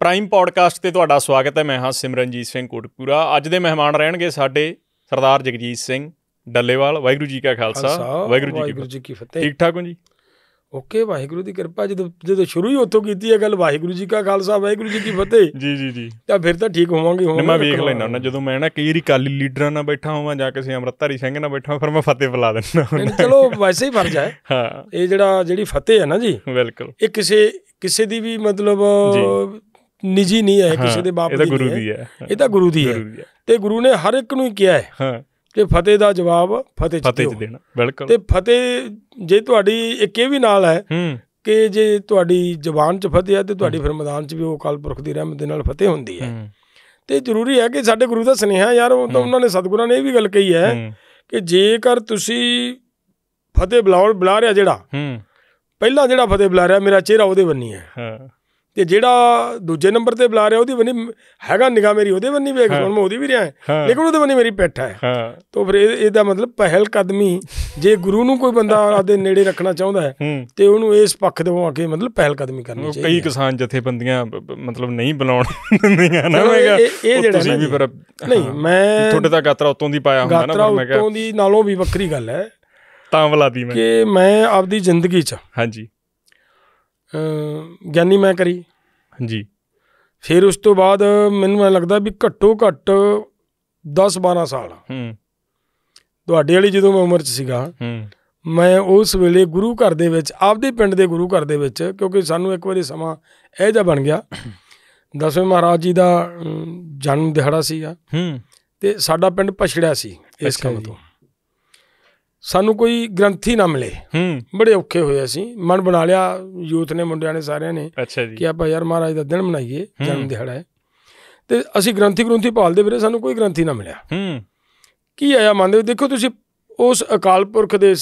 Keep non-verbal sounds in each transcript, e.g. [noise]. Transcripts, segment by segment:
prime podcast ਤੇ ਤੁਹਾਡਾ ਸਵਾਗਤ ਹੈ ਮੈਂ ਹਾਂ ਸਿਮਰਨਜੀਤ ਸਿੰਘ ਕੋਟਪੂਰਾ ਅੱਜ ਦੇ ਮਹਿਮਾਨ ਰਹਿਣਗੇ ਸਾਡੇ ਸਰਦਾਰ ਜਗਜੀਤ ਸਿੰਘ ਡੱਲੇਵਾਲ ਵਾਹਿਗੁਰੂ ਜੀ ਕਾ ਖਾਲਸਾ ਵਾਹਿਗੁਰੂ ਜੀ ਕੀ ਫਤਿਹ ਠੀਕ ਠਾਕ ਹੋ ਜੀ ਓਕੇ ਵਾਹਿਗੁਰੂ ਦੀ ਕਿਰਪਾ ਜਦੋਂ ਜਦੋਂ ਸ਼ੁਰੂ ਹੀ ਉੱਥੋਂ ਕੀਤੀ ਹੈ ਗੱਲ ਵਾਹਿਗੁਰੂ ਜੀ ਕਾ ਖਾਲਸਾ ਵਾਹਿਗੁਰੂ ਜੀ ਕੀ ਫਤਿਹ ਜੀ ਜੀ ਜੀ ਤਾਂ ਫਿਰ ਤਾਂ ਠੀਕ ਹੋਵਾਂਗੇ ਹੋਰ ਮੈਂ ਵੇਖ ਲੈਣਾ ਹੁੰਦਾ ਜਦੋਂ ਮੈਂ ਨਾ ਕਈ ਵਾਰੀ ਕਾਲੀ ਲੀਡਰਾਂ ਨਾਲ ਬੈਠਾ ਹੋਵਾਂ ਜਾਂ ਕਿਸੇ ਅਮਰਤਾਰੀ ਸਿੰਘ ਨਾਲ ਬੈਠਾ ਫਿਰ ਮੈਂ ਫਤਿਹ ਬੁਲਾ ਦਿੰਦਾ ਚਲੋ ਵੈਸੇ ਹੀ ਫਰਜ਼ ਹੈ ਹਾਂ ਇਹ ਜਿਹੜਾ ਜਿਹੜੀ ਫਤਿਹ ਹੈ ਨਾ ਜੀ ਬਿਲਕੁਲ ਇਹ ਕਿਸੇ ਕਿਸੇ ਦੀ ਵੀ ਮਤਲਬ ਨਿੱਜੀ ਨਹੀਂ ਹੈ ਕਿਸੇ ਦੇ ਬਾਪ ਦੀ ਇਹ ਤਾਂ ਗੁਰੂ ਦੀ ਹੈ ਇਹ ਤਾਂ ਗੁਰੂ ਦੀ ਹੈ ਤੇ ਗੁਰੂ ਨੇ ਹਰ ਇੱਕ ਨੂੰ ਹੀ ਕਿਹਾ ਹੈ ਹਾਂ ਕਿ ਫਤਿਹ ਦਾ ਜਵਾਬ ਫਤਿਹ ਚ ਦੇਣਾ ਬਿਲਕੁਲ ਤੇ ਫਤਿਹ ਜੇ ਤੁਹਾਡੀ ਇੱਕ ਇਹ ਵੀ ਨਾਲ ਹੈ ਕਿ ਜੇ ਤੁਹਾਡੀ ਜ਼ਬਾਨ ਚ ਫਤਿਹ ਹੈ ਤੇ ਤੁਹਾਡੀ ਫਿਰ ਮੈਦਾਨ ਚ ਵੀ ਉਹ ਅਕਾਲ ਪੁਰਖ ਦੀ ਰਹਿਮਤ ਦੇ ਨਾਲ ਫਤਿਹ ਹੁੰਦੀ ਹੈ ਤੇ ਜ਼ਰੂਰੀ ਹੈ ਕਿ ਸਾਡੇ ਗੁਰੂ ਦਾ ਸੁਨੇਹਾ ਯਾਰ ਉਹ ਤਾਂ ਉਹਨਾਂ ਨੇ ਸਤਿਗੁਰਾਂ ਨੇ ਇਹ ਵੀ ਗੱਲ ਕਹੀ ਹੈ ਕਿ ਜੇਕਰ ਤੁਸੀਂ ਫਤਿਹ ਬੁਲਾਉਣ ਬੁਲਾ ਰਿਹਾ ਜਿਹੜਾ ਪਹਿਲਾਂ ਜਿਹੜਾ ਫਤਿਹ ਬੁਲਾ ਰਿਹਾ ਮੇਰਾ ਚਿਹਰਾ ਉਹਦੇ ਬੰਨੀ ਹੈ ਹਾਂ ਤੇ ਜਿਹੜਾ ਦੂਜੇ ਨੰਬਰ ਤੇ ਬੁਲਾ ਰਿਹਾ ਉਹਦੀ ਬੰਨੀ ਹੈਗਾ ਨਿਗਾ ਮੇਰੀ ਉਹਦੇ ਬੰਨੀ ਵੇਖ ਹੁਣ ਮੈਂ ਉਹਦੀ ਵੀ ਰਿਹਾ ਲੇਕਿਨ ਉਹਦੇ ਬੰਨੀ ਮੇਰੀ ਪਿੱਠ ਹੈ ਹਾਂ ਤੋਂ ਫਿਰ ਇਹਦਾ ਮਤਲਬ ਪਹਿਲ ਕਦਮੀ ਜੇ ਗੁਰੂ ਨੂੰ ਕੋਈ ਬੰਦਾ [laughs] ਆਪਦੇ ਨੇੜੇ ਰੱਖਣਾ ਚਾਹੁੰਦਾ ਹੈ ਤੇ ਉਹਨੂੰ ਇਸ ਪੱਖ ਦੇ ਵਾਂ ਕੇ ਮਤਲਬ ਪਹਿਲ ਕਦਮੀ ਕਰਨੀ ਚਾਹੀਦੀ ਹੈ ਕਈ ਕਿਸਾਨ ਜਥੇਬੰਦੀਆਂ ਮਤਲਬ ਨਹੀਂ ਬੁਲਾਉਣ [laughs] ਦਿੰਦੀਆਂ ਨਾ ਮੈਂ ਇਹ ਜਿਹੜਾ ਤੁਸੀਂ ਵੀ ਫਿਰ ਨਹੀਂ ਮੈਂ ਤੁਹਾਡੇ ਤਾਂ ਗਾਤਰਾ ਉਤੋਂ ਦੀ ਪਾਇਆ ਹੁੰਦਾ ਨਾ ਮੈਂ ਕਿਹਾ ਗਾਤਰਾ ਉਤੋਂ ਦੀ ਨਾਲੋਂ ਵੀ ਵੱਖਰੀ ਗੱਲ ਹੈ ਤਾਂ ਬੁਲਾਦੀ ਮੈਂ ਕਿ ਮੈਂ ਆਪਦੀ ਜ਼ਿੰਦਗੀ 'ਚ ਹਾਂਜੀ ਗਿਆਨੀ ਮੈਂ ਕਰੀ ਹਾਂਜੀ ਫਿਰ ਉਸ ਤੋਂ ਬਾਅਦ ਮੈਨੂੰ ਐ ਲੱਗਦਾ ਵੀ ਘੱਟੋ ਘੱਟ 10-12 ਸਾਲ ਹੂੰ ਤੁਹਾਡੇ ਵਾਲੀ ਜਦੋਂ ਮੈਂ ਉਮਰ 'ਚ ਸੀਗਾ ਹੂੰ ਮੈਂ ਉਸ ਵੇਲੇ ਗੁਰੂ ਘਰ ਦੇ ਵਿੱਚ ਆਪਦੇ ਪਿੰਡ ਦੇ ਗੁਰੂ ਘਰ ਦੇ ਵਿੱਚ ਕਿਉਂਕਿ ਸਾਨੂੰ ਇੱਕ ਵਾਰੀ ਸਮਾਂ ਇਹ ਜਾ ਬਣ ਗਿਆ ਦਸਵੇਂ ਮਹਾਰਾਜ ਜੀ ਦਾ ਜਨਮ ਦਿਹਾੜਾ ਸੀਗਾ ਹੂੰ ਤੇ ਸਾਡਾ ਪਿੰਡ ਪਛੜਿਆ ਸੀ ਇਸ ਕੰਮ ਤੋਂ ਸਾਨੂੰ ਕੋਈ ਗ੍ਰੰਥੀ ਨਾ ਮਿਲੇ ਹੂੰ ਬੜੇ ਔਖੇ ਹੋਏ ਅਸੀਂ ਮਨ ਬਣਾ ਲਿਆ ਯੂਥ ਨੇ ਮੁੰਡਿਆਂ ਨੇ ਸਾਰਿਆਂ ਨੇ ਕਿ ਆਪਾਂ ਯਾਰ ਮਹਾਰਾਜ ਦਾ ਦਿਨ ਮਨਾਈਏ ਜਨਮ ਦਿਹਾੜਾ ਹੈ ਤੇ ਅਸੀਂ ਗ੍ਰੰਥੀ ਗ੍ਰੰਥੀ ਭਾਲਦੇ ਵੀਰੇ ਸਾਨੂੰ ਕੋਈ ਗ੍ਰੰਥੀ ਨਾ ਮਿਲਿਆ ਹੂੰ ਕੀ ਆਇਆ ਮੰਨਦੇ ਦੇਖੋ ਤੁਸੀਂ ਉਸ ਅਕਾਲ ਪੁਰਖ ਦੇ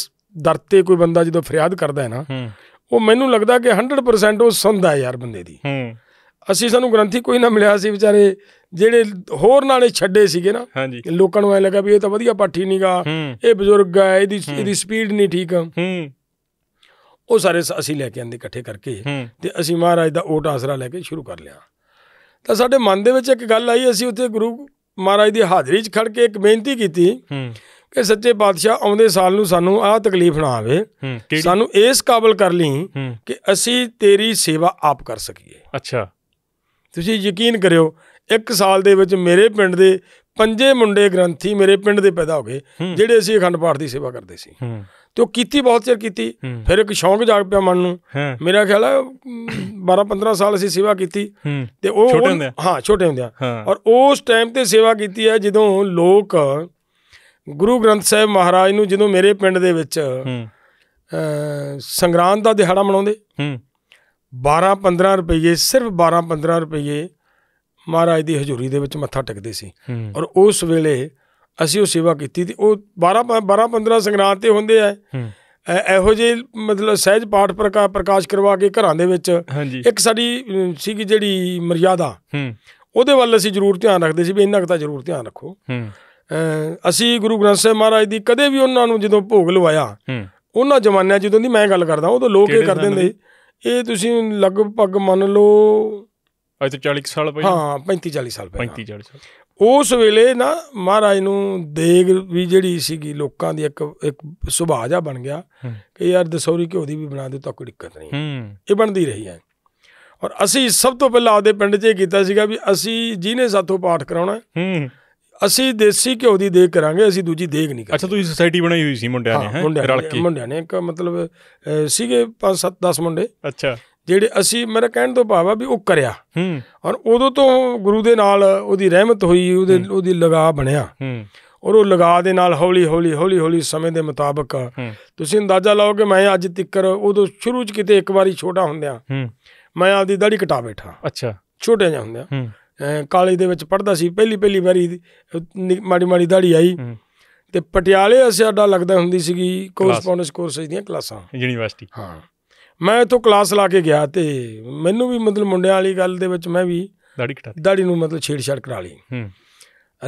ਦਰ ਤੇ ਕੋਈ ਬੰਦਾ ਜਦੋਂ ਫਰਿਆਦ ਕਰਦਾ ਹੈ ਨਾ ਉਹ ਮੈਨੂੰ ਲੱਗਦਾ ਕਿ 100% ਉਹ ਸੁਣਦਾ ਯਾਰ ਬੰਦੇ ਦੀ ਹੂੰ ਅਸੀਂ ਸਾਨੂੰ ਗ੍ਰੰਥੀ ਕੋਈ ਨਾ ਮਿਲਿਆ ਸੀ ਵਿਚਾਰੇ ਜਿਹੜੇ ਹੋਰ ਨਾਲੇ ਛੱਡੇ ਸੀਗੇ ਨਾ ਲੋਕਾਂ ਨੂੰ ਐ ਲੱਗਾ ਵੀ ਇਹ ਤਾਂ ਵਧੀਆ ਪਾਠੀ ਨਹੀਂਗਾ ਇਹ ਬਜ਼ੁਰਗ ਆ ਇਹਦੀ ਇਹਦੀ ਸਪੀਡ ਨਹੀਂ ਠੀਕ ਹੂੰ ਉਹ ਸਾਰੇ ਅਸੀਂ ਲੈ ਕੇ ਆਂਦੇ ਇਕੱਠੇ ਕਰਕੇ ਤੇ ਅਸੀਂ ਮਹਾਰਾਜ ਦਾ ਓਟ ਆਸਰਾ ਲੈ ਕੇ ਸ਼ੁਰੂ ਕਰ ਲਿਆ ਤਾਂ ਸਾਡੇ ਮਨ ਦੇ ਵਿੱਚ ਇੱਕ ਗੱਲ ਆਈ ਅਸੀਂ ਉੱਥੇ ਗੁਰੂ ਮਹਾਰਾਜ ਦੀ ਹਾਜ਼ਰੀ 'ਚ ਖੜ ਕੇ ਇੱਕ ਬੇਨਤੀ ਕੀਤੀ ਕਿ ਸੱਚੇ ਪਾਤਸ਼ਾਹ ਆਉਂਦੇ ਸਾਲ ਨੂੰ ਸਾਨੂੰ ਆਹ ਤਕਲੀਫ ਨਾ ਆਵੇ ਸਾਨੂੰ ਇਸ ਕਾਬਲ ਕਰ ਲਈ ਕਿ ਅਸੀਂ ਤੇਰੀ ਸੇਵਾ ਆਪ ਕਰ ਸਕੀਏ ਅੱਛਾ ਤੁਸੀਂ ਯਕੀਨ ਕਰਿਓ ਇੱਕ ਸਾਲ ਦੇ ਵਿੱਚ ਮੇਰੇ ਪਿੰਡ ਦੇ ਪੰਜੇ ਮੁੰਡੇ ਗ੍ਰੰਥੀ ਮੇਰੇ ਪਿੰਡ ਦੇ ਪੈਦਾ ਹੋ ਗਏ ਜਿਹੜੇ ਅਸੀਂ ਅਖੰਡ ਪਾਠ ਦੀ ਸੇਵਾ ਕਰਦੇ ਸੀ ਤੇ ਉਹ ਕੀਤੀ ਬਹੁਤ ਚਿਰ ਕੀਤੀ ਫਿਰ ਇੱਕ ਸ਼ੌਂਕ ਜਾਗ ਪਿਆ ਮਨ ਨੂੰ ਮੇਰਾ ਖਿਆਲ ਹੈ 12 15 ਸਾਲ ਅਸੀਂ ਸੇਵਾ ਕੀਤੀ ਤੇ ਉਹ ਹਾਂ ਛੋਟੇ ਹੁੰਦੇ ਔਰ ਉਸ ਟਾਈਮ ਤੇ ਸੇਵਾ ਕੀਤੀ ਹੈ ਜਦੋਂ ਲੋਕ ਗੁਰੂ ਗ੍ਰੰਥ ਸਾਹਿਬ ਮਹਾਰਾਜ ਨੂੰ ਜਦੋਂ ਮੇਰੇ ਪਿੰਡ ਦੇ ਵਿੱਚ ਸੰਗਰਾਂਦ ਦਾ ਦਿਹਾੜਾ ਮਨਾਉਂਦੇ 12-15 ਰੁਪਏ ਸਿਰਫ 12-15 ਰੁਪਏ ਮਹਾਰਾਜ ਦੀ ਹਜ਼ੂਰੀ ਦੇ ਵਿੱਚ ਮੱਥਾ ਟਿਕਦੇ ਸੀ ਔਰ ਉਸ ਵੇਲੇ ਅਸੀਂ ਉਹ ਸੇਵਾ ਕੀਤੀ ਤੇ ਉਹ 12 12-15 ਸੰਗਰਾਂਦ ਤੇ ਹੁੰਦੇ ਆ ਇਹੋ ਜਿਹੇ ਮਤਲਬ ਸਹਿਜ ਪਾਠ ਪ੍ਰਕਾਸ਼ ਕਰਵਾ ਕੇ ਘਰਾਂ ਦੇ ਵਿੱਚ ਇੱਕ ਸਾਡੀ ਸੀਗੀ ਜਿਹੜੀ ਮਰਿਆਦਾ ਉਹਦੇ ਵੱਲ ਅਸੀਂ ਜ਼ਰੂਰ ਧਿਆਨ ਰੱਖਦੇ ਸੀ ਵੀ ਇੰਨਾ ਕੁ ਤਾਂ ਜ਼ਰੂਰ ਧਿਆਨ ਰੱਖੋ ਅਸੀਂ ਗੁਰੂ ਗ੍ਰੰਥ ਸਾਹਿਬ ਮਹਾਰਾਜ ਦੀ ਕਦੇ ਵੀ ਉਹਨਾਂ ਨੂੰ ਜਦੋਂ ਭੋਗ ਲਵਾਇਆ ਉਹਨਾਂ ਜ਼ਮਾਨਿਆਂ ਜਦੋਂ ਦੀ ਮੈਂ ਗੱਲ ਕਰਦਾ ਉਦੋਂ ਲੋਕ ਇਹ ਕਰਦੇ ਹੁੰਦੇ ਸੀ ਇਹ ਤੁਸੀਂ ਲਗਭਗ ਮੰਨ ਲਓ ਅੱਜ 40 ਸਾਲ ਪਹਿਲਾਂ ਹਾਂ 35 40 ਸਾਲ ਪਹਿਲਾਂ 35 40 ਸਾਲ ਉਸ ਵੇਲੇ ਨਾ ਮਹਾਰਾਜ ਨੂੰ ਦੇਗ ਵੀ ਜਿਹੜੀ ਸੀਗੀ ਲੋਕਾਂ ਦੀ ਇੱਕ ਇੱਕ ਸੁਭਾਅ ਜਾ ਬਣ ਗਿਆ ਕਿ ਯਾਰ ਦਸੌਰੀ ਘਿਓ ਦੀ ਵੀ ਬਣਾ ਦੇ ਤਾਂ ਕੋਈ ਦਿੱਕਤ ਨਹੀਂ ਇਹ ਬਣਦੀ ਰਹੀ ਹੈ ਔਰ ਅਸੀਂ ਸਭ ਤੋਂ ਪਹਿਲਾਂ ਆਪਦੇ ਪਿੰਡ 'ਚ ਇਹ ਕੀਤਾ ਸੀਗਾ ਵੀ ਅਸੀਂ ਜਿਹਨੇ ਸਾਥੋਂ ਪਾਠ ਕਰਾਉਣਾ ਹੂੰ ਅਸੀਂ ਦੇਸੀ ਘਿਓ ਦੀ ਦੇਖ ਕਰਾਂਗੇ ਅਸੀਂ ਦੂਜੀ ਦੇਖ ਨਹੀਂ ਕਰਾਂਗੇ ਅੱਛਾ ਤੁਸੀਂ ਸੋਸਾਇਟੀ ਬਣਾਈ ਹੋਈ ਸੀ ਮੁੰਡਿਆਂ ਨੇ ਹੈ ਰਲ ਕੇ ਮੁੰਡਿਆਂ ਨੇ ਇੱਕ ਮਤਲਬ ਸੀਗੇ 5 7 10 ਮੁੰਡੇ ਅੱਛਾ ਜਿਹੜੇ ਅਸੀਂ ਮੇਰਾ ਕਹਿਣ ਤੋਂ ਭਾਵ ਆ ਵੀ ਉਹ ਕਰਿਆ ਹੂੰ ਔਰ ਉਦੋਂ ਤੋਂ ਗੁਰੂ ਦੇ ਨਾਲ ਉਹਦੀ ਰਹਿਮਤ ਹੋਈ ਉਹਦੇ ਉਹਦੀ ਲਗਾ ਬਣਿਆ ਹੂੰ ਔਰ ਉਹ ਲਗਾ ਦੇ ਨਾਲ ਹੌਲੀ ਹੌਲੀ ਹੌਲੀ ਹੌਲੀ ਸਮੇਂ ਦੇ ਮੁਤਾਬਕ ਤੁਸੀਂ ਅੰਦਾਜ਼ਾ ਲਾਓ ਕਿ ਮੈਂ ਅੱਜ ਤੱਕਰ ਉਦੋਂ ਸ਼ੁਰੂ ਚ ਕਿਤੇ ਇੱਕ ਵਾਰੀ ਛੋਟਾ ਹੁੰਦਿਆਂ ਮੈਂ ਆਪਦੀ ਦਾੜੀ ਕਟਾ ਬੈਠਾ ਅੱਛਾ ਛੋਟੇ ਜਿਹਾ ਹੁੰਦਿਆਂ ਕਾਲਜ ਦੇ ਵਿੱਚ ਪੜਦਾ ਸੀ ਪਹਿਲੀ ਪਹਿਲੀ ਵਾਰੀ ਮਾੜੀ ਮਾੜੀ ਦਾੜੀ ਆਈ ਤੇ ਪਟਿਆਲੇ ਸਾਡਾ ਲੱਗਦਾ ਹੁੰਦੀ ਸੀਗੀ ਕੋਰਸਪੋਂਡੈਂਸ ਕੋਰਸ ਦੀਆਂ ਕਲਾਸਾਂ ਯੂਨੀਵਰਸਿਟੀ ਹਾਂ ਮੈਂ ਇਥੋਂ ਕਲਾਸ ਲਾ ਕੇ ਗਿਆ ਤੇ ਮੈਨੂੰ ਵੀ ਮਤਲਬ ਮੁੰਡਿਆਂ ਵਾਲੀ ਗੱਲ ਦੇ ਵਿੱਚ ਮੈਂ ਵੀ ਦਾੜੀ ਕਟਾ ਦਾੜੀ ਨੂੰ ਮਤਲਬ ਛੇੜ ਛਾੜ ਕਰਾ ਲਈ ਹੂੰ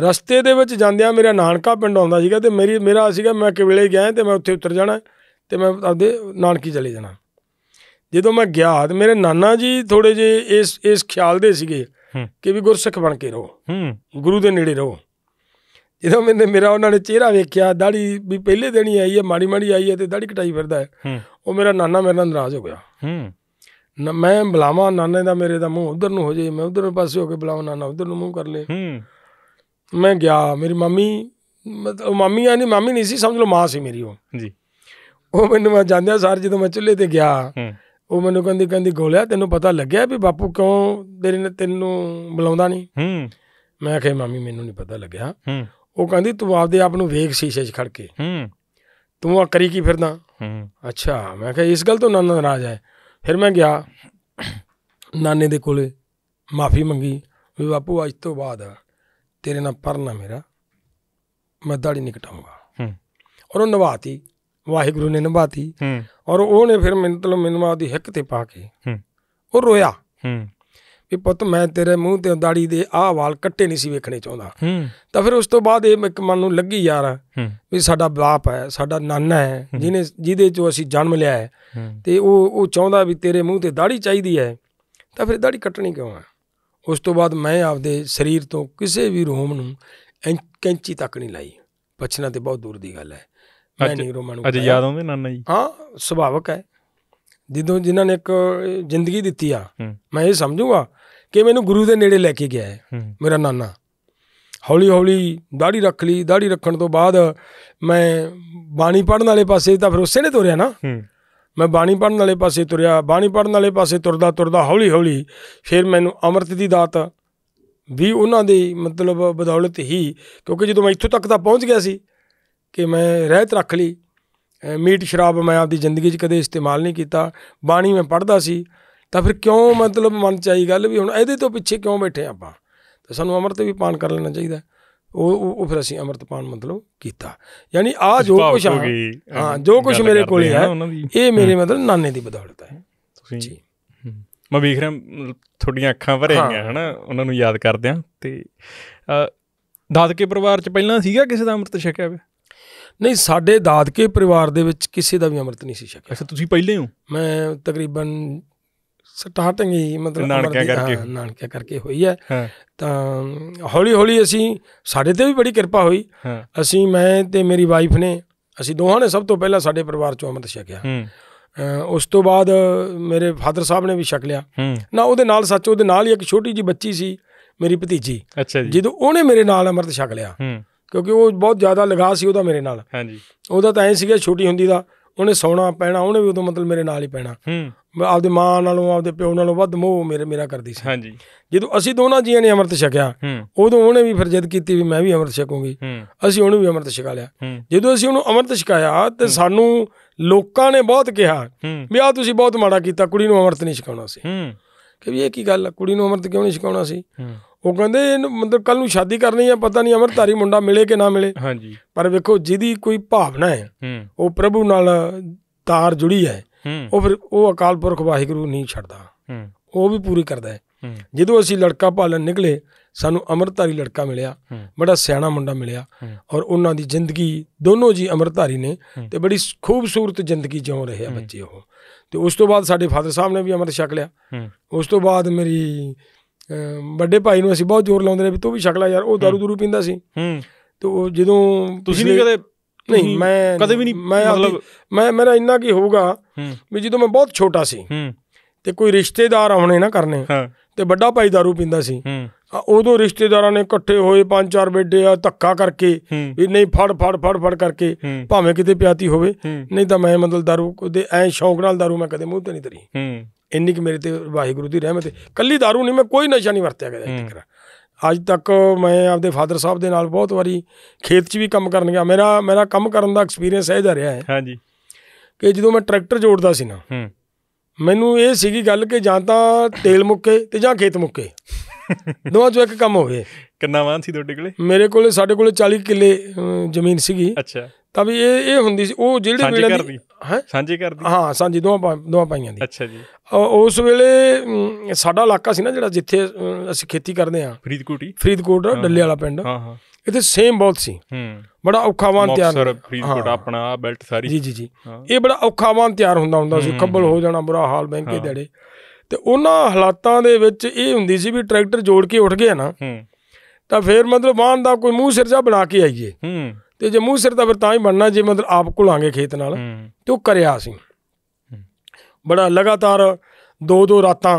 ਰਸਤੇ ਦੇ ਵਿੱਚ ਜਾਂਦਿਆਂ ਮੇਰਾ ਨਾਨਕਾ ਪਿੰਡ ਆਉਂਦਾ ਸੀਗਾ ਤੇ ਮੇਰੀ ਮੇਰਾ ਸੀਗਾ ਮੈਂ ਕਿਵੇਲੇ ਗਿਆ ਤੇ ਮੈਂ ਉੱਥੇ ਉਤਰ ਜਾਣਾ ਤੇ ਮੈਂ ਆਪਦੇ ਨਾਨਕੀ ਚਲੇ ਜਾਣਾ ਜਦੋਂ ਮੈਂ ਗਿਆ ਤੇ ਮੇਰੇ ਨਾਨਾ ਜੀ ਥੋੜੇ ਜੇ ਇਸ ਇਸ ਖਿਆਲ ਦੇ ਸੀਗੇ ਕਿ ਵੀ ਗੁਰਸਿੱਖ ਬਣ ਕੇ ਰਹੋ ਹੂੰ ਗੁਰੂ ਦੇ ਨੇੜੇ ਰਹੋ ਜਦੋਂ ਮੈਨੇ ਮੇਰਾ ਉਹਨਾਂ ਨੇ ਚਿਹਰਾ ਵੇਖਿਆ ਦਾੜੀ ਵੀ ਪਹਿਲੇ ਦਿਨ ਹੀ ਆਈ ਹੈ ਮਾੜੀ ਮਾੜੀ ਆਈ ਹੈ ਤੇ ਦਾੜੀ ਕਟਾਈ ਫਿਰਦਾ ਹੈ ਉਹ ਮੇਰਾ ਨਾਨਾ ਮੇਰੇ ਨਾਲ ਨਾਰਾਜ਼ ਹੋ ਗਿਆ ਹੂੰ ਨਾ ਮੈਂ ਬੁਲਾਵਾਂ ਨਾਨੇ ਦਾ ਮੇਰੇ ਦਾ ਮੂੰਹ ਉਧਰ ਨੂੰ ਹੋ ਜੇ ਮੈਂ ਉਧਰ ਨੂੰ ਪਾਸੇ ਹੋ ਕੇ ਬੁਲਾਵਾਂ ਨਾਨਾ ਉਧਰ ਨੂੰ ਮੂੰਹ ਕਰ ਲੇ ਹੂੰ ਮੈਂ ਗਿਆ ਮੇਰੀ ਮੰਮੀ ਮਤਲਬ ਮਮੀ ਆ ਨਹੀਂ ਮਮੀ ਨਹੀਂ ਸੀ ਸਮਝ ਲਓ ਮਾਂ ਸੀ ਮੇਰੀ ਉਹ ਜੀ ਉਹ ਮੈਨੂੰ ਮੈਂ ਜਾਂਦਿਆ ਸਾਰ ਜਦੋਂ ਮੈਂ ਚੁੱਲ੍ਹੇ ਤੇ ਗਿਆ ਹੂੰ ਉਹ ਮੈਨੂੰ ਕਹਿੰਦੀ ਕਹਿੰਦੀ ਗੋਲਿਆ ਤੈਨੂੰ ਪਤਾ ਲੱਗਿਆ ਵੀ ਬਾਪੂ ਕਿਉਂ ਤੇਰੇ ਨੇ ਤੈਨੂੰ ਬੁਲਾਉਂਦਾ ਨਹੀਂ ਹੂੰ ਮੈਂ ਕਿਹਾ ਮਾਮੀ ਮੈਨੂੰ ਨਹੀਂ ਪਤਾ ਲੱਗਿਆ ਹੂੰ ਉਹ ਕਹਿੰਦੀ ਤੂੰ ਆਪਦੇ ਆਪ ਨੂੰ ਵੇਖ ਸ਼ੀਸ਼ੇ 'ਚ ਖੜ ਕੇ ਹੂੰ ਤੂੰ ਆ ਕਰੀ ਕੀ ਫਿਰਦਾ ਹੂੰ ਅੱਛਾ ਮੈਂ ਕਿਹਾ ਇਸ ਗੱਲ ਤੋਂ ਨਾਨਾ ਨਾਰਾਜ਼ ਹੈ ਫਿਰ ਮੈਂ ਗਿਆ ਨਾਨੇ ਦੇ ਕੋਲੇ ਮਾਫੀ ਮੰਗੀ ਵੀ ਬਾਪੂ ਅੱਜ ਤੋਂ ਬਾਅਦ ਤੇਰੇ ਨਾਲ ਪਰਨਾ ਮੇਰਾ ਮੈਂ ਦਾੜੀ ਨਹੀਂ ਕਟਾਉਂਗਾ ਹੂੰ ਔਰ ਉਹ ਨਵਾਤੀ ਵਾਹਿਗੁਰੂ ਨੇ ਨਿਭਾਤੀ ਔਰ ਉਹਨੇ ਫਿਰ ਤਲ ਮੈਨੂੰ ਆਦੀ ਹਿੱਕ ਤੇ ਪਾ ਕੇ ਉਹ ਰੋਇਆ ਵੀ ਪੁੱਤ ਮੈਂ ਤੇਰੇ ਮੂੰਹ ਤੇ ਦਾੜੀ ਦੇ ਆਹ ਵਾਲ ਕੱਟੇ ਨਹੀਂ ਸੀ ਵੇਖਣੇ ਚਾਹੁੰਦਾ ਤਾਂ ਫਿਰ ਉਸ ਤੋਂ ਬਾਅਦ ਇਹ ਇੱਕ ਮਨ ਨੂੰ ਲੱਗੀ ਯਾਰ ਵੀ ਸਾਡਾ ਬਾਪ ਹੈ ਸਾਡਾ ਨਾਨਾ ਹੈ ਜਿਹਨੇ ਜਿਹਦੇ ਚੋਂ ਅਸੀਂ ਜਨਮ ਲਿਆ ਹੈ ਤੇ ਉਹ ਉਹ ਚਾਹੁੰਦਾ ਵੀ ਤੇਰੇ ਮੂੰਹ ਤੇ ਦਾੜੀ ਚਾਹੀਦੀ ਹੈ ਤਾਂ ਫਿਰ ਦਾੜੀ ਕੱਟਣੀ ਕਿਉਂ ਹੈ ਉਸ ਤੋਂ ਬਾਅਦ ਮੈਂ ਆਪਦੇ ਸਰੀਰ ਤੋਂ ਕਿਸੇ ਵੀ ਰੋਮ ਨੂੰ ਕੈਂਚੀ ਤੱਕ ਨਹੀਂ ਲਾਈ ਪਛਣਾ ਤੇ ਬਹੁਤ ਦੂਰ ਦੀ ਗੱਲ ਹੈ ਮੈਂ ਨਹੀਂ ਰੋਮਾਂ ਅੱਜ ਯਾਦ ਆਉਂਦੇ ਨਾਨਾ ਜੀ ਹਾਂ ਸੁਭਾਵਕ ਹੈ ਜਦੋਂ ਜਿਨ੍ਹਾਂ ਨੇ ਇੱਕ ਜ਼ਿੰਦਗੀ ਦਿੱਤੀ ਆ ਮੈਂ ਇਹ ਸਮਝੂਗਾ ਕਿ ਮੈਨੂੰ ਗੁਰੂ ਦੇ ਨੇੜੇ ਲੈ ਕੇ ਗਿਆ ਹੈ ਮੇਰਾ ਨਾਨਾ ਹੌਲੀ ਹੌਲੀ ਦਾੜੀ ਰੱਖ ਲਈ ਦਾੜੀ ਰੱਖਣ ਤੋਂ ਬਾਅਦ ਮੈਂ ਬਾਣੀ ਪੜਨ ਵਾਲੇ ਪਾਸੇ ਤਾਂ ਫਿਰ ਉਸੇ ਨੇ ਤੁਰਿਆ ਨਾ ਮੈਂ ਬਾਣੀ ਪੜਨ ਵਾਲੇ ਪਾਸੇ ਤੁਰਿਆ ਬਾਣੀ ਪੜਨ ਵਾਲੇ ਪਾਸੇ ਤੁਰਦਾ ਤੁਰਦਾ ਹੌਲੀ ਹੌਲੀ ਫਿਰ ਮੈਨੂੰ ਅੰਮ੍ਰਿਤ ਦੀ ਦਾਤ ਵੀ ਉਹਨਾਂ ਦੇ ਮਤਲਬ ਬਦੌਲਤ ਹੀ ਕਿਉਂਕਿ ਜਦੋਂ ਮੈਂ ਇੱਥੋਂ ਤੱਕ ਤਾਂ ਪਹੁੰਚ ਗਿਆ ਸੀ ਕਿ ਮੈਂ ਰਹਿਤ ਰੱਖ ਲਈ ਮੀਟ ਸ਼ਰਾਬ ਮੈਂ ਆਪਦੀ ਜ਼ਿੰਦਗੀ 'ਚ ਕਦੇ ਇਸਤੇਮਾਲ ਨਹੀਂ ਕੀਤਾ ਬਾਣੀ ਮੈਂ ਪੜਦਾ ਸੀ ਤਾਂ ਫਿਰ ਕਿਉਂ ਮਤਲਬ ਮਨ ਚ ਆਈ ਗੱਲ ਵੀ ਹੁਣ ਇਹਦੇ ਤੋਂ ਪਿੱਛੇ ਕਿਉਂ ਬੈਠੇ ਆਪਾਂ ਤਾਂ ਸਾਨੂੰ ਅੰਮ੍ਰਿਤ ਵੀ ਪਾਨ ਕਰ ਲੈਣਾ ਚਾਹੀਦਾ ਉਹ ਉਹ ਫਿਰ ਅਸੀਂ ਅੰਮ੍ਰਿਤ ਪਾਨ ਮਤਲਬ ਕੀਤਾ ਯਾਨੀ ਆ ਜੋ ਕੁਛ ਆ ਹਾਂ ਜੋ ਕੁਛ ਮੇਰੇ ਕੋਲੇ ਹੈ ਇਹ ਮੇਰੇ ਮਤਲਬ ਨਾਨੇ ਦੀ ਬਦੌਲਤ ਹੈ ਤੁਸੀਂ ਜੀ ਮੈਂ ਵੇਖ ਰਿਹਾ ਤੁਹਾਡੀਆਂ ਅੱਖਾਂ ਭਰੇ ਗਈਆਂ ਹਨਾ ਉਹਨਾਂ ਨੂੰ ਯਾਦ ਕਰਦੇ ਆ ਤੇ ਦਾਦਕੇ ਪਰਿਵਾਰ ਚ ਪਹਿਲਾਂ ਸੀਗਾ ਕਿਸੇ ਦਾ ਅੰਮ੍ਰਿਤ ਛਕਿਆ ਵੇ ਨਹੀਂ ਸਾਡੇ ਦਾਦਕੇ ਪਰਿਵਾਰ ਦੇ ਵਿੱਚ ਕਿਸੇ ਦਾ ਵੀ ਅਮਰਤ ਨਹੀਂ ਸੀ ਛਕਿਆ ਅੱਛਾ ਤੁਸੀਂ ਪਹਿਲੇ ਹੋ ਮੈਂ ਤਕਰੀਬਨ ਸਟਾਰਟਿੰਗ ਹੀ ਮਤਲਬ ਨਾਨਕਿਆ ਕਰਕੇ ਨਾਨਕਿਆ ਕਰਕੇ ਹੋਈ ਹੈ ਤਾਂ ਹੌਲੀ ਹੌਲੀ ਅਸੀਂ ਸਾਡੇ ਤੇ ਵੀ ਬੜੀ ਕਿਰਪਾ ਹੋਈ ਅਸੀਂ ਮੈਂ ਤੇ ਮੇਰੀ ਵਾਈਫ ਨੇ ਅਸੀਂ ਦੋਹਾਂ ਨੇ ਸਭ ਤੋਂ ਪਹਿਲਾਂ ਸਾਡੇ ਪਰਿਵਾਰ ਚੋਂ ਅਮਰਤ ਛਕਿਆ ਉਸ ਤੋਂ ਬਾਅਦ ਮੇਰੇ ਫਾਦਰ ਸਾਹਿਬ ਨੇ ਵੀ ਛਕ ਲਿਆ ਨਾ ਉਹਦੇ ਨਾਲ ਸੱਚ ਉਹਦੇ ਨਾਲ ਹੀ ਇੱਕ ਛੋਟੀ ਜੀ ਬੱਚੀ ਸੀ ਮੇਰੀ ਭਤੀਜੀ ਅੱਛਾ ਜੀ ਜਦੋਂ ਉਹਨੇ ਮੇਰੇ ਨਾਲ ਅਮਰਤ ਛਕ ਲਿਆ ਹੂੰ ਕਿਉਂਕਿ ਉਹ ਬਹੁਤ ਜ਼ਿਆਦਾ ਲਗਾ ਸੀ ਉਹਦਾ ਮੇਰੇ ਨਾਲ ਹਾਂਜੀ ਉਹਦਾ ਤਾਂ ਐ ਸੀਗਾ ਛੋਟੀ ਹੁੰਦੀ ਦਾ ਉਹਨੇ ਸੌਣਾ ਪੈਣਾ ਉਹਨੇ ਵੀ ਉਦੋਂ ਮਤਲਬ ਮੇਰੇ ਨਾਲ ਹੀ ਪੈਣਾ ਹੂੰ ਆਪਦੇ ਮਾਂ ਨਾਲੋਂ ਆਪਦੇ ਪਿਓ ਨਾਲੋਂ ਵੱਧ ਮੋਹ ਮੇਰੇ ਮੇਰਾ ਕਰਦੀ ਸੀ ਹਾਂਜੀ ਜਦੋਂ ਅਸੀਂ ਦੋਨਾਂ ਜੀਆਂ ਨੇ ਅੰਮ੍ਰਿਤ ਛਕਿਆ ਉਦੋਂ ਉਹਨੇ ਵੀ ਫਿਰ ਜਿੱਦ ਕੀਤੀ ਵੀ ਮੈਂ ਵੀ ਅੰਮ੍ਰਿਤ ਛਕੂੰਗੀ ਅਸੀਂ ਉਹਨੂੰ ਵੀ ਅੰਮ੍ਰਿਤ ਛਕਾ ਲਿਆ ਜਦੋਂ ਅਸੀਂ ਉਹਨੂੰ ਅੰਮ੍ਰਿਤ ਛਕਾਇਆ ਤੇ ਸਾਨੂੰ ਲੋਕਾਂ ਨੇ ਬਹੁਤ ਕਿਹਾ ਵੀ ਆ ਤੁਸੀਂ ਬਹੁਤ ਮਾੜਾ ਕੀਤਾ ਕੁੜੀ ਨੂੰ ਅੰਮ੍ਰਿਤ ਨਹੀਂ ਛਕਾਉਣਾ ਸੀ ਕਿ ਵੀ ਇਹ ਕੀ ਗੱਲ ਕੁੜੀ ਨੂੰ ਅੰਮ੍ਰਿਤ ਕਿਉਂ ਨਹੀਂ ਛਕਾਉਣਾ ਸੀ ਉਹ ਕਹਿੰਦੇ ਮਤਲਬ ਕੱਲ ਨੂੰ ਸ਼ਾਦੀ ਕਰਨੀ ਆ ਪਤਾ ਨਹੀਂ ਅਮਰਧਾਰੀ ਮੁੰਡਾ ਮਿਲੇ ਕਿ ਨਾ ਮਿਲੇ ਹਾਂਜੀ ਪਰ ਵੇਖੋ ਜਿਹਦੀ ਕੋਈ ਭਾਵਨਾ ਹੈ ਉਹ ਪ੍ਰਭੂ ਨਾਲ ਤਾਰ ਜੁੜੀ ਹੈ ਉਹ ਫਿਰ ਉਹ ਅਕਾਲ ਪੁਰਖ ਵਾਹਿਗੁਰੂ ਨਹੀਂ ਛੱਡਦਾ ਉਹ ਵੀ ਪੂਰੀ ਕਰਦਾ ਹੈ ਜਦੋਂ ਅਸੀਂ ਲੜਕਾ ਪਾਲਣ ਨਿਕਲੇ ਸਾਨੂੰ ਅਮਰਧਾਰੀ ਲੜਕਾ ਮਿਲਿਆ ਬੜਾ ਸਿਆਣਾ ਮੁੰਡਾ ਮਿਲਿਆ ਔਰ ਉਹਨਾਂ ਦੀ ਜ਼ਿੰਦਗੀ ਦੋਨੋਂ ਜੀ ਅਮਰਧਾਰੀ ਨੇ ਤੇ ਬੜੀ ਖੂਬਸੂਰਤ ਜ਼ਿੰਦਗੀ ਜਿਉ ਰਹੇ ਆ ਬੱਚੇ ਉਹ ਤੇ ਉਸ ਤੋਂ ਬਾਅਦ ਸਾਡੇ ਫਾਦਰ ਸਾਹਿਬ ਨੇ ਵੀ ਅਮਰਤ ਛਕ ਲਿਆ ਉਸ ਤੋਂ ਬਾਅਦ ਮੇਰੀ ਵੱਡੇ ਭਾਈ ਨੂੰ ਅਸੀਂ ਬਹੁਤ ਜ਼ੋਰ ਲਾਉਂਦੇ ਰਹੇ ਵੀ ਤੂੰ ਵੀ ਸ਼ਕਲਾ ਯਾਰ ਉਹ दारू ਦਰੂ ਪੀਂਦਾ ਸੀ ਹੂੰ ਤੇ ਉਹ ਜਦੋਂ ਤੁਸੀਂ ਨਹੀਂ ਕਦੇ ਨਹੀਂ ਮੈਂ ਕਦੇ ਵੀ ਨਹੀਂ ਮੈਂ ਮਤਲਬ ਮੈਂ ਮੇਰਾ ਇੰਨਾ ਕੀ ਹੋਊਗਾ ਵੀ ਜਦੋਂ ਮੈਂ ਬਹੁਤ ਛੋਟਾ ਸੀ ਹੂੰ ਤੇ ਕੋਈ ਰਿਸ਼ਤੇਦਾਰ ਆਉਣੇ ਨਾ ਕਰਨੇ ਤੇ ਵੱਡਾ ਭਾਈ दारू ਪੀਂਦਾ ਸੀ ਹੂੰ ਉਦੋਂ ਰਿਸ਼ਤੇਦਾਰਾਂ ਨੇ ਇਕੱਠੇ ਹੋਏ ਪੰਜ ਚਾਰ ਬੇਡੇ ਆ ਧੱਕਾ ਕਰਕੇ ਵੀ ਨਹੀਂ ਫੜ ਫੜ ਫੜ ਫੜ ਕਰਕੇ ਭਾਵੇਂ ਕਿਤੇ ਪਿਆਤੀ ਹੋਵੇ ਨਹੀਂ ਤਾਂ ਮੈਂ ਮਤਲਬ दारू ਦੇ ਐ ਸ਼ੌਂਕ ਨਾਲ दारू ਮੈਂ ਕਦੇ ਮੂੰਹ ਤੇ ਨਹੀਂ ਧਰੀ ਇੰਨੀ ਕਿ ਮੇਰੇ ਤੇ ਵਾਹਿਗੁਰੂ ਦੀ ਰਹਿਮਤ ਹੈ ਕੱਲੀ दारू ਨਹੀਂ ਮੈਂ ਕੋਈ ਨਸ਼ਾ ਨਹੀਂ ਵਰਤਿਆ ਕਦੇ ਤੱਕ ਅੱਜ ਤੱਕ ਮੈਂ ਆਪਦੇ ਫਾਦਰ ਸਾਹਿਬ ਦੇ ਨਾਲ ਬਹੁਤ ਵਾਰੀ ਖੇਤ 'ਚ ਵੀ ਕੰਮ ਕਰਨ ਗਿਆ ਮੇਰਾ ਮੇਰਾ ਕੰਮ ਕਰਨ ਦਾ ਐਕਸਪੀਰੀਅੰਸ ਇਹ ਜਾ ਰਿਹਾ ਹੈ ਹਾਂਜੀ ਕਿ ਜਦੋਂ ਮੈਂ ਟਰੈਕਟਰ ਜੋੜਦਾ ਸੀ ਨਾ ਮੈਨੂੰ ਇਹ ਸੀਗੀ ਗੱਲ ਕਿ ਜਾਂ ਤਾਂ ਤੇਲ ਮੁੱਕੇ ਤੇ ਜਾਂ ਖੇਤ ਮੁੱਕੇ [laughs] ਦੋਵਾਂ ਚੋਂ ਇੱਕ ਕੰਮ ਹੋਵੇ ਕਿੰਨਾ ਵਾਂ ਸੀ ਤੁਹਾਡੇ ਕੋਲੇ ਮੇਰੇ ਕੋਲੇ ਸਾਡੇ ਕੋਲੇ 40 ਕਿੱਲੇ ਜ਼ਮੀਨ ਸੀਗੀ ਅੱਛਾ ਤਾਂ ਵੀ ਇਹ ਇਹ ਹੁੰਦੀ ਸੀ ਉਹ ਜਿਹੜੇ ਵੇਲੇ ਹੈ ਸਾਂਝੀ ਕਰਦੀ ਹਾਂ ਸਾਂਝੀ ਦੋਵਾਂ ਦੋਵਾਂ ਪਾਈਆਂ ਦੀ ਅੱਛਾ ਜੀ ਉਸ ਵੇਲੇ ਸਾਡਾ ਇਲਾਕਾ ਸੀ ਨਾ ਜਿਹੜਾ ਜਿੱਥੇ ਅਸੀਂ ਖੇਤੀ ਕਰਦੇ ਆ ਫਰੀਦਕੋਟੀ ਫਰੀਦਕੋਟ ਡੱਲੇ ਵਾਲਾ ਪਿੰਡ ਹਾਂ ਹਾਂ ਇੱਥੇ ਸੇਮ ਬਹੁਤ ਸੀ ਹੂੰ ਬੜਾ ਔਖਾ ਵਾਂ ਤਿਆਰ ਸਰ ਫਰੀਦਕੋਟ ਆਪਣਾ ਬੈਲਟ ਸਾਰੀ ਜੀ ਜੀ ਜੀ ਇਹ ਬੜਾ ਔਖਾ ਵਾਂ ਤਿਆਰ ਹੁੰਦਾ ਹੁੰਦਾ ਸੀ ਖੱਬਲ ਹੋ ਜਾਣਾ ਬੁਰਾ ਹਾਲ ਬੈਂਕੇ ਦੇੜੇ ਤੇ ਉਹਨਾਂ ਹਾਲਾਤਾਂ ਦੇ ਵਿੱਚ ਇਹ ਹੁੰਦੀ ਸੀ ਵੀ ਟਰੈਕਟਰ ਜੋੜ ਕੇ ਉੱਠ ਗਏ ਨਾ ਹੂੰ ਤਾਂ ਫੇਰ ਮਤਲਬ ਵਾਹਨ ਦਾ ਕੋਈ ਮੂੰਹ ਸਿਰਜਾ ਬਣਾ ਕੇ ਆਈਏ ਹੂੰ ਤੇ ਜੇ ਮੂੰਹ ਸਿਰ ਦਾ ਫਿਰ ਤਾਂ ਹੀ ਬਣਨਾ ਜੇ ਮਤਲਬ ਆਪ ਘੁਲਾਂਗੇ ਖੇਤ ਨਾਲ ਤੇ ਉਹ ਕਰਿਆ ਸੀ ਬੜਾ ਲਗਾਤਾਰ ਦੋ ਦੋ ਰਾਤਾਂ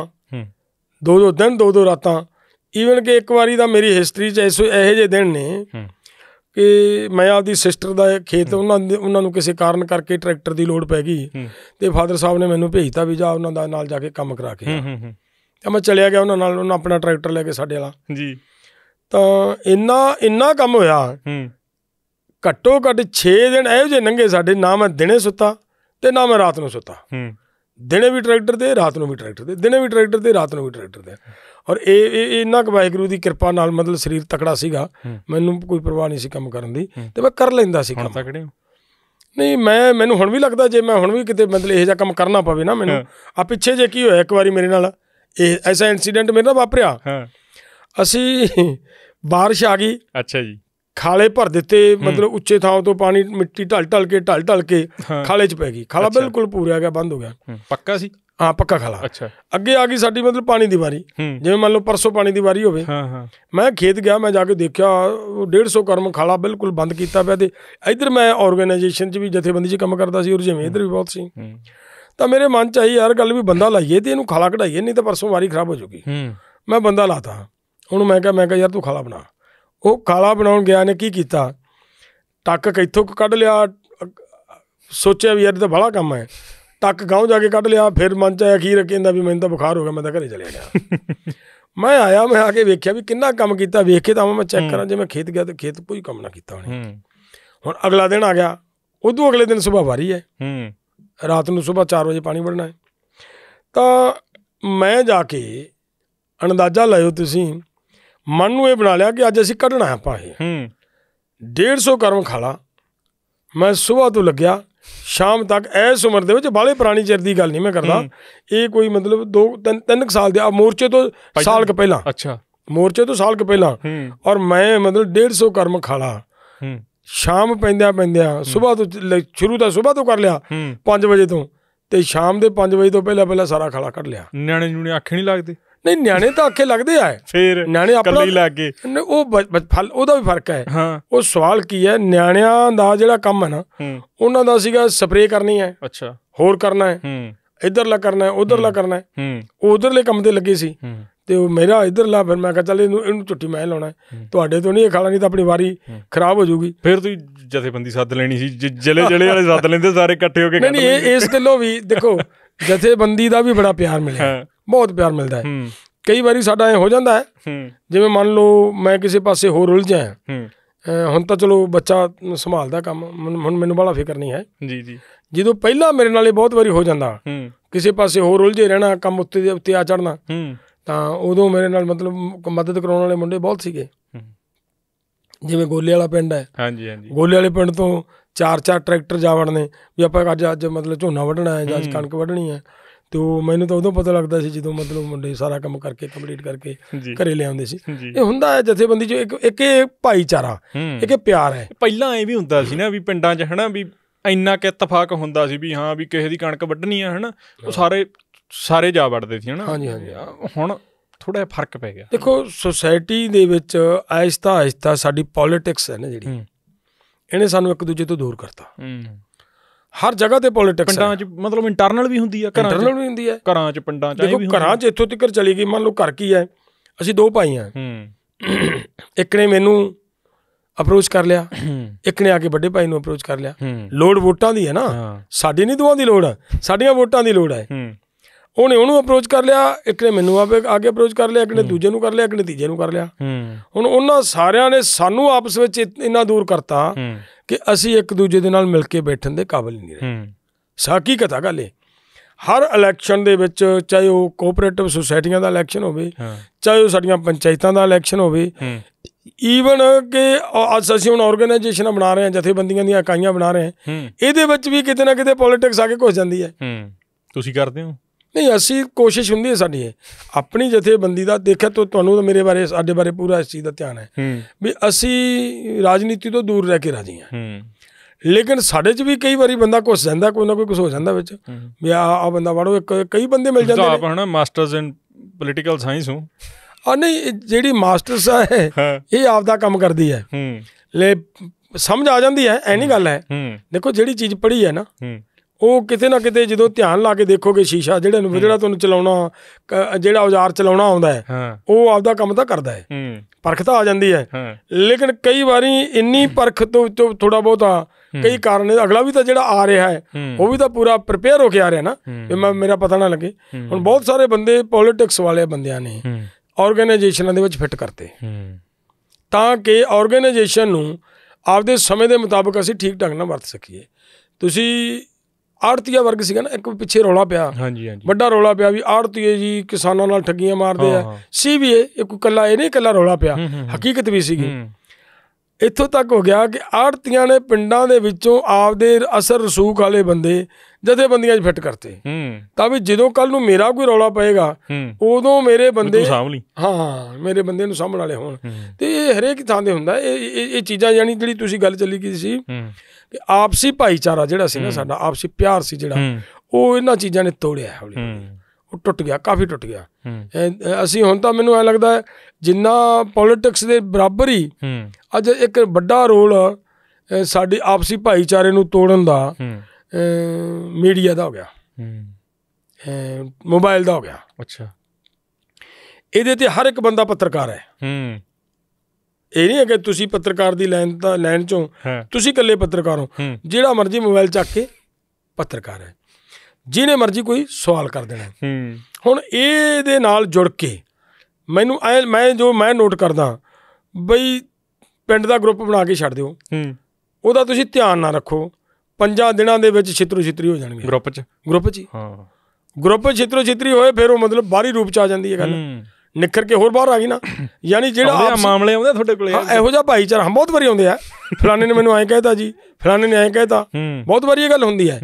ਦੋ ਦੋ ਦਿਨ ਦੋ ਦੋ ਰਾਤਾਂ ਈਵਨ ਕਿ ਇੱਕ ਵਾਰੀ ਦਾ ਮੇਰੀ ਹਿਸਟਰੀ 'ਚ ਐਸੋ ਇਹੋ ਜਿਹੇ ਦਿਨ ਨੇ ਕਿ ਮੈਂ ਆਪਦੀ ਸਿਸਟਰ ਦਾ ਖੇਤ ਉਹਨਾਂ ਉਹਨਾਂ ਨੂੰ ਕਿਸੇ ਕਾਰਨ ਕਰਕੇ ਟਰੈਕਟਰ ਦੀ ਲੋੜ ਪੈ ਗਈ ਤੇ ਫਾਦਰ ਸਾਹਿਬ ਨੇ ਮੈਨੂੰ ਭੇਜਤਾ ਵੀ ਜਾ ਉਹਨਾਂ ਦਾ ਨਾਲ ਜਾ ਕੇ ਕੰਮ ਕਰਾ ਕੇ ਤੇ ਮੈਂ ਚਲਿਆ ਗਿਆ ਉਹਨਾਂ ਨਾਲ ਉਹਨਾਂ ਆਪਣਾ ਟਰੈਕਟਰ ਲੈ ਕੇ ਸਾਡੇ ਵਾਲਾ ਜੀ ਤਾਂ ਇੰਨਾ ਇੰਨਾ ਕੰਮ ਹੋਇਆ ਘੱਟੋ ਘੱਟ 6 ਦਿਨ ਇਹੋ ਜੇ ਨੰਗੇ ਸਾਡੇ ਨਾ ਮੈਂ ਦਿਨੇ ਸੁੱਤਾ ਤੇ ਨਾ ਮੈਂ ਰਾਤ ਨੂੰ ਸੁੱਤਾ ਹੂੰ ਦਿਨੇ ਵੀ ਟਰੈਕਟਰ ਤੇ ਰਾਤ ਨੂੰ ਵੀ ਟਰੈਕਟਰ ਤੇ ਦਿਨੇ ਵੀ ਟਰੈਕਟਰ ਤੇ ਰਾਤ ਨੂੰ ਵੀ ਟਰੈਕਟਰ ਤੇ ਔਰ ਇਹ ਇਹ ਇੰਨਾ ਕੁ ਵਾਹਿਗੁਰੂ ਦੀ ਕਿਰਪਾ ਨਾਲ ਮਤਲਬ ਸਰੀਰ ਤਕੜਾ ਸੀਗਾ ਮੈਨੂੰ ਕੋਈ ਪਰਵਾਹ ਨਹੀਂ ਸੀ ਕੰਮ ਕਰਨ ਦੀ ਤੇ ਮੈਂ ਕਰ ਲੈਂਦਾ ਸੀ ਕੰਮ ਤਕੜੇ ਨਹੀਂ ਮੈਂ ਮੈਨੂੰ ਹੁਣ ਵੀ ਲੱਗਦਾ ਜੇ ਮੈਂ ਹੁਣ ਵੀ ਕਿਤੇ ਮਤਲਬ ਇਹੋ ਜਿਹਾ ਕੰਮ ਕਰਨਾ ਪਵੇ ਨਾ ਮੈਨੂੰ ਆ ਪਿੱਛੇ ਜੇ ਕੀ ਹੋਇਆ ਇੱਕ ਵਾਰੀ ਮੇਰੇ ਨਾਲ ਇਹ ਐਸਾ ਇਨਸੀਡੈਂਟ ਮੇਰੇ ਨਾਲ ਵਾਪਰਿਆ ਹਾਂ ਅਸੀਂ بارش ਆ ਗਈ ਅੱਛਾ ਜੀ ਖਾਲੇ ਭਰ ਦਿੱਤੇ ਮਤਲਬ ਉੱਚੇ ਥਾਂ ਤੋਂ ਪਾਣੀ ਮਿੱਟੀ ਢਲ ਢਲ ਕੇ ਢਲ ਢਲ ਕੇ ਖਾਲੇ 'ਚ ਪੈ ਗਈ ਖਾਲਾ ਬਿਲਕੁਲ ਪੂਰਿਆ ਗਿਆ ਬੰਦ ਹੋ ਗਿਆ ਪੱਕਾ ਸੀ ਹਾਂ ਪੱਕਾ ਖਾਲਾ ਅੱਛਾ ਅੱਗੇ ਆ ਗਈ ਸਾਡੀ ਮਤਲਬ ਪਾਣੀ ਦੀ ਵਾਰੀ ਜਿਵੇਂ ਮੰਨ ਲਓ ਪਰਸੋਂ ਪਾਣੀ ਦੀ ਵਾਰੀ ਹੋਵੇ ਹਾਂ ਹਾਂ ਮੈਂ ਖੇਤ ਗਿਆ ਮੈਂ ਜਾ ਕੇ ਦੇਖਿਆ 150 ਕਰਮ ਖਾਲਾ ਬਿਲਕੁਲ ਬੰਦ ਕੀਤਾ ਪਿਆ ਤੇ ਇਧਰ ਮੈਂ ਆਰਗੇਨਾਈਜੇਸ਼ਨ 'ਚ ਵੀ ਜਥੇਬੰਦੀ 'ਚ ਕੰਮ ਕਰਦਾ ਸੀ ਔਰ ਜਿਵੇਂ ਇਧਰ ਵੀ ਬਹੁਤ ਸੀ ਤਾਂ ਮੇਰੇ ਮਨ 'ਚ ਆਈ ਯਾਰ ਗੱਲ ਵੀ ਬੰਦਾ ਲਾਈਏ ਤੇ ਇਹਨੂੰ ਖਾਲਾ ਕਢਾਈਏ ਨਹੀਂ ਤਾਂ ਪਰਸੋਂ ਵਾਰੀ ਖਰਾਬ ਹੋ ਜੂਗੀ ਮੈਂ ਬੰਦਾ ਲਾਤਾ ਹੁਣ ਮੈਂ ਕਿਹਾ ਮੈਂ ਕਿਹਾ ਯਾਰ ਤੂੰ ਖਾਲਾ ਬਣਾ ਉਹ ਕਾਲਾ ਬਣਾਉਣ ਗਿਆ ਨੇ ਕੀ ਕੀਤਾ ਟੱਕ ਕਿੱਥੋਂ ਕੱਢ ਲਿਆ ਸੋਚਿਆ ਵੀ ਯਾਰ ਇਹ ਤਾਂ ਬੜਾ ਕੰਮ ਹੈ ਟੱਕ ਗਾਉਂ ਜਾ ਕੇ ਕੱਢ ਲਿਆ ਫਿਰ ਮਨ ਚ ਆਇਆ ਅਖੀਰ ਕਹਿੰਦਾ ਵੀ ਮੈਨੂੰ ਤਾਂ ਬੁਖਾਰ ਹੋ ਗਿਆ ਮੈਂ ਤਾਂ ਘਰੇ ਚਲੇ ਗਿਆ [laughs] ਮੈਂ ਆਇਆ ਮੈਂ ਆ ਕੇ ਵੇਖਿਆ ਵੀ ਕਿੰਨਾ ਕੰਮ ਕੀਤਾ ਵੇਖ ਕੇ ਤਾਂ ਮੈਂ ਚੈੱਕ ਕਰਾਂ ਜੇ ਮੈਂ ਖੇਤ ਗਿਆ ਤੇ ਖੇਤ ਕੋਈ ਕੰਮ ਨਾ ਕੀਤਾ ਹੋਣੀ ਹੁਣ ਅਗਲਾ ਦਿਨ ਆ ਗਿਆ ਉਦੋਂ ਅਗਲੇ ਦਿਨ ਸਵੇਰ ਵਾਰੀ ਹੈ ਹੂੰ ਰਾਤ ਨੂੰ ਸਵੇਰ 4 ਵਜੇ ਪਾਣੀ ਵੜਨਾ ਹੈ ਤਾਂ ਮੈਂ ਜਾ ਕੇ ਅੰਦਾਜ਼ਾ ਲਾਇਓ ਤੁਸੀਂ ਮਨ ਨੂੰ ਇਹ ਬਣਾ ਲਿਆ ਕਿ ਅੱਜ ਅਸੀਂ ਕੱਢਣਾ ਹੈ ਪਾਹੇ ਹੂੰ 150 ਕਰਮ ਖਾਲਾ ਮੈਂ ਸਵੇਰ ਤੋਂ ਲੱਗਿਆ ਸ਼ਾਮ ਤੱਕ ਐਸ ਉਮਰ ਦੇ ਵਿੱਚ ਬਾਲੇ ਪੁਰਾਣੀ ਚਿਰ ਦੀ ਗੱਲ ਨਹੀਂ ਮੈਂ ਕਰਦਾ ਇਹ ਕੋਈ ਮਤਲਬ 2 3 3 ਸਾਲ ਦੇ ਆ ਮੋਰਚੇ ਤੋਂ ਸਾਲ ਕ ਪਹਿਲਾਂ ਅੱਛਾ ਮੋਰਚੇ ਤੋਂ ਸਾਲ ਕ ਪਹਿਲਾਂ ਔਰ ਮੈਂ ਮਤਲਬ 150 ਕਰਮ ਖਾਲਾ ਸ਼ਾਮ ਪੈਂਦਿਆ ਪੈਂਦਿਆ ਸਵੇਰ ਤੋਂ ਸ਼ੁਰੂ ਤਾਂ ਸਵੇਰ ਤੋਂ ਕਰ ਲਿਆ 5 ਵਜੇ ਤੋਂ ਤੇ ਸ਼ਾਮ ਦੇ 5 ਵਜੇ ਤੋਂ ਪਹਿਲਾਂ ਪਹਿਲਾਂ ਸਾਰਾ ਖਾਲਾ ਕੱਢ ਲਿਆ ਨਿਆਣੇ ਜੁਣੇ ਅੱਖੇ ਨਹੀਂ ਲੱਗਦੇ ਨਹੀਂ ਨਿਆਣੇ ਤਾਂ ਆਖੇ ਲੱਗਦੇ ਆ ਫੇਰ ਨਿਆਣੇ ਆਪਣਾ ਕੱਲੀ ਲੱਗ ਕੇ ਉਹ ਫਲ ਉਹਦਾ ਵੀ ਫਰਕ ਹੈ ਉਹ ਸਵਾਲ ਕੀ ਹੈ ਨਿਆਣਿਆਂ ਦਾ ਜਿਹੜਾ ਕੰਮ ਹੈ ਨਾ ਉਹਨਾਂ ਦਾ ਸੀਗਾ ਸਪਰੇਅ ਕਰਨੀ ਹੈ ਅੱਛਾ ਹੋਰ ਕਰਨਾ ਹੈ ਹੂੰ ਇਧਰਲਾ ਕਰਨਾ ਹੈ ਉਧਰਲਾ ਕਰਨਾ ਹੈ ਹੂੰ ਉਧਰਲੇ ਕੰਮ ਤੇ ਲੱਗੇ ਸੀ ਤੇ ਉਹ ਮੇਰਾ ਇਧਰ ਲਾ ਫਿਰ ਮੈਂ ਕਹਾ ਚੱਲ ਇਹਨੂੰ ਇਹਨੂੰ ਛੁੱਟੀ ਮੈਂ ਲਾਉਣਾ ਤੁਹਾਡੇ ਤੋਂ ਨਹੀਂ ਖਾਲਾ ਨਹੀਂ ਤਾਂ ਆਪਣੀ ਵਾਰੀ ਖਰਾਬ ਹੋ ਜੂਗੀ ਫਿਰ ਤੁਸੀਂ ਜਥੇਬੰਦੀ ਸੱਦ ਲੈਣੀ ਸੀ ਜਲੇ ਜਲੇ ਵਾਲੇ ਸੱਦ ਲੈਂਦੇ ਸਾਰੇ ਇਕੱਠੇ ਹੋ ਕੇ ਨਹੀਂ ਇਸ ਗੱਲੋਂ ਵੀ ਦੇਖੋ ਜਥੇਬੰਦੀ ਦਾ ਵੀ ਬੜਾ ਪਿਆਰ ਮਿਲਿਆ ਬਹੁਤ ਪਿਆਰ ਮਿਲਦਾ ਹੈ ਕਈ ਵਾਰੀ ਸਾਡਾ ਐ ਹੋ ਜਾਂਦਾ ਹੈ ਜਿਵੇਂ ਮੰਨ ਲਓ ਮੈਂ ਕਿਸੇ ਪਾਸੇ ਹੋਰ ਉਲਝਿਆ ਹਾਂ ਹੁਣ ਤਾਂ ਚਲੋ ਬੱਚਾ ਸੰਭਾਲਦਾ ਕੰਮ ਹੁਣ ਮੈਨੂੰ ਬੜਾ ਫਿਕਰ ਨਹੀਂ ਹੈ ਜੀ ਜੀ ਜਦੋਂ ਪਹਿਲਾਂ ਮੇਰੇ ਨਾਲ ਇਹ ਬਹੁਤ ਵਾਰੀ ਹੋ ਜਾਂਦਾ ਕਿਸੇ ਪਾਸੇ ਹੋਰ ਉਲਝੇ ਰਹਿਣਾ ਕੰਮ ਉੱਤੇ ਦੇ ਉੱਤੇ ਆ ਚੜਨਾ ਤਾਂ ਉਦੋਂ ਮੇਰੇ ਨਾਲ ਮਤਲਬ ਮਦਦ ਕਰਾਉਣ ਵਾਲੇ ਮੁੰਡੇ ਬਹੁਤ ਸੀਗੇ ਜਿਵੇਂ ਗੋਲੇ ਵਾਲਾ ਪਿੰਡ ਹੈ ਹਾਂਜੀ ਹਾਂਜੀ ਗੋਲੇ ਵਾਲੇ ਪਿੰਡ ਤੋਂ ਚਾਰ ਚਾਰ ਟਰੈਕਟਰ ਜਾ ਵੜਨੇ ਵੀ ਆਪਾਂ ਅੱਜ ਅੱਜ ਮਤਲਬ ਝੋਨਾ ਵੱਢਣਾ ਹੈ ਜਾਂ ਅੱਜ ਕਣਕ ਵੱਢਣੀ ਹੈ ਤੇ ਉਹ ਮੈਨੂੰ ਤਾਂ ਉਦੋਂ ਪਤਾ ਲੱਗਦਾ ਸੀ ਜਦੋਂ ਮਤਲਬ ਮੁੰਡੇ ਸਾਰਾ ਕੰਮ ਕਰਕੇ ਕੰਪਲੀਟ ਕਰਕੇ ਘਰੇ ਲਿਆਉਂਦੇ ਸੀ ਇਹ ਹੁੰਦਾ ਹੈ ਜਥੇਬੰਦੀ ਚ ਇੱਕ ਇੱਕ ਭਾਈਚਾਰਾ ਇੱਕ ਪਿਆਰ ਹੈ ਪਹਿਲਾਂ ਐ ਵੀ ਹੁੰਦਾ ਸੀ ਨਾ ਵੀ ਪਿੰਡਾਂ 'ਚ ਹਨਾ ਵੀ ਇੰਨਾ ਕਿ ਇਤਫਾਕ ਹੁੰਦਾ ਸੀ ਵੀ ਹਾਂ ਵੀ ਕਿਸੇ ਦੀ ਕਣਕ ਵੱਢਣੀ ਆ ਹਨਾ ਉਹ ਸਾਰੇ ਸਾਰੇ ਜਾ ਵੱਢਦੇ ਸੀ ਹਨਾ ਹਾਂਜੀ ਹਾਂਜੀ ਹੁਣ ਥੋੜਾ ਜਿਹਾ ਫਰਕ ਪੈ ਗਿਆ ਦੇਖੋ ਸੋਸਾਇਟੀ ਦੇ ਵਿੱਚ ਆਇਸਤਾ ਆਇਸਤਾ ਸਾਡੀ ਪੋਲਿਟਿਕਸ ਹੈ ਨਾ ਜਿਹੜੀ ਇਹਨੇ ਸਾਨੂੰ ਇੱਕ ਦੂਜੇ ਤੋਂ ਦੂਰ ਕਰਤਾ ਹੂੰ ਹਰ ਜਗ੍ਹਾ ਤੇ ਪੋਲਿਟਿਕਸ ਪਿੰਡਾਂ 'ਚ ਮਤਲਬ ਇੰਟਰਨਲ ਵੀ ਹੁੰਦੀ ਆ ਘਰਾਂ 'ਚ ਇੰਟਰਨਲ ਵੀ ਹੁੰਦੀ ਆ ਘਰਾਂ 'ਚ ਪਿੰਡਾਂ 'ਚ ਵੀ ਹੁੰਦੀ ਦੇਖੋ ਘਰਾਂ 'ਚ ਇੱਥੋਂ ਤੱਕ ਚਲੀ ਗਈ ਮੰਨ ਲਓ ਘਰ ਕੀ ਹੈ ਅਸੀਂ ਦੋ ਭਾਈ ਆ ਹੂੰ ਇੱਕ ਨੇ ਮੈਨੂੰ ਅਪਰੋਚ ਕਰ ਲਿਆ ਇੱਕ ਨੇ ਆ ਕੇ ਵੱਡੇ ਭਾਈ ਨੂੰ ਅਪਰੋਚ ਕਰ ਲਿਆ ਲੋੜ ਵੋਟਾਂ ਦੀ ਹੈ ਨਾ ਸਾਡੀ ਨਹੀਂ ਦੋਵਾਂ ਦੀ ਲੋੜ ਸਾਡੀਆਂ ਵੋਟਾਂ ਦੀ ਲੋੜ ਹੈ ਉਹਨੇ ਉਹਨੂੰ ਅਪਰੋਚ ਕਰ ਲਿਆ ਇੱਕ ਨੇ ਮੈਨੂੰ ਆਪੇ ਅੱਗੇ ਅਪਰੋਚ ਕਰ ਲਿਆ ਇੱਕ ਨੇ ਦੂਜੇ ਨੂੰ ਕਰ ਲਿਆ ਇੱਕ ਨੇ ਤੀਜੇ ਨੂੰ ਕਰ ਲਿਆ ਹੁਣ ਉਹਨਾਂ ਸਾਰਿਆਂ ਨੇ ਸਾਨੂੰ ਆਪਸ ਵਿੱਚ ਇੰਨਾ ਦੂਰ ਕਰਤਾ ਕਿ ਅਸੀਂ ਇੱਕ ਦੂਜੇ ਦੇ ਨਾਲ ਮਿਲ ਕੇ ਬੈਠਣ ਦੇ ਕਾਬਿਲ ਨਹੀਂ ਰਹੇ ਸਾਕੀ ਕਥਾ ਗੱਲ ਹੈ ਹਰ ਇਲੈਕਸ਼ਨ ਦੇ ਵਿੱਚ ਚਾਹੇ ਉਹ ਕੋਆਪਰੇਟਿਵ ਸੁਸਾਇਟੀਆਂ ਦਾ ਇਲੈਕਸ਼ਨ ਹੋਵੇ ਚਾਹੇ ਉਹ ਸਾਡੀਆਂ ਪੰਚਾਇਤਾਂ ਦਾ ਇਲੈਕਸ਼ਨ ਹੋਵੇ ਈਵਨ ਕਿ ਅਸੀਂ ਹੁਣ ਆਰਗੇਨਾਈਜੇਸ਼ਨ ਬਣਾ ਰਹੇ ਹਾਂ ਜਥੇਬੰਦੀਆਂ ਦੀਆਂ ਇਕਾਈਆਂ ਬਣਾ ਰਹੇ ਹਾਂ ਇਹਦੇ ਵਿੱਚ ਵੀ ਕਿਤੇ ਨਾ ਕਿਤੇ ਪੋਲਿਟਿਕਸ ਆ ਕੇ ਘੁਸ ਜਾਂਦੀ ਹੈ ਤੁਸੀਂ ਕਰਦੇ ਹੋ ਨਹੀਂ ਅਸੀਂ ਕੋਸ਼ਿਸ਼ ਹੁੰਦੀ ਹੈ ਸਾਡੀ ਆਪਣੀ ਜਥੇਬੰਦੀ ਦਾ ਦੇਖਿਆ ਤੋ ਤੁਹਾਨੂੰ ਤਾਂ ਮੇਰੇ ਬਾਰੇ ਸਾਡੇ ਬਾਰੇ ਪੂਰਾ ਇਸ ਚੀਜ਼ ਦਾ ਧਿਆਨ ਹੈ ਵੀ ਅਸੀਂ ਰਾਜਨੀਤੀ ਤੋਂ ਦੂਰ ਰਹਿ ਕੇ ਰਾਜੀ ਹਾਂ ਲੇਕਿਨ ਸਾਡੇ 'ਚ ਵੀ ਕਈ ਵਾਰੀ ਬੰਦਾ ਕੁਝ ਜਾਂਦਾ ਕੋਈ ਨਾ ਕੋਈ ਕੁਝ ਹੋ ਜਾਂਦਾ ਵਿੱਚ ਵੀ ਆ ਆ ਬੰਦਾ ਵੜੋ ਇੱਕ ਕਈ ਬੰਦੇ ਮਿਲ ਜਾਂਦੇ ਨੇ ਆਪ ਹਨਾ ਮਾਸਟਰਸ ਇਨ ਪੋਲੀਟੀਕਲ ਸਾਇੰਸ ਹੂੰ ਆ ਨਹੀਂ ਜਿਹੜੀ ਮਾਸਟਰਸ ਹੈ ਇਹ ਆਪ ਦਾ ਕੰਮ ਕਰਦੀ ਹੈ ਲੈ ਸਮਝ ਆ ਜਾਂਦੀ ਹੈ ਐਨੀ ਗੱਲ ਹੈ ਦੇਖੋ ਜਿਹੜੀ ਚੀਜ਼ ਪੜ੍ਹੀ ਹੈ ਨਾ ਉਹ ਕਿਤੇ ਨਾ ਕਿਤੇ ਜਦੋਂ ਧਿਆਨ ਲਾ ਕੇ ਦੇਖੋਗੇ ਸ਼ੀਸ਼ਾ ਜਿਹੜਾ ਨੂੰ ਜਿਹੜਾ ਤੁਹਾਨੂੰ ਚਲਾਉਣਾ ਜਿਹੜਾ ਔਜ਼ਾਰ ਚਲਾਉਣਾ ਆਉਂਦਾ ਹੈ ਉਹ ਆਪਦਾ ਕੰਮ ਤਾਂ ਕਰਦਾ ਹੈ ਪਰਖ ਤਾਂ ਆ ਜਾਂਦੀ ਹੈ ਲੇਕਿਨ ਕਈ ਵਾਰੀ ਇੰਨੀ ਪਰਖ ਤੋਂ ਥੋੜਾ ਬਹੁਤਾ ਕਈ ਕਾਰਨ ਅਗਲਾ ਵੀ ਤਾਂ ਜਿਹੜਾ ਆ ਰਿਹਾ ਹੈ ਉਹ ਵੀ ਤਾਂ ਪੂਰਾ ਪ੍ਰਿਪੇਅਰ ਹੋ ਕੇ ਆ ਰਿਹਾ ਨਾ ਵੀ ਮੈਂ ਮੇਰਾ ਪਤਾ ਨਾ ਲੱਗੇ ਹੁਣ ਬਹੁਤ ਸਾਰੇ ਬੰਦੇ ਪੋਲਿਟਿਕਸ ਵਾਲੇ ਬੰਦਿਆਂ ਨੇ ਆਰਗੇਨਾਈਜੇਸ਼ਨਾਂ ਦੇ ਵਿੱਚ ਫਿੱਟ ਕਰਤੇ ਤਾਂ ਕਿ ਆਰਗੇਨਾਈਜੇਸ਼ਨ ਨੂੰ ਆਪਦੇ ਸਮੇਂ ਦੇ ਮੁਤਾਬਕ ਅਸੀਂ ਠੀਕ ਢੰਗ ਨਾਲ ਵਰਤ ਸਕੀਏ ਤੁਸੀਂ ਆੜਤੀਆ ਵਰਗ ਸੀਗਾ ਨਾ ਇੱਕ ਪਿੱਛੇ ਰੋਲਾ ਪਿਆ ਹਾਂਜੀ ਹਾਂਜੀ ਵੱਡਾ ਰੋਲਾ ਪਿਆ ਵੀ ਆੜਤੀਏ ਜੀ ਕਿਸਾਨਾਂ ਨਾਲ ਠੱਗੀਆਂ ਮਾਰਦੇ ਆ ਸੀਬੀਏ ਇਹ ਕੋਈ ਕੱਲਾ ਇਹ ਨਹੀਂ ਕੱਲਾ ਰੋਲਾ ਪਿਆ ਹਕੀਕਤ ਵੀ ਸੀਗੀ ਇੱਥੋਂ ਤੱਕ ਹੋ ਗਿਆ ਕਿ ਆੜਤੀਆਂ ਨੇ ਪਿੰਡਾਂ ਦੇ ਵਿੱਚੋਂ ਆਪਦੇ ਅਸਰ ਰਸੂਖ ਵਾਲੇ ਬੰਦੇ ਬੰਦੀਆਂ 'ਚ ਫਿੱਟ ਕਰਤੇ ਤਾਂ ਵੀ ਜਦੋਂ ਕੱਲ ਨੂੰ ਮੇਰਾ ਕੋਈ ਰੌਲਾ ਪਏਗਾ ਉਦੋਂ ਮੇਰੇ ਬੰਦੇ ਹਾਂ ਮੇਰੇ ਬੰਦੇ ਨੂੰ ਸਾਹਮਣ ਵਾਲੇ ਹੋਣ ਤੇ ਇਹ ਹਰੇਕ ਥਾਂ ਦੇ ਹੁੰਦਾ ਇਹ ਇਹ ਚੀਜ਼ਾਂ ਯਾਨੀ ਜਿਹੜੀ ਤੁਸੀਂ ਗੱਲ ਚੱਲੀ ਕੀਤੀ ਸੀ ਕਿ ਆਪਸੀ ਭਾਈਚਾਰਾ ਜਿਹੜਾ ਸੀ ਨਾ ਸਾਡਾ ਆਪਸੀ ਪਿਆਰ ਸੀ ਜਿਹੜਾ ਉਹ ਇਹਨਾਂ ਚੀਜ਼ਾਂ ਨੇ ਤੋੜਿਆ ਹੌਲੀ ਉਹ ਟੁੱਟ ਗਿਆ ਕਾਫੀ ਟੁੱਟ ਗਿਆ ਅਸੀਂ ਹੁਣ ਤਾਂ ਮੈਨੂੰ ਐ ਲੱਗਦਾ ਹੈ ਜਿੰਨਾ ਪੋਲਿਟਿਕਸ ਦੇ ਬਰਾਬਰ ਹੀ ਅੱਜ ਇੱਕ ਵੱਡਾ ਰੋਲ ਸਾਡੇ ਆਪਸੀ ਭਾਈਚਾਰੇ ਨੂੰ ਤੋੜਨ ਦਾ ਮੀਡੀਆ ਦਾ ਹੋ ਗਿਆ ਮੋਬਾਈਲ ਦਾ ਹੋ ਗਿਆ ਅੱਛਾ ਇਹਦੇ ਤੇ ਹਰ ਇੱਕ ਬੰਦਾ ਪੱਤਰਕਾਰ ਹੈ ਹੂੰ ਇਹ ਨਹੀਂ ਹੈ ਕਿ ਤੁਸੀਂ ਪੱਤਰਕਾਰ ਦੀ ਲਾਈਨ ਤਾਂ ਲਾਈਨ ਚੋਂ ਤੁਸੀਂ ਇਕੱਲੇ ਪੱਤਰਕਾਰ ਹੋ ਜਿਹੜਾ ਮਰਜ਼ੀ ਮੋਬਾਈਲ ਚੱਕ ਕੇ ਪੱਤਰਕਾਰ ਹੈ ਜਿਹਨੇ ਮਰਜ਼ੀ ਕੋਈ ਸਵਾਲ ਕਰ ਦੇਣਾ ਹੁਣ ਇਹਦੇ ਨਾਲ ਜੁੜ ਕੇ ਮੈਨੂੰ ਐ ਮੈਂ ਜੋ ਮੈਂ ਨੋਟ ਕਰਦਾ ਬਈ ਪਿੰਡ ਦਾ ਗਰੁੱਪ ਬਣਾ ਕੇ ਛੱਡ ਦਿਓ ਉਹਦਾ ਤੁਸੀਂ ਧਿਆਨ ਨਾ ਰੱਖੋ ਪੰਜਾਂ ਦਿਨਾਂ ਦੇ ਵਿੱਚ ਛਿਤਰੂ ਛਿਤਰੀ ਹੋ ਜਾਣਗੇ ਗਰੁੱਪ 'ਚ ਗਰੁੱਪ 'ਚ ਹਾਂ ਗਰੁੱਪ ਛਿਤਰੂ ਛਿਤਰੀ ਹੋਏ ਫਿਰ ਉਹ ਮਤਲਬ ਬਾਹਰੀ ਰੂਪ 'ਚ ਆ ਜਾਂਦੀ ਹੈ ਗੱਲ ਨਿਕਰ ਕੇ ਹੋਰ ਬਾਹਰ ਆ ਗਈ ਨਾ [coughs] ਯਾਨੀ ਜਿਹੜਾ ਆ ਮਾਮਲੇ ਆਉਂਦੇ ਤੁਹਾਡੇ ਕੋਲੇ ਇਹੋ ਜਿਹਾ ਭਾਈਚਾਰਾ ਹਮ ਬਹੁਤ ਵਾਰੀ ਆਉਂਦੇ ਆ [coughs] ਫਲਾਣੇ ਨੇ ਮੈਨੂੰ ਐਂ ਕਹਿਤਾ ਜੀ ਫਲਾਣੇ ਨੇ ਐਂ ਕਹਿਤਾ ਬਹੁਤ ਵਾਰੀ ਇਹ ਗੱਲ ਹੁੰਦੀ ਹੈ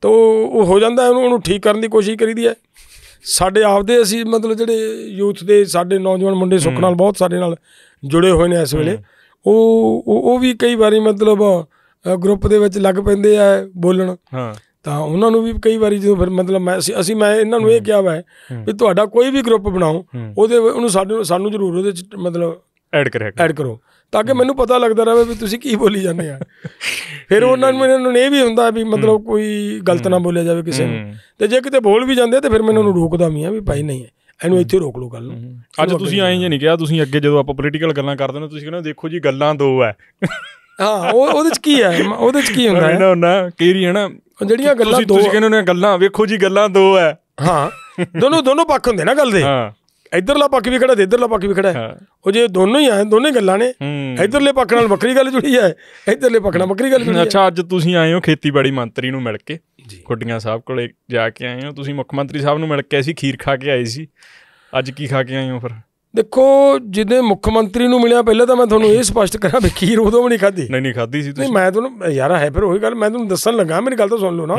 ਤੋ ਉਹ ਹੋ ਜਾਂਦਾ ਉਹਨੂੰ ਉਹਨੂੰ ਠੀਕ ਕਰਨ ਦੀ ਕੋਸ਼ਿਸ਼ ਕਰੀਦੀ ਹੈ ਸਾਡੇ ਆਪਦੇ ਅਸੀਂ ਮਤਲਬ ਜਿਹੜੇ ਯੂਥ ਦੇ ਸਾਡੇ ਨੌਜਵਾਨ ਮੁੰਡੇ ਸੁੱਖ ਨਾਲ ਬਹੁਤ ਸਾਡੇ ਨਾਲ ਜੁੜੇ ਹੋਏ ਨੇ ਇਸ ਵੇਲੇ ਉਹ ਉਹ ਵੀ ਕਈ ਵਾਰੀ ਮਤਲਬ ਗਰੁੱਪ ਦੇ ਵਿੱਚ ਲੱਗ ਪੈਂਦੇ ਆ ਬੋਲਣ ਹਾਂ ਤਾਂ ਉਹਨਾਂ ਨੂੰ ਵੀ ਕਈ ਵਾਰੀ ਜਦੋਂ ਫਿਰ ਮਤਲਬ ਮੈਂ ਅਸੀਂ ਮੈਂ ਇਹਨਾਂ ਨੂੰ ਇਹ ਕਿਹਾ ਵਾ ਵੀ ਤੁਹਾਡਾ ਕੋਈ ਵੀ ਗਰੁੱਪ ਬਣਾਓ ਉਹਦੇ ਉਹਨੂੰ ਸਾਡੇ ਸਾਨੂੰ ਜ਼ਰੂਰ ਉਹਦੇ ਵਿੱਚ ਮਤਲਬ ਐਡ ਕਰਿਆ ਐਡ ਕਰੋ ਤਾਂ ਕਿ ਮੈਨੂੰ ਪਤਾ ਲੱਗਦਾ ਰਹੇ ਵੀ ਤੁਸੀਂ ਕੀ ਬੋਲੀ ਜਾਂਦੇ ਆ [laughs] ਫਿਰ ਉਹਨਾਂ ਨੂੰ ਇਹਨਾਂ ਨੂੰ ਇਹ ਵੀ ਹੁੰਦਾ ਵੀ ਮਤਲਬ ਕੋਈ ਗਲਤ ਨਾ ਬੋਲਿਆ ਜਾਵੇ ਕਿਸੇ ਨੂੰ ਤੇ ਜੇ ਕਿਤੇ ਬੋਲ ਵੀ ਜਾਂਦੇ ਤੇ ਫਿਰ ਮੈਨੂੰ ਉਹਨੂੰ ਰੋਕਦਾ ਵੀ ਆ ਵੀ ਭਾਈ ਨਹੀਂ ਇਹਨੂੰ ਇੱਥੇ ਰੋਕ ਲਓ ਗੱਲ ਅੱਜ ਤੁਸੀਂ ਐਂ ਜਾਂ ਨਹੀਂ ਕਿਹਾ ਤੁਸੀਂ ਅੱਗੇ ਜਦੋਂ ਆਪਾਂ ਪੋਲੀਟੀਕਲ ਗੱਲਾਂ ਕਰਦੇ ਨੇ ਤੁਸੀਂ ਕਹਿੰਦੇ ਦੇਖੋ ਜੀ ਗੱਲਾਂ ਦੋ ਐ ਹਾਂ ਉਹ ਉਹਦੇ ਚ ਕੀ ਆ ਉਹਦੇ ਚ ਕੀ ਹੁੰਦਾ ਹੈ ਨਾ ਨਾ ਕੇਰੀ ਹੈ ਨਾ ਜਿਹੜੀਆਂ ਗੱਲਾਂ ਦੋ ਤੁਸੀਂ ਕਹਿੰਦੇ ਨੇ ਗੱਲਾਂ ਵੇਖੋ ਜੀ ਗੱਲਾਂ ਦੋ ਐ ਹਾਂ ਦੋਨੋਂ ਦੋਨੋਂ ਪੱਖ ਹੁੰਦੇ ਨਾ ਗੱਲ ਦੇ ਹਾਂ ਇਧਰਲਾ ਪੱਖ ਵੀ ਖੜਾ ਤੇ ਇਧਰਲਾ ਪੱਖ ਵੀ ਖੜਾ ਉਹ ਜੇ ਦੋਨੋਂ ਹੀ ਆਏ ਦੋਨੇ ਗੱਲਾਂ ਨੇ ਇਧਰਲੇ ਪੱਖ ਨਾਲ ਵੱਖਰੀ ਗੱਲ ਜੁੜੀ ਐ ਇਧਰਲੇ ਪੱਖ ਨਾਲ ਵੱਖਰੀ ਗੱਲ ਜੁੜੀ ਐ ਅੱਛਾ ਅੱਜ ਤੁਸੀਂ ਆਏ ਹੋ ਖੇਤੀਬਾੜੀ ਮੰਤਰੀ ਨੂੰ ਮਿਲ ਕੇ ਖੁੱਡੀਆਂ ਸਾਹਿਬ ਕੋਲੇ ਜਾ ਕੇ ਆਏ ਹੋ ਤੁਸੀਂ ਮੁੱਖ ਮੰਤਰੀ ਸਾਹਿਬ ਨੂੰ ਮਿਲ ਕੇ ਆਏ ਸੀ ਖੀਰ ਖਾ ਕੇ ਆਏ ਸੀ ਅੱਜ ਕੀ ਖਾ ਕੇ ਆਏ ਹੋ ਫਿਰ ਦੇਖੋ ਜਿਹਦੇ ਮੁੱਖ ਮੰਤਰੀ ਨੂੰ ਮਿਲਿਆ ਪਹਿਲਾਂ ਤਾਂ ਮੈਂ ਤੁਹਾਨੂੰ ਇਹ ਸਪਸ਼ਟ ਕਰਾਂ ਵੀ ਖੀਰ ਉਦੋਂ ਵੀ ਨਹੀਂ ਖਾਧੀ ਨਹੀਂ ਨਹੀਂ ਖਾਧੀ ਸੀ ਤੁਸੀਂ ਨਹੀਂ ਮੈਂ ਤੁਹਾਨੂੰ ਯਾਰਾ ਹੈ ਫਿਰ ਉਹੀ ਗੱਲ ਮੈਂ ਤੁਹਾਨੂੰ ਦੱਸਣ ਲੱਗਾ ਮੇਰੀ ਗੱਲ ਤਾਂ ਸੁਣ ਲਓ ਨਾ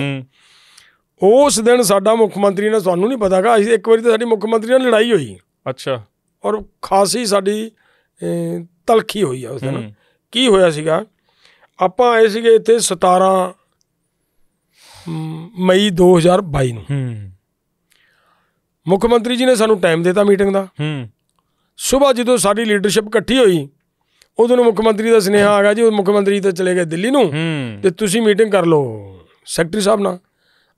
ਉਸ ਦਿਨ ਸਾਡਾ ਮੁੱਖ ਮੰਤਰੀ ਨਾਲ ਤੁਹਾਨੂੰ ਨਹੀਂ ਪਤਾਗਾ ਅਸੀਂ ਇੱਕ ਵਾਰੀ ਤਾਂ ਸਾਡੀ ਮੁੱਖ ਮੰਤਰੀ ਨਾਲ ਲੜਾਈ ਹੋਈ ਅੱਛਾ ਔਰ ਖਾਸੀ ਸਾਡੀ ਤਲਖੀ ਹੋਈ ਆ ਉਸ ਦਿਨ ਕੀ ਹੋਇਆ ਸੀਗਾ ਆਪਾਂ ਆਏ ਸੀਗੇ ਇੱਥੇ 17 ਮਈ 2022 ਨੂੰ ਹੂੰ ਮੁੱਖ ਮੰਤਰੀ ਜੀ ਨੇ ਸਾਨੂੰ ਟਾਈਮ ਦਿੱਤਾ ਮੀਟਿੰਗ ਦਾ ਹੂੰ ਸਵੇਰ ਜਦੋਂ ਸਾਡੀ ਲੀਡਰਸ਼ਿਪ ਇਕੱਠੀ ਹੋਈ ਉਦੋਂ ਮੁੱਖ ਮੰਤਰੀ ਦਾ ਸਨੇਹਾ ਆ ਗਿਆ ਜੀ ਉਹ ਮੁੱਖ ਮੰਤਰੀ ਤਾਂ ਚਲੇ ਗਏ ਦਿੱਲੀ ਨੂੰ ਤੇ ਤੁਸੀਂ ਮੀਟਿੰਗ ਕਰ ਲਓ ਸੈਕਟਰੀ ਸਾਹਿਬ ਨਾਲ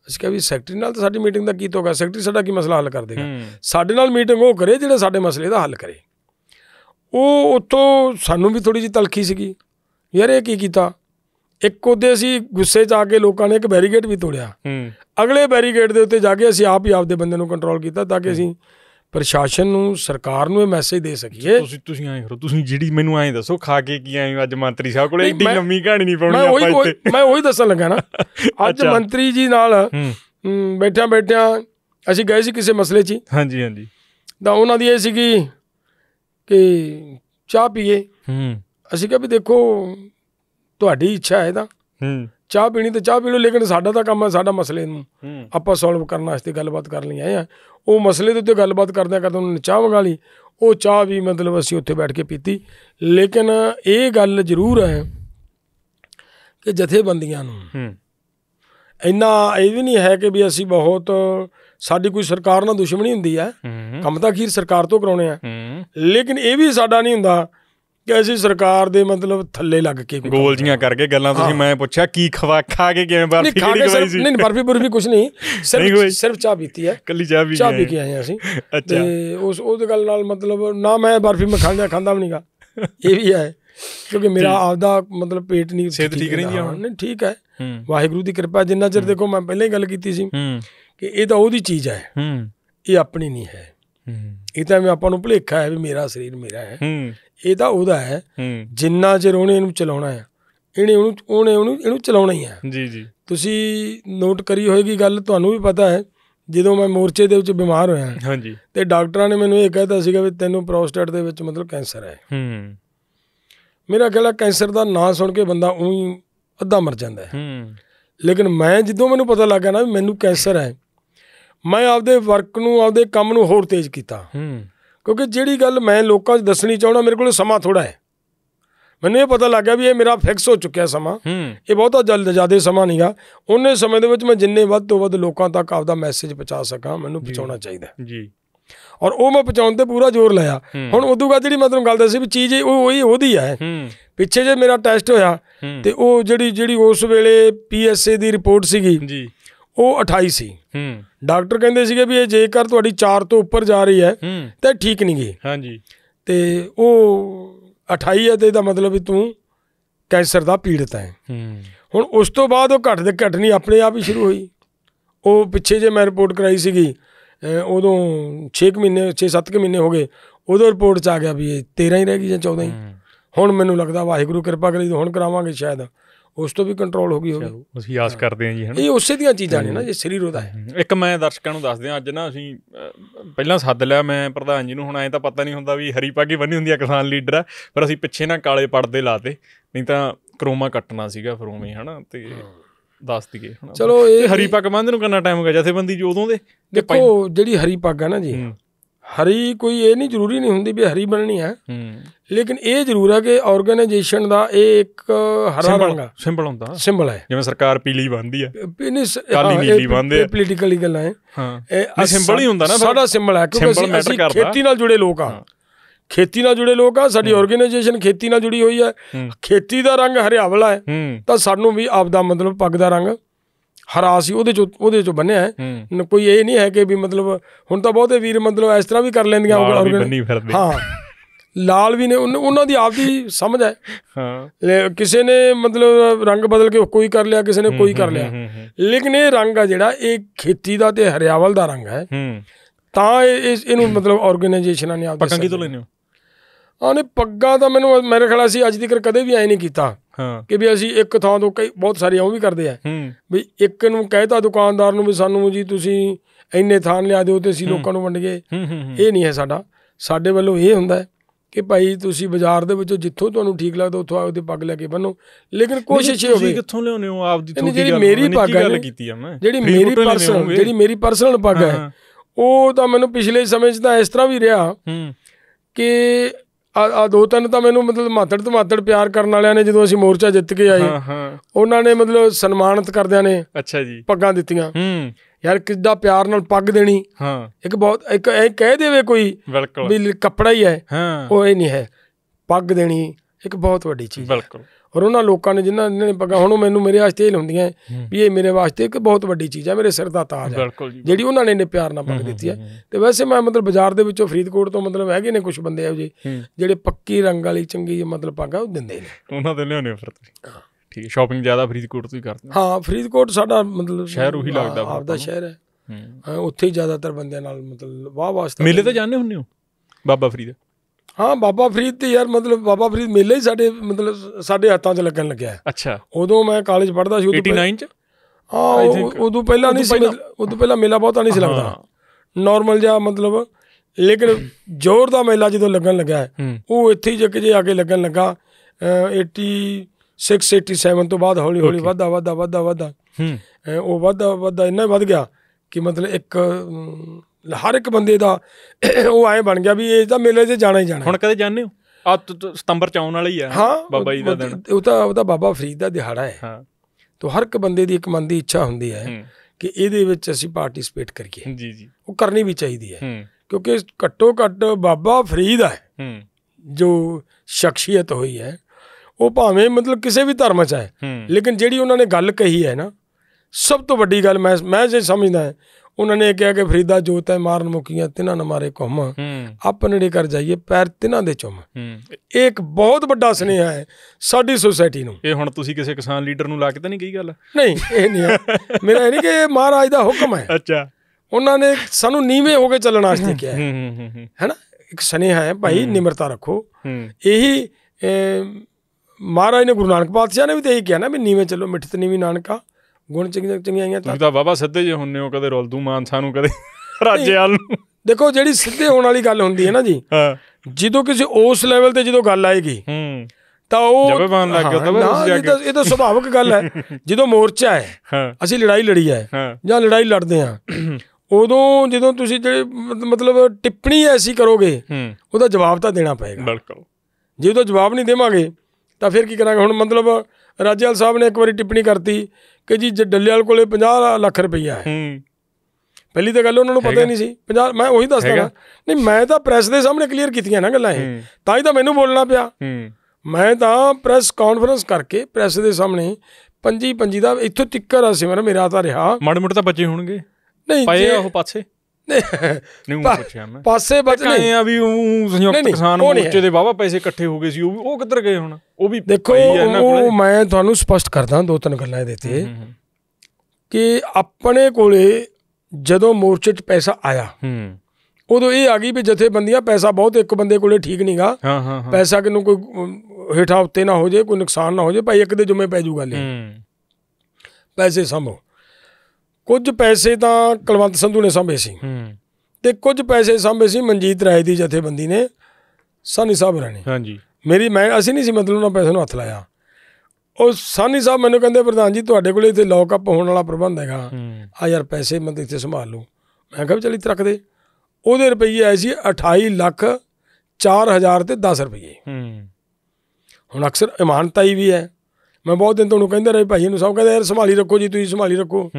ਅਸੀਂ ਕਿਹਾ ਵੀ ਸੈਕਟਰੀ ਨਾਲ ਤਾਂ ਸਾਡੀ ਮੀਟਿੰਗ ਦਾ ਕੀ ਤੋਗਾ ਸੈਕਟਰੀ ਸਾਡਾ ਕੀ ਮਸਲਾ ਹੱਲ ਕਰ ਦੇਗਾ ਸਾਡੇ ਨਾਲ ਮੀਟਿੰਗ ਉਹ ਕਰੇ ਜਿਹੜਾ ਸਾਡੇ ਮਸਲੇ ਦਾ ਹੱਲ ਕਰੇ ਉਹ ਉਤੋਂ ਸਾਨੂੰ ਵੀ ਥੋੜੀ ਜੀ ਤਲਖੀ ਸੀਗੀ ਯਾਰ ਇਹ ਕੀ ਕੀਤਾ ਇੱਕ ਉਹਦੇ ਅਸੀਂ ਗੁੱਸੇ 'ਚ ਆ ਕੇ ਲੋਕਾਂ ਨੇ ਇੱਕ ਬੈਰੀਕੇਡ ਵੀ ਤੋੜਿਆ ਅਗਲੇ ਬੈਰੀਕੇਡ ਦੇ ਉੱਤੇ ਜਾ ਕੇ ਅਸੀਂ ਆਪ ਹੀ ਆਪਦੇ ਬੰਦੇ ਨੂੰ ਕੰਟਰੋਲ ਕੀਤਾ ਤਾਂ ਕਿ ਅਸੀਂ ਪ੍ਰਸ਼ਾਸਨ ਨੂੰ ਸਰਕਾਰ ਨੂੰ ਇਹ ਮੈਸੇਜ ਦੇ ਸਕੀਏ ਤੁਸੀਂ ਤੁਸੀਂ ਆਏ ਕਰੋ ਤੁਸੀਂ ਜਿਹੜੀ ਮੈਨੂੰ ਐਂ ਦੱਸੋ ਖਾ ਕੇ ਕੀ ਆਏ ਅੱਜ ਮੰਤਰੀ ਸਾਹਿਬ ਕੋਲੇ ਏਡੀ ਲੰਮੀ ਕਹਾਣੀ ਨਹੀਂ ਪਾਉਣੀ ਆਪਾਂ ਇੱਥੇ ਮੈਂ ਉਹੀ ਦੱਸਣ ਲੱਗਾ ਨਾ [laughs] ਅੱਜ ਮੰਤਰੀ ਜੀ ਨਾਲ ਬੈਠਿਆਂ ਬੈਠਿਆਂ ਅਸੀਂ ਗਏ ਸੀ ਕਿਸੇ ਮਸਲੇ 'ਚ ਹਾਂਜੀ ਹਾਂਜੀ ਤਾਂ ਉਹਨਾਂ ਦੀ ਇਹ ਸੀਗੀ ਕਿ ਚਾਹ ਪੀਏ ਹੂੰ ਅਸੀਂ ਕਿਹਾ ਵੀ ਦੇਖੋ ਤੁਹਾਡੀ ਇੱਛਾ ਹੈ ਤਾਂ ਹੂੰ ਚਾਹ ਪੀਣੀ ਤੇ ਚਾਹ ਪੀ ਲਓ ਲੇਕਿਨ ਸਾਡਾ ਤਾਂ ਕੰਮ ਹੈ ਸਾਡਾ ਮਸਲੇ ਨੂੰ ਆਪਾਂ ਸੋਲਵ ਕਰਨ ਵਾਸਤੇ ਗੱਲਬਾਤ ਕਰਨ ਲਈ ਆਏ ਆ ਉਹ ਮਸਲੇ ਦੇ ਉੱਤੇ ਗੱਲਬਾਤ ਕਰਦਿਆਂ ਕਰਦਿਆਂ ਉਹਨਾਂ ਨੇ ਚਾਹ ਮੰਗਾ ਲਈ ਉਹ ਚਾਹ ਵੀ ਮਤਲਬ ਅਸੀਂ ਉੱਥੇ ਬੈਠ ਕੇ ਪੀਤੀ ਲੇਕਿਨ ਇਹ ਗੱਲ ਜ਼ਰੂਰ ਹੈ ਕਿ ਜਥੇਬੰਦੀਆਂ ਨੂੰ ਇੰਨਾ ਇਹ ਵੀ ਨਹੀਂ ਹੈ ਕਿ ਵੀ ਅਸੀਂ ਬਹੁਤ ਸਾਡੀ ਕੋਈ ਸਰਕਾਰ ਨਾਲ ਦੁਸ਼ਮਣੀ ਹੁੰਦੀ ਹੈ ਕੰਮ ਤਾਂ ਅਖੀਰ ਸਰਕਾਰ ਤੋਂ ਕਰਾਉਣੇ ਆ ਲੇਕਿਨ ਇਹ ਵੀ ਸਾਡਾ ਨਹੀਂ ਹੁੰਦਾ ਕਿ ਅਸੀਂ ਸਰਕਾਰ ਦੇ ਮਤਲਬ ਥੱਲੇ ਲੱਗ ਕੇ ਗੋਲ ਜੀਆਂ ਕਰਕੇ ਗੱਲਾਂ ਤੁਸੀਂ ਮੈਂ ਪੁੱਛਿਆ ਕੀ ਖਵਾ ਖਾ ਕੇ ਕਿਵੇਂ ਬਰਫੀ ਕਿਹੜੀ ਸੀ ਨਹੀਂ ਬਰਫੀ ਬਰਫੀ ਕੁਝ ਨਹੀਂ ਸਿਰਫ ਸਿਰਫ ਚਾਹ ਪੀਤੀ ਹੈ ਕੱਲੀ ਚਾਹ ਪੀਤੀ ਚਾਹ ਪੀ ਕੇ ਆਏ ਹਾਂ ਅਸੀਂ ਅੱਛਾ ਤੇ ਉਸ ਉਹਦੇ ਗੱਲ ਨਾਲ ਮਤਲਬ ਨਾ ਮੈਂ ਬਰਫੀ ਮੈਂ ਖਾਂਦਾ ਖਾਂਦਾ ਵੀ ਨਹੀਂਗਾ ਇਹ ਵੀ ਹੈ ਕਿਉਂਕਿ ਮੇਰਾ ਆਪਦਾ ਮਤਲਬ ਪੇਟ ਨਹੀਂ ਸਿਹਤ ਠੀਕ ਰਹਿੰਦੀ ਹੁਣ ਨਹੀਂ ਠੀਕ ਹੈ ਵਾਹਿਗੁਰੂ ਦੀ ਕਿਰਪਾ ਜਿੰਨਾ ਚਿਰ ਦੇਖੋ ਮੈਂ ਪਹਿਲਾਂ ਹੀ ਗੱਲ ਕੀਤੀ ਸੀ ਕਿ ਇਹ ਤਾਂ ਉਹਦੀ ਚੀਜ਼ ਹੈ ਇਹ ਆਪਣੀ ਨਹੀਂ ਹੈ ਇਹ ਤਾਂ ਮੈਂ ਆਪਾਂ ਨੂੰ ਭੁਲੇਖਾ ਹੈ ਵੀ ਮੇਰਾ ਸਰੀਰ ਮੇਰਾ ਹੈ ਇਹਦਾ ਉਹਦਾ ਹੈ ਜਿੰਨਾ ਚਿਰ ਉਹਨੇ ਇਹਨੂੰ ਚਲਾਉਣਾ ਹੈ ਇਹਨੇ ਉਹਨੂੰ ਉਹਨੇ ਉਹਨੂੰ ਇਹਨੂੰ ਚਲਾਉਣਾ ਹੀ ਹੈ ਜੀ ਜੀ ਤੁਸੀਂ ਨੋਟ ਕਰੀ ਹੋਏਗੀ ਗੱਲ ਤੁਹਾਨੂੰ ਵੀ ਪਤਾ ਹੈ ਜਦੋਂ ਮੈਂ ਮੋਰਚੇ ਦੇ ਵਿੱਚ ਬਿਮਾਰ ਹੋਇਆ ਹਾਂਜੀ ਤੇ ਡਾਕਟਰਾਂ ਨੇ ਮੈਨੂੰ ਇਹ ਕਹਿਤਾ ਸੀਗਾ ਵੀ ਤੈਨੂੰ ਪ੍ਰੋਸਟੇਟ ਦੇ ਵਿੱਚ ਮਤਲਬ ਕੈਂਸਰ ਹੈ ਹੂੰ ਮੇਰਾ ਖਿਆਲ ਕੈਂਸਰ ਦਾ ਨਾਂ ਸੁਣ ਕੇ ਬੰਦਾ ਉਹੀ ਅੱਧਾ ਮਰ ਜਾਂਦਾ ਹੈ ਹੂੰ ਲੇਕਿਨ ਮੈਂ ਜਦੋਂ ਮੈਨੂੰ ਪਤਾ ਲੱਗਾ ਨਾ ਵੀ ਮੈਨੂੰ ਕੈਂਸਰ ਹੈ ਮੈਂ ਆਪਦੇ ਵਰਕ ਨੂੰ ਆਪਦੇ ਕੰਮ ਨੂੰ ਹੋਰ ਤੇਜ਼ ਕੀਤਾ ਹੂੰ ਕਿਉਂਕਿ ਜਿਹੜੀ ਗੱਲ ਮੈਂ ਲੋਕਾਂ 'ਚ ਦੱਸਣੀ ਚਾਹਣਾ ਮੇਰੇ ਕੋਲ ਸਮਾਂ ਥੋੜਾ ਹੈ ਮੈਨੂੰ ਇਹ ਪਤਾ ਲੱਗਿਆ ਵੀ ਇਹ ਮੇਰਾ ਫਿਕਸ ਹੋ ਚੁੱਕਿਆ ਸਮਾਂ ਇਹ ਬਹੁਤਾ ਜਲਦ ਜਿਆਦਾ ਸਮਾਂ ਨਹੀਂਗਾ ਉਹਨੇ ਸਮੇਂ ਦੇ ਵਿੱਚ ਮੈਂ ਜਿੰਨੇ ਵੱਧ ਤੋਂ ਵੱਧ ਲੋਕਾਂ ਤੱਕ ਆਪਦਾ ਮੈਸੇਜ ਪਹੁੰਚਾ ਸਕਾਂ ਮੈਨੂੰ ਪਹੁੰਚਾਉਣਾ ਚਾਹੀਦਾ ਜੀ ਔਰ ਉਹ ਮੈਂ ਪਹੁੰਚਾਉਣ ਤੇ ਪੂਰਾ ਜ਼ੋਰ ਲਾਇਆ ਹੁਣ ਉਦੋਂ ਬਾਅਦ ਜਿਹੜੀ ਮੈਂ ਤੁਹਾਨੂੰ ਗੱਲ ਦੱਸੀ ਵੀ ਚੀਜ਼ ਉਹ ਉਹੀ ਉਹਦੀ ਹੈ ਪਿੱਛੇ ਜੇ ਮੇਰਾ ਟੈਸਟ ਹੋਇਆ ਤੇ ਉਹ ਜਿਹੜੀ ਜਿਹੜੀ ਉਸ ਵੇਲੇ ਪੀਐਸਏ ਦੀ ਰਿਪੋਰਟ ਸੀਗੀ ਜੀ ਉਹ 28 ਸੀ ਹੂੰ ਡਾਕਟਰ ਕਹਿੰਦੇ ਸੀਗੇ ਵੀ ਇਹ ਜੇਕਰ ਤੁਹਾਡੀ 4 ਤੋਂ ਉੱਪਰ ਜਾ ਰਹੀ ਹੈ ਤੇ ਠੀਕ ਨਹੀਂ ਗਈ ਹਾਂਜੀ ਤੇ ਉਹ 28 ਹੈ ਤੇ ਇਹਦਾ ਮਤਲਬ ਵੀ ਤੂੰ ਕੈਂਸਰ ਦਾ ਪੀੜਤ ਹੈ ਹੂੰ ਹੁਣ ਉਸ ਤੋਂ ਬਾਅਦ ਉਹ ਘਟ ਦੇ ਘਟਣੀ ਆਪਣੇ ਆਪ ਹੀ ਸ਼ੁਰੂ ਹੋਈ ਉਹ ਪਿੱਛੇ ਜੇ ਮੈਂ ਰਿਪੋਰਟ ਕਰਾਈ ਸੀਗੀ ਉਦੋਂ 6 ਮਹੀਨੇ 6-7 ਕਿ ਮਹੀਨੇ ਹੋ ਗਏ ਉਦੋਂ ਰਿਪੋਰਟ ਚ ਆ ਗਿਆ ਵੀ ਇਹ 13 ਹੀ ਰਹਿ ਗਈ ਜਾਂ 14 ਹੀ ਹੁਣ ਮੈਨੂੰ ਲੱਗਦਾ ਵਾਹਿਗੁਰੂ ਕਿਰਪਾ ਕਰੀ ਹੁਣ ਕਰਾਵਾਂਗੇ ਸ਼ਾਇਦ ਉਸ ਤੋਂ ਵੀ ਕੰਟਰੋਲ ਹੋ ਗਈ ਹੋਵੇ ਅਸੀਂ ਆਸ ਕਰਦੇ ਹਾਂ ਜੀ ਹਨਾ ਇਹ ਉਸੇ ਦੀਆਂ ਚੀਜ਼ਾਂ ਨੇ ਨਾ ਜੇ ਸਰੀਰ ਉਹਦਾ ਹੈ ਇੱਕ ਮੈਂ ਦਰਸ਼ਕਾਂ ਨੂੰ ਦੱਸ ਦਿਆਂ ਅੱਜ ਨਾ ਅਸੀਂ ਪਹਿਲਾਂ ਸੱਦ ਲਿਆ ਮੈਂ ਪ੍ਰਧਾਨ ਜੀ ਨੂੰ ਹੁਣ ਐਂ ਤਾਂ ਪਤਾ ਨਹੀਂ ਹੁੰਦਾ ਵੀ ਹਰੀ ਪਾਗੀ ਬੰਨੀ ਹੁੰਦੀ ਆ ਕਿਸਾਨ ਲੀਡਰ ਆ ਪਰ ਅਸੀਂ ਪਿੱਛੇ ਨਾ ਕਾਲੇ ਪੜਦੇ ਲਾਤੇ ਨਹੀਂ ਤਾਂ ਕਰੋਮਾ ਕੱਟਣਾ ਸੀਗਾ ਫਿਰ ਉਵੇਂ ਹਨਾ ਤੇ ਦੱਸ ਦਈਏ ਹੁਣ ਚਲੋ ਇਹ ਹਰੀ ਪੱਗ ਬੰਦ ਨੂੰ ਕਿੰਨਾ ਟਾਈਮ ਹੋ ਗਿਆ ਜਥੇਬੰਦੀ ਜੀ ਉਦੋਂ ਦੇ ਦੇਖੋ ਜਿਹੜੀ ਹਰੀ ਪੱਗ ਆ ਨਾ ਜੀ ਹਰੀ ਕੋਈ ਇਹ ਨਹੀਂ ਜ਼ਰੂਰੀ ਨਹੀਂ ਹੁੰਦੀ ਵੀ ਹਰੀ ਬਣਨੀ ਹੈ ਲੇਕਿਨ ਇਹ ਜ਼ਰੂਰ ਹੈ ਕਿ ਆਰਗੇਨਾਈਜੇਸ਼ਨ ਦਾ ਇਹ ਇੱਕ ਹਰਾ ਰੰਗਾ ਸਿੰਬਲ ਹੁੰਦਾ ਸਿੰਬਲ ਹੈ ਜਿਵੇਂ ਸਰਕਾਰ ਪੀਲੀ ਬੰਦੀ ਹੈ ਨਹੀਂ ਕਾਲੀ ਨੀਲੀ ਬੰਦੇ ਇਹ ਪੋਲੀਟੀਕਲੀ ਗੱਲਾਂ ਹੈ ਹਾਂ ਇਹ ਸਿੰਬਲ ਹੀ ਹੁੰਦਾ ਨਾ ਸਾਡਾ ਸਿੰਬਲ ਹੈ ਕਿਉਂਕਿ ਅਸੀਂ ਖੇਤੀ ਨਾਲ ਜੁੜੇ ਲੋਕ ਆ ਖੇਤੀ ਨਾਲ ਜੁੜੇ ਲੋਕ ਆ ਸਾਡੀ ਆਰਗੇਨਾਈਜੇਸ਼ਨ ਖੇਤੀ ਨਾਲ ਜੁੜੀ ਹੋਈ ਹੈ ਖੇਤੀ ਦਾ ਰੰਗ ਹਰਿਆਵਲਾ ਹੈ ਤਾਂ ਸਾਨੂੰ ਵੀ ਆਪ ਦਾ ਮਤਲਬ ਪੱਗ ਦਾ ਰੰਗ ਹਰਾ ਸੀ ਉਹਦੇ ਚ ਉਹਦੇ ਚ ਬੰਨਿਆ ਹੈ ਕੋਈ ਇਹ ਨਹੀਂ ਹੈ ਕਿ ਵੀ ਮਤਲਬ ਹੁਣ ਤਾਂ ਬਹੁਤੇ ਵੀਰ ਮਤਲਬ ਇਸ ਤਰ੍ਹਾਂ ਵੀ ਕਰ ਲੈਂਦੀਆਂ ਉਹ ਹਾਂ ਲਾਲ ਵੀ ਨੇ ਉਹਨਾਂ ਦੀ ਆਪਦੀ ਸਮਝ ਹੈ ਹਾਂ ਕਿਸੇ ਨੇ ਮਤਲਬ ਰੰਗ ਬਦਲ ਕੇ ਕੋਈ ਕਰ ਲਿਆ ਕਿਸੇ ਨੇ ਕੋਈ ਕਰ ਲਿਆ ਲੇਕਿਨ ਇਹ ਰੰਗ ਆ ਜਿਹੜਾ ਇਹ ਖੇਤੀ ਦਾ ਤੇ ਹਰਿਆਵਲ ਦਾ ਰੰਗ ਹੈ ਤਾਂ ਇਹ ਇਹਨੂੰ ਮਤਲਬ ਆਰਗੇਨਾਈਜੇਸ਼ਨਾਂ ਨੇ ਆਪਦੇ ਪੱਕਾ ਤੋਂ ਲੈਣੇ ਹੋ ਆਨੇ ਪੱਗਾ ਪੱਗਾਂ ਤਾਂ ਮੈਨੂੰ ਮੇਰੇ ਖਿਆਲ ਅਸੀਂ ਅੱਜ ਕਰ ਕਦੇ ਵੀ ਐ ਨਹੀਂ ਕੀਤਾ ਹਾਂ ਕਿ ਵੀ ਅਸੀਂ ਇੱਕ ਥਾਂ ਤੋਂ ਕਈ ਬਹੁਤ ਸਾਰੇ ਉਹ ਵੀ ਕਰਦੇ ਆ ਵੀ ਇੱਕ ਨੂੰ ਕਹਿਤਾ ਦੁਕਾਨਦਾਰ ਨੂੰ ਵੀ ਸਾਨੂੰ ਜੀ ਤੁਸੀਂ ਇੰਨੇ ਥਾਂ ਲਿਆ ਦਿਓ ਤੇ ਅਸੀਂ ਲੋਕਾਂ ਨੂੰ ਵੰਡ ਗਏ ਇਹ ਨਹੀਂ ਹੈ ਸਾਡਾ ਸਾਡੇ ਵੱਲੋਂ ਇਹ ਹੁੰਦਾ ਹੈ ਕਿ ਭਾਈ ਤੁਸੀਂ ਬਾਜ਼ਾਰ ਦੇ ਵਿੱਚੋਂ ਜਿੱਥੋਂ ਤੁਹਾਨੂੰ ਠੀਕ ਲੱਗਦਾ ਉੱਥੋਂ ਆਓ ਤੇ ਪੱਗ ਲੈ ਕੇ ਬੰਨੋ ਲੇਕਿਨ ਕੋਸ਼ਿਸ਼ ਇਹ ਹੋਵੇ ਤੁਸੀਂ ਕਿੱਥੋਂ ਲਿਆਉਨੇ ਹੋ ਆਪ ਦੀ ਜਿਹੜੀ ਮੇਰੀ ਪੱਗ ਹੈ ਕੀਤੀ ਆ ਮੈਂ ਜਿਹੜੀ ਮੇਰੀ ਪਰਸਨਲ ਜਿਹੜੀ ਮੇਰੀ ਪਰਸਨਲ ਪੱਗ ਹੈ ਉਹ ਤਾਂ ਮੈਨੂੰ ਪਿਛਲੇ ਸਮੇਂ 'ਚ ਤਾਂ ਇਸ ਤਰ੍ਹਾਂ ਵੀ ਰਿਹਾ ਹੂੰ ਕਿ ਆ ਦੋ ਤਿੰਨ ਤਾਂ ਮੈਨੂੰ ਮਤਲਬ ਮਾਤੜ ਤੇ ਮਾਤੜ ਪਿਆਰ ਕਰਨ ਵਾਲਿਆਂ ਨੇ ਜਦੋਂ ਅਸੀਂ ਮੋਰਚਾ ਜਿੱਤ ਕੇ ਆਏ ਉਹਨਾਂ ਨੇ ਮਤਲਬ ਸਨਮਾਨਿਤ ਕਰਦਿਆਂ ਨੇ ਅੱਛਾ ਜੀ ਪੱਗਾਂ ਦਿੱਤੀਆਂ ਹੂੰ ਯਾਰ ਕਿੱਦਾਂ ਪਿਆਰ ਨਾਲ ਪੱਗ ਦੇਣੀ ਹਾਂ ਇੱਕ ਬਹੁਤ ਇੱਕ ਇਹ ਕਹਿ ਦੇਵੇ ਕੋਈ ਬਿਲਕੁਲ ਵੀ ਕੱਪੜਾ ਹੀ ਹੈ ਉਹ ਇਹ ਨਹੀਂ ਹੈ ਪੱਗ ਦੇਣੀ ਇੱਕ ਬਹੁਤ ਵੱਡੀ ਚੀਜ਼ ਬਿਲਕੁਲ ਔਰ ਉਹਨਾਂ ਲੋਕਾਂ ਨੇ ਜਿਨ੍ਹਾਂ ਨੇ ਪੱਗਾਂ ਹੁਣ ਮੈਨੂੰ ਮੇਰੇ ਵਾਸਤੇ ਇਹ ਲਾਉਂਦੀਆਂ ਵੀ ਇਹ ਮੇਰੇ ਵਾਸਤੇ ਇੱਕ ਬਹੁਤ ਵੱਡੀ ਚੀਜ਼ ਹੈ ਮੇਰੇ ਸਿਰ ਦਾ ਤਾਜ ਹੈ ਜਿਹੜੀ ਉਹਨਾਂ ਨੇ ਨੇ ਪਿਆਰ ਨਾਲ ਪੱਗ ਦਿੱਤੀ ਹੈ ਤੇ ਵੈਸੇ ਮੈਂ ਮਤਲਬ ਬਾਜ਼ਾਰ ਦੇ ਵਿੱਚੋਂ ਫਰੀਦਕੋਟ ਤੋਂ ਮਤਲਬ ਹੈਗੇ ਨੇ ਕੁਝ ਬੰਦੇ ਆ ਜੀ ਜਿਹੜੇ ਪੱਕੀ ਰੰਗ ਵਾਲੀ ਚੰਗੀ ਮਤਲਬ ਪੱਗਾਂ ਉਹ ਦਿੰਦੇ ਨੇ ਉਹਨਾਂ ਦੇ ਲਿਆਉਣੇ ਫਿਰ ਤੁਸੀਂ ਠੀਕ ਹੈ ਸ਼ਾਪਿੰਗ ਜ਼ਿਆਦਾ ਫਰੀਦਕੋਟ ਤੋਂ ਹੀ ਕਰਦੇ ਹਾਂ ਫਰੀਦਕੋਟ ਸਾਡਾ ਮਤਲਬ ਸ਼ਹਿਰ ਉਹੀ ਲੱਗਦਾ ਆਪਦਾ ਸ਼ਹਿਰ ਹੈ ਉੱਥੇ ਹੀ ਜ਼ਿਆਦਾਤਰ ਬੰਦਿਆਂ ਨਾਲ ਮਤਲਬ ਵਾਹ ਵਾਸਤੇ ਮੇਲੇ ਤਾਂ ਜਾਂਦੇ ਹੁੰਨੇ ਹੋ ਬਾਬਾ ਫਰੀਦ ਹਾਂ ਬਾਬਾ ਫਰੀਦ ਤੇ ਯਾਰ ਮਤਲਬ ਬਾਬਾ ਫਰੀਦ ਮੇਲੇ ਹੀ ਸਾਡੇ ਮਤਲਬ ਸਾਡੇ ਹੱਥਾਂ 'ਚ ਲੱਗਣ ਲੱਗਿਆ ਅੱਛਾ ਉਦੋਂ ਮੈਂ ਕਾਲਜ ਪੜ੍ਹਦਾ ਸੀ ਉਦੋਂ 89 'ਚ ਹਾਂ ਉਦੋਂ ਪਹਿਲਾਂ ਨਹੀਂ ਸੀ ਉਦੋਂ ਪਹਿਲਾਂ ਮੇਲਾ ਬਹੁਤਾ ਨਹੀਂ ਸੀ ਲੱਗਦਾ ਨਾਰਮਲ ਜਿਹਾ ਮਤਲਬ ਲੇਕਿਨ ਜ਼ੋਰ ਦਾ ਮੇਲਾ ਜਦੋਂ ਲੱਗਣ ਲੱਗਾ ਉਹ ਇੱਥੇ ਹੀ ਜੱਕ ਜੇ ਆ ਕੇ ਲੱਗਣ ਲੱਗਾ 86 87 ਤੋਂ ਬਾਅਦ ਹੌਲੀ ਹੌਲੀ ਵਧਦਾ ਵਧਦਾ ਵਧਦਾ ਹੂੰ ਉਹ ਵਧਦਾ ਵਧਦਾ ਇੰਨਾ ਵੱਧ ਗਿਆ ਕਿ ਮਤਲਬ ਇੱਕ ਹਰ ਇੱਕ ਬੰਦੇ ਦਾ [clears throat] ਉਹ ਐ ਬਣ ਗਿਆ ਵੀ ਇਹ ਤਾਂ ਮੇਲੇ 'ਚ ਜਾਣਾ ਹੀ ਜਾਣਾ ਹੁਣ ਕਦੇ ਜਾਂਦੇ ਹੋ ਆ ਸਤੰਬਰ ਚ ਆਉਣ ਵਾਲਾ ਹੀ ਆ ਬਾਬਾ ਜੀ ਦਾ ਦਿਨ ਉਹ ਤਾਂ ਉਹ ਤਾਂ ਬਾਬਾ ਫਰੀਦ ਦਾ ਦਿਹਾੜਾ ਹੈ ਹਾਂ ਤੋਂ ਹਰ ਇੱਕ ਬੰਦੇ ਦੀ ਇੱਕ ਮਨ ਦੀ ਇੱਛਾ ਹੁੰਦੀ ਹੈ ਕਿ ਇਹਦੇ ਵਿੱਚ ਅਸੀਂ ਪਾਰਟਿਸਿਪੇਟ ਕਰੀਏ ਜੀ ਜੀ ਉਹ ਕਰਨੀ ਵੀ ਚਾਹੀਦੀ ਹੈ ਕਿਉਂਕਿ ਘੱਟੋ ਘੱਟ ਬਾਬਾ ਫਰੀਦ ਹੈ ਜੋ ਸ਼ਖਸੀਅਤ ਹੋਈ ਹੈ ਉਹ ਭਾਵੇਂ ਮਤਲਬ ਕਿਸੇ ਵੀ ਧਰਮ 'ਚ ਹੈ ਲੇਕਿਨ ਜਿਹੜੀ ਉਹਨਾਂ ਨੇ ਗੱਲ ਕਹੀ ਹੈ ਨਾ ਸਭ ਤੋਂ ਵੱਡੀ ਗੱਲ ਮੈਂ ਮੈਂ ਜੇ ਸਮਝਦਾ ਹਾਂ ਉਹਨਾਂ ਨੇ ਕਿਹਾ ਕਿ ਫਰੀਦਾ ਜੋਤ ਹੈ ਮਾਰਨ ਮੁਕੀਆਂ ਤਿਨਾਂ ਨ ਮਾਰੇ ਕੁਮ ਆਪ ਨੇੜੇ ਕਰ ਜਾਈਏ ਪੈਰ ਤਿਨਾਂ ਦੇ ਚੁੰਮ ਇਹ ਇੱਕ ਬਹੁਤ ਵੱਡਾ ਸੁਨੇਹਾ ਹੈ ਸਾਡੀ ਸੋਸਾਇਟੀ ਨੂੰ ਇਹ ਹੁਣ ਤੁਸੀਂ ਕਿਸੇ ਕਿਸਾਨ ਲੀਡਰ ਨੂੰ ਲਾ ਕੇ ਤਾਂ ਨਹੀਂ ਕਹੀ ਗੱਲ ਨਹੀਂ ਇਹ ਨਹੀਂ ਮੇਰਾ ਇਹ ਨਹੀਂ ਕਿ ਇਹ ਮਹਾਰਾਜ ਦਾ ਹੁਕਮ ਹੈ ਅੱਛਾ ਉਹਨਾਂ ਨੇ ਸਾਨੂੰ ਨੀਵੇਂ ਹੋ ਕੇ ਚੱਲਣ ਵਾਸਤੇ ਕਿਹਾ ਹੈ ਹੈਨਾ ਇੱਕ ਸੁਨੇਹਾ ਹੈ ਭਾਈ ਨਿਮਰਤਾ ਰੱਖੋ ਇਹੀ ਮਹਾਰਾਜ ਨੇ ਗੁਰੂ ਨਾਨਕ ਪਾਤਸ਼ਾਹ ਨੇ ਵੀ ਤੇ ਇਹ ਕਿਹਾ ਨਾ ਵੀ ਨੀਵੇਂ ਚੱਲੋ ਮਿੱਠਤ ਨੀਵੀਂ ਨਾਨਕਾ ਗੁਣ ਚੰਗੀਆਂ ਚੰਗੀਆਂ ਤੁਸੀਂ ਤਾਂ ਬਾਬਾ ਸਿੱਧੇ ਜੇ ਹੁੰਨੇ ਹੋ ਕਦੇ ਰੋਲਦੂ ਮਾਨਸਾ ਨੂੰ ਕਦੇ ਰਾਜੇਵਾਲ ਨੂੰ ਦੇਖੋ ਜਿਹੜੀ ਸਿੱਧੇ ਹੋਣ ਵਾਲੀ ਗੱਲ ਹੁੰਦੀ ਹੈ ਨਾ ਜੀ ਹਾਂ ਜਦੋਂ ਕਿਸੇ ਉਸ ਲੈਵਲ ਤੇ ਜਦੋਂ ਗੱਲ ਆਏਗੀ ਹੂੰ ਤਾਂ ਉਹ ਜਵਾਬਾਨ ਲੱਗ ਗਿਆ ਤਾਂ ਬਸ ਇਹ ਤਾਂ ਸੁਭਾਵਿਕ ਗੱਲ ਹੈ [laughs] ਜਦੋਂ ਮੋਰਚਾ ਹੈ ਅਸੀਂ ਲੜਾਈ ਲੜੀ ਹੈ ਜਾਂ ਲੜਾਈ ਲੜਦੇ ਆ [coughs] ਉਦੋਂ ਜਦੋਂ ਤੁਸੀਂ ਜਿਹੜੇ ਮਤਲਬ ਟਿੱਪਣੀ ਐਸੀ ਕਰੋਗੇ ਉਹਦਾ ਜਵਾਬ ਤਾਂ ਦੇਣਾ ਪਏਗਾ ਬਿਲਕੁਲ ਜੇ ਉਹਦਾ ਜਵਾਬ ਨਹੀਂ ਦੇਵਾਂਗੇ ਤਾਂ ਫਿਰ ਕੀ ਕਰਾਂਗੇ ਹੁਣ ਮਤਲਬ ਰਾਜੇਵਾਲ ਸਾਹਿਬ ਨੇ ਇੱਕ ਵਾਰੀ ਟਿੱਪਣੀ ਕਰਤੀ ਕਿ ਜੀ ਡੱਲੇ ਵਾਲ ਕੋਲੇ 50 ਲੱਖ ਰੁਪਈਆ ਹੈ ਹੂੰ ਪਹਿਲੀ ਤਾਂ ਗੱਲ ਉਹਨਾਂ ਨੂੰ ਪਤਾ ਹੀ ਨਹੀਂ ਸੀ 50 ਮੈਂ ਉਹੀ ਦੱਸਦਾ ਨਹੀਂ ਮੈਂ ਤਾਂ ਪ੍ਰੈਸ ਦੇ ਸਾਹਮਣੇ ਕਲੀਅਰ ਕੀਤੀਆਂ ਨਾ ਗੱਲਾਂ ਇਹ ਤਾਂ ਹੀ ਤਾਂ ਮੈਨੂੰ ਬੋਲਣਾ ਪਿਆ ਹੂੰ ਮੈਂ ਤਾਂ ਪ੍ਰੈਸ ਕਾਨਫਰੰਸ ਕਰਕੇ ਪ੍ਰੈਸ ਦੇ ਸਾਹਮਣੇ ਪੰਜੀ ਪੰਜੀ ਦਾ ਇੱਥੋਂ ਟਿੱਕਰ ਆ ਸਿਮਰ ਮੇਰਾ ਤਾਂ ਰਿਹਾ ਮੜ ਮੜ ਤਾਂ ਬੱਚੇ ਹੋਣਗੇ ਨਹੀਂ ਪਏ ਉਹ ਪਾਸੇ ਨਹੀਂ ਉਹ ਪੁੱਛਿਆ ਮੈਂ ਪਾਸੇ ਬਚਨੇ ਆ ਵੀ ਉਹ ਸੰਯੁਕਤ ਕਿਸਾਨ ਮੋਰਚੇ ਦੇ ਵਾਵਾ ਪੈਸੇ ਇਕੱਠੇ ਹੋ ਗਏ ਸੀ ਉਹ ਉਹ ਕਿੱਧਰ ਗਏ ਹੁਣ ਉਹ ਵੀ ਦੇਖੋ ਉਹ ਮੈਂ ਤੁਹਾਨੂੰ ਸਪਸ਼ਟ ਕਰਦਾ ਦੋ ਤਿੰਨ ਗੱਲਾਂ ਇਹਦੇ ਤੇ ਕਿ ਆਪਣੇ ਕੋਲੇ ਜਦੋਂ ਮੋਰਚੇ 'ਚ ਪੈਸਾ ਆਇਆ ਹੂੰ ਉਦੋਂ ਇਹ ਆ ਗਈ ਵੀ ਜਥੇਬੰਦੀਆਂ ਪੈਸਾ ਬਹੁਤ ਇੱਕ ਬੰਦੇ ਕੋਲੇ ਠੀਕ ਨਹੀਂਗਾ ਹਾਂ ਹਾਂ ਪੈਸਾ ਕਿਨੂੰ ਕੋਈ ਹੇਠਾ ਉੱਤੇ ਨਾ ਹੋ ਜੇ ਕੋਈ ਨੁਕਸਾਨ ਨਾ ਹੋ ਜੇ ਭਾਈ ਇੱਕ ਦੇ ਜੁਮੇ ਪੈ ਜੂਗਾ ਲੈ ਪੈਸੇ ਸੰਭੋ ਕੁਝ ਪੈਸੇ ਤਾਂ ਕੁਲਵੰਤ ਸੰਧੂ ਨੇ ਸੰਭੇ ਸੀ ਤੇ ਕੁਝ ਪੈਸੇ ਸੰਭੇ ਸੀ ਮਨਜੀਤ ਰਾਏ ਦੀ ਜਥੇਬੰਦੀ ਨੇ ਸਾਨੀ ਸਾਹਿਬ ਰਾਣੀ ਹਾਂਜੀ ਮੇਰੀ ਮੈਂ ਅਸੀਂ ਨਹੀਂ ਸੀ ਮਤਲਬ ਉਹਨਾਂ ਪੈਸੇ ਨੂੰ ਹੱਥ ਲਾਇਆ ਉਹ ਸਾਨੀ ਸਾਹਿਬ ਮੈਨੂੰ ਕਹਿੰਦੇ ਪ੍ਰਧਾਨ ਜੀ ਤੁਹਾਡੇ ਕੋਲੇ ਇੱਥੇ ਲੌਕ ਅਪ ਹੋਣ ਵਾਲਾ ਪ੍ਰਬੰਧ ਹੈਗਾ ਆ ਯਾਰ ਪੈਸੇ ਮੈਂ ਇੱਥੇ ਸੰਭਾਲ ਲੂ ਮੈਂ ਕਿਹਾ ਚਲੀ ਤਰਕ ਦੇ ਉਹਦੇ ਰੁਪਈਏ ਆਏ ਸੀ 28 ਲੱਖ 4000 ਤੇ 10 ਰੁਪਈਏ ਹੂੰ ਹੁਣ ਅਕਸਰ ਇਮਾਨਤਾਈ ਵੀ ਹੈ ਮੈਂ ਬਹੁਤ ਦਿਨ ਤੁਹਾਨੂੰ ਕਹਿੰਦਾ ਰਿਹਾ ਭਾਈ ਇਹਨੂੰ ਸਭ ਕਹਿੰਦਾ ਯਾਰ ਸੰਭਾਲੀ ਰੱਖੋ ਜੀ ਤੁਸੀਂ ਸੰਭਾਲੀ ਰੱਖੋ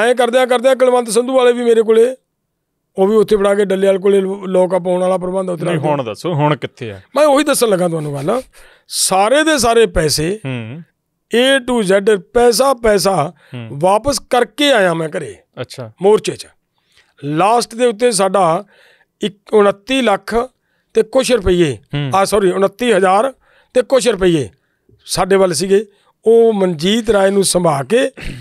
ਐਂ ਕਰਦਿਆਂ ਕਰਦਿਆਂ ਕੁਲਵੰਤ ਸੰਧੂ ਵਾਲੇ ਵੀ ਮੇਰੇ ਕੋਲੇ ਉਹ ਵੀ ਉੱਥੇ ਫੜਾ ਕੇ ਡੱਲੇ ਵਾਲ ਕੋਲੇ ਲੋਕ ਅਪ ਆਉਣ ਵਾਲਾ ਪ੍ਰਬੰਧ ਉੱਥੇ ਨਹੀਂ ਹੁਣ ਦੱਸੋ ਹੁਣ ਕਿੱਥੇ ਆ ਮੈਂ ਉਹੀ ਦੱਸਣ ਲੱਗਾ ਤੁਹਾਨੂੰ ਗੱਲ ਸਾਰੇ ਦੇ ਸਾਰੇ ਪੈਸੇ ਹੂੰ A to Z ਪੈਸਾ ਪੈਸਾ ਵਾਪਸ ਕਰਕੇ ਆਇਆ ਮੈਂ ਘਰੇ ਅੱਛਾ ਮੋਰਚੇ 'ਚ ਲਾਸਟ ਦੇ ਉੱਤੇ ਸਾਡਾ 29 ਲੱਖ ਤੇ ਕੁਝ ਰੁਪਏ ਆ ਸੌਰੀ 29000 ਤੇ ਕੁਝ ਰੁਪਏ ਸਾਡੇ ਵੱਲ ਸੀਗੇ ਉਹ ਮਨਜੀਤ ਰਾਏ ਨੂੰ ਸੰਭਾ ਕੇ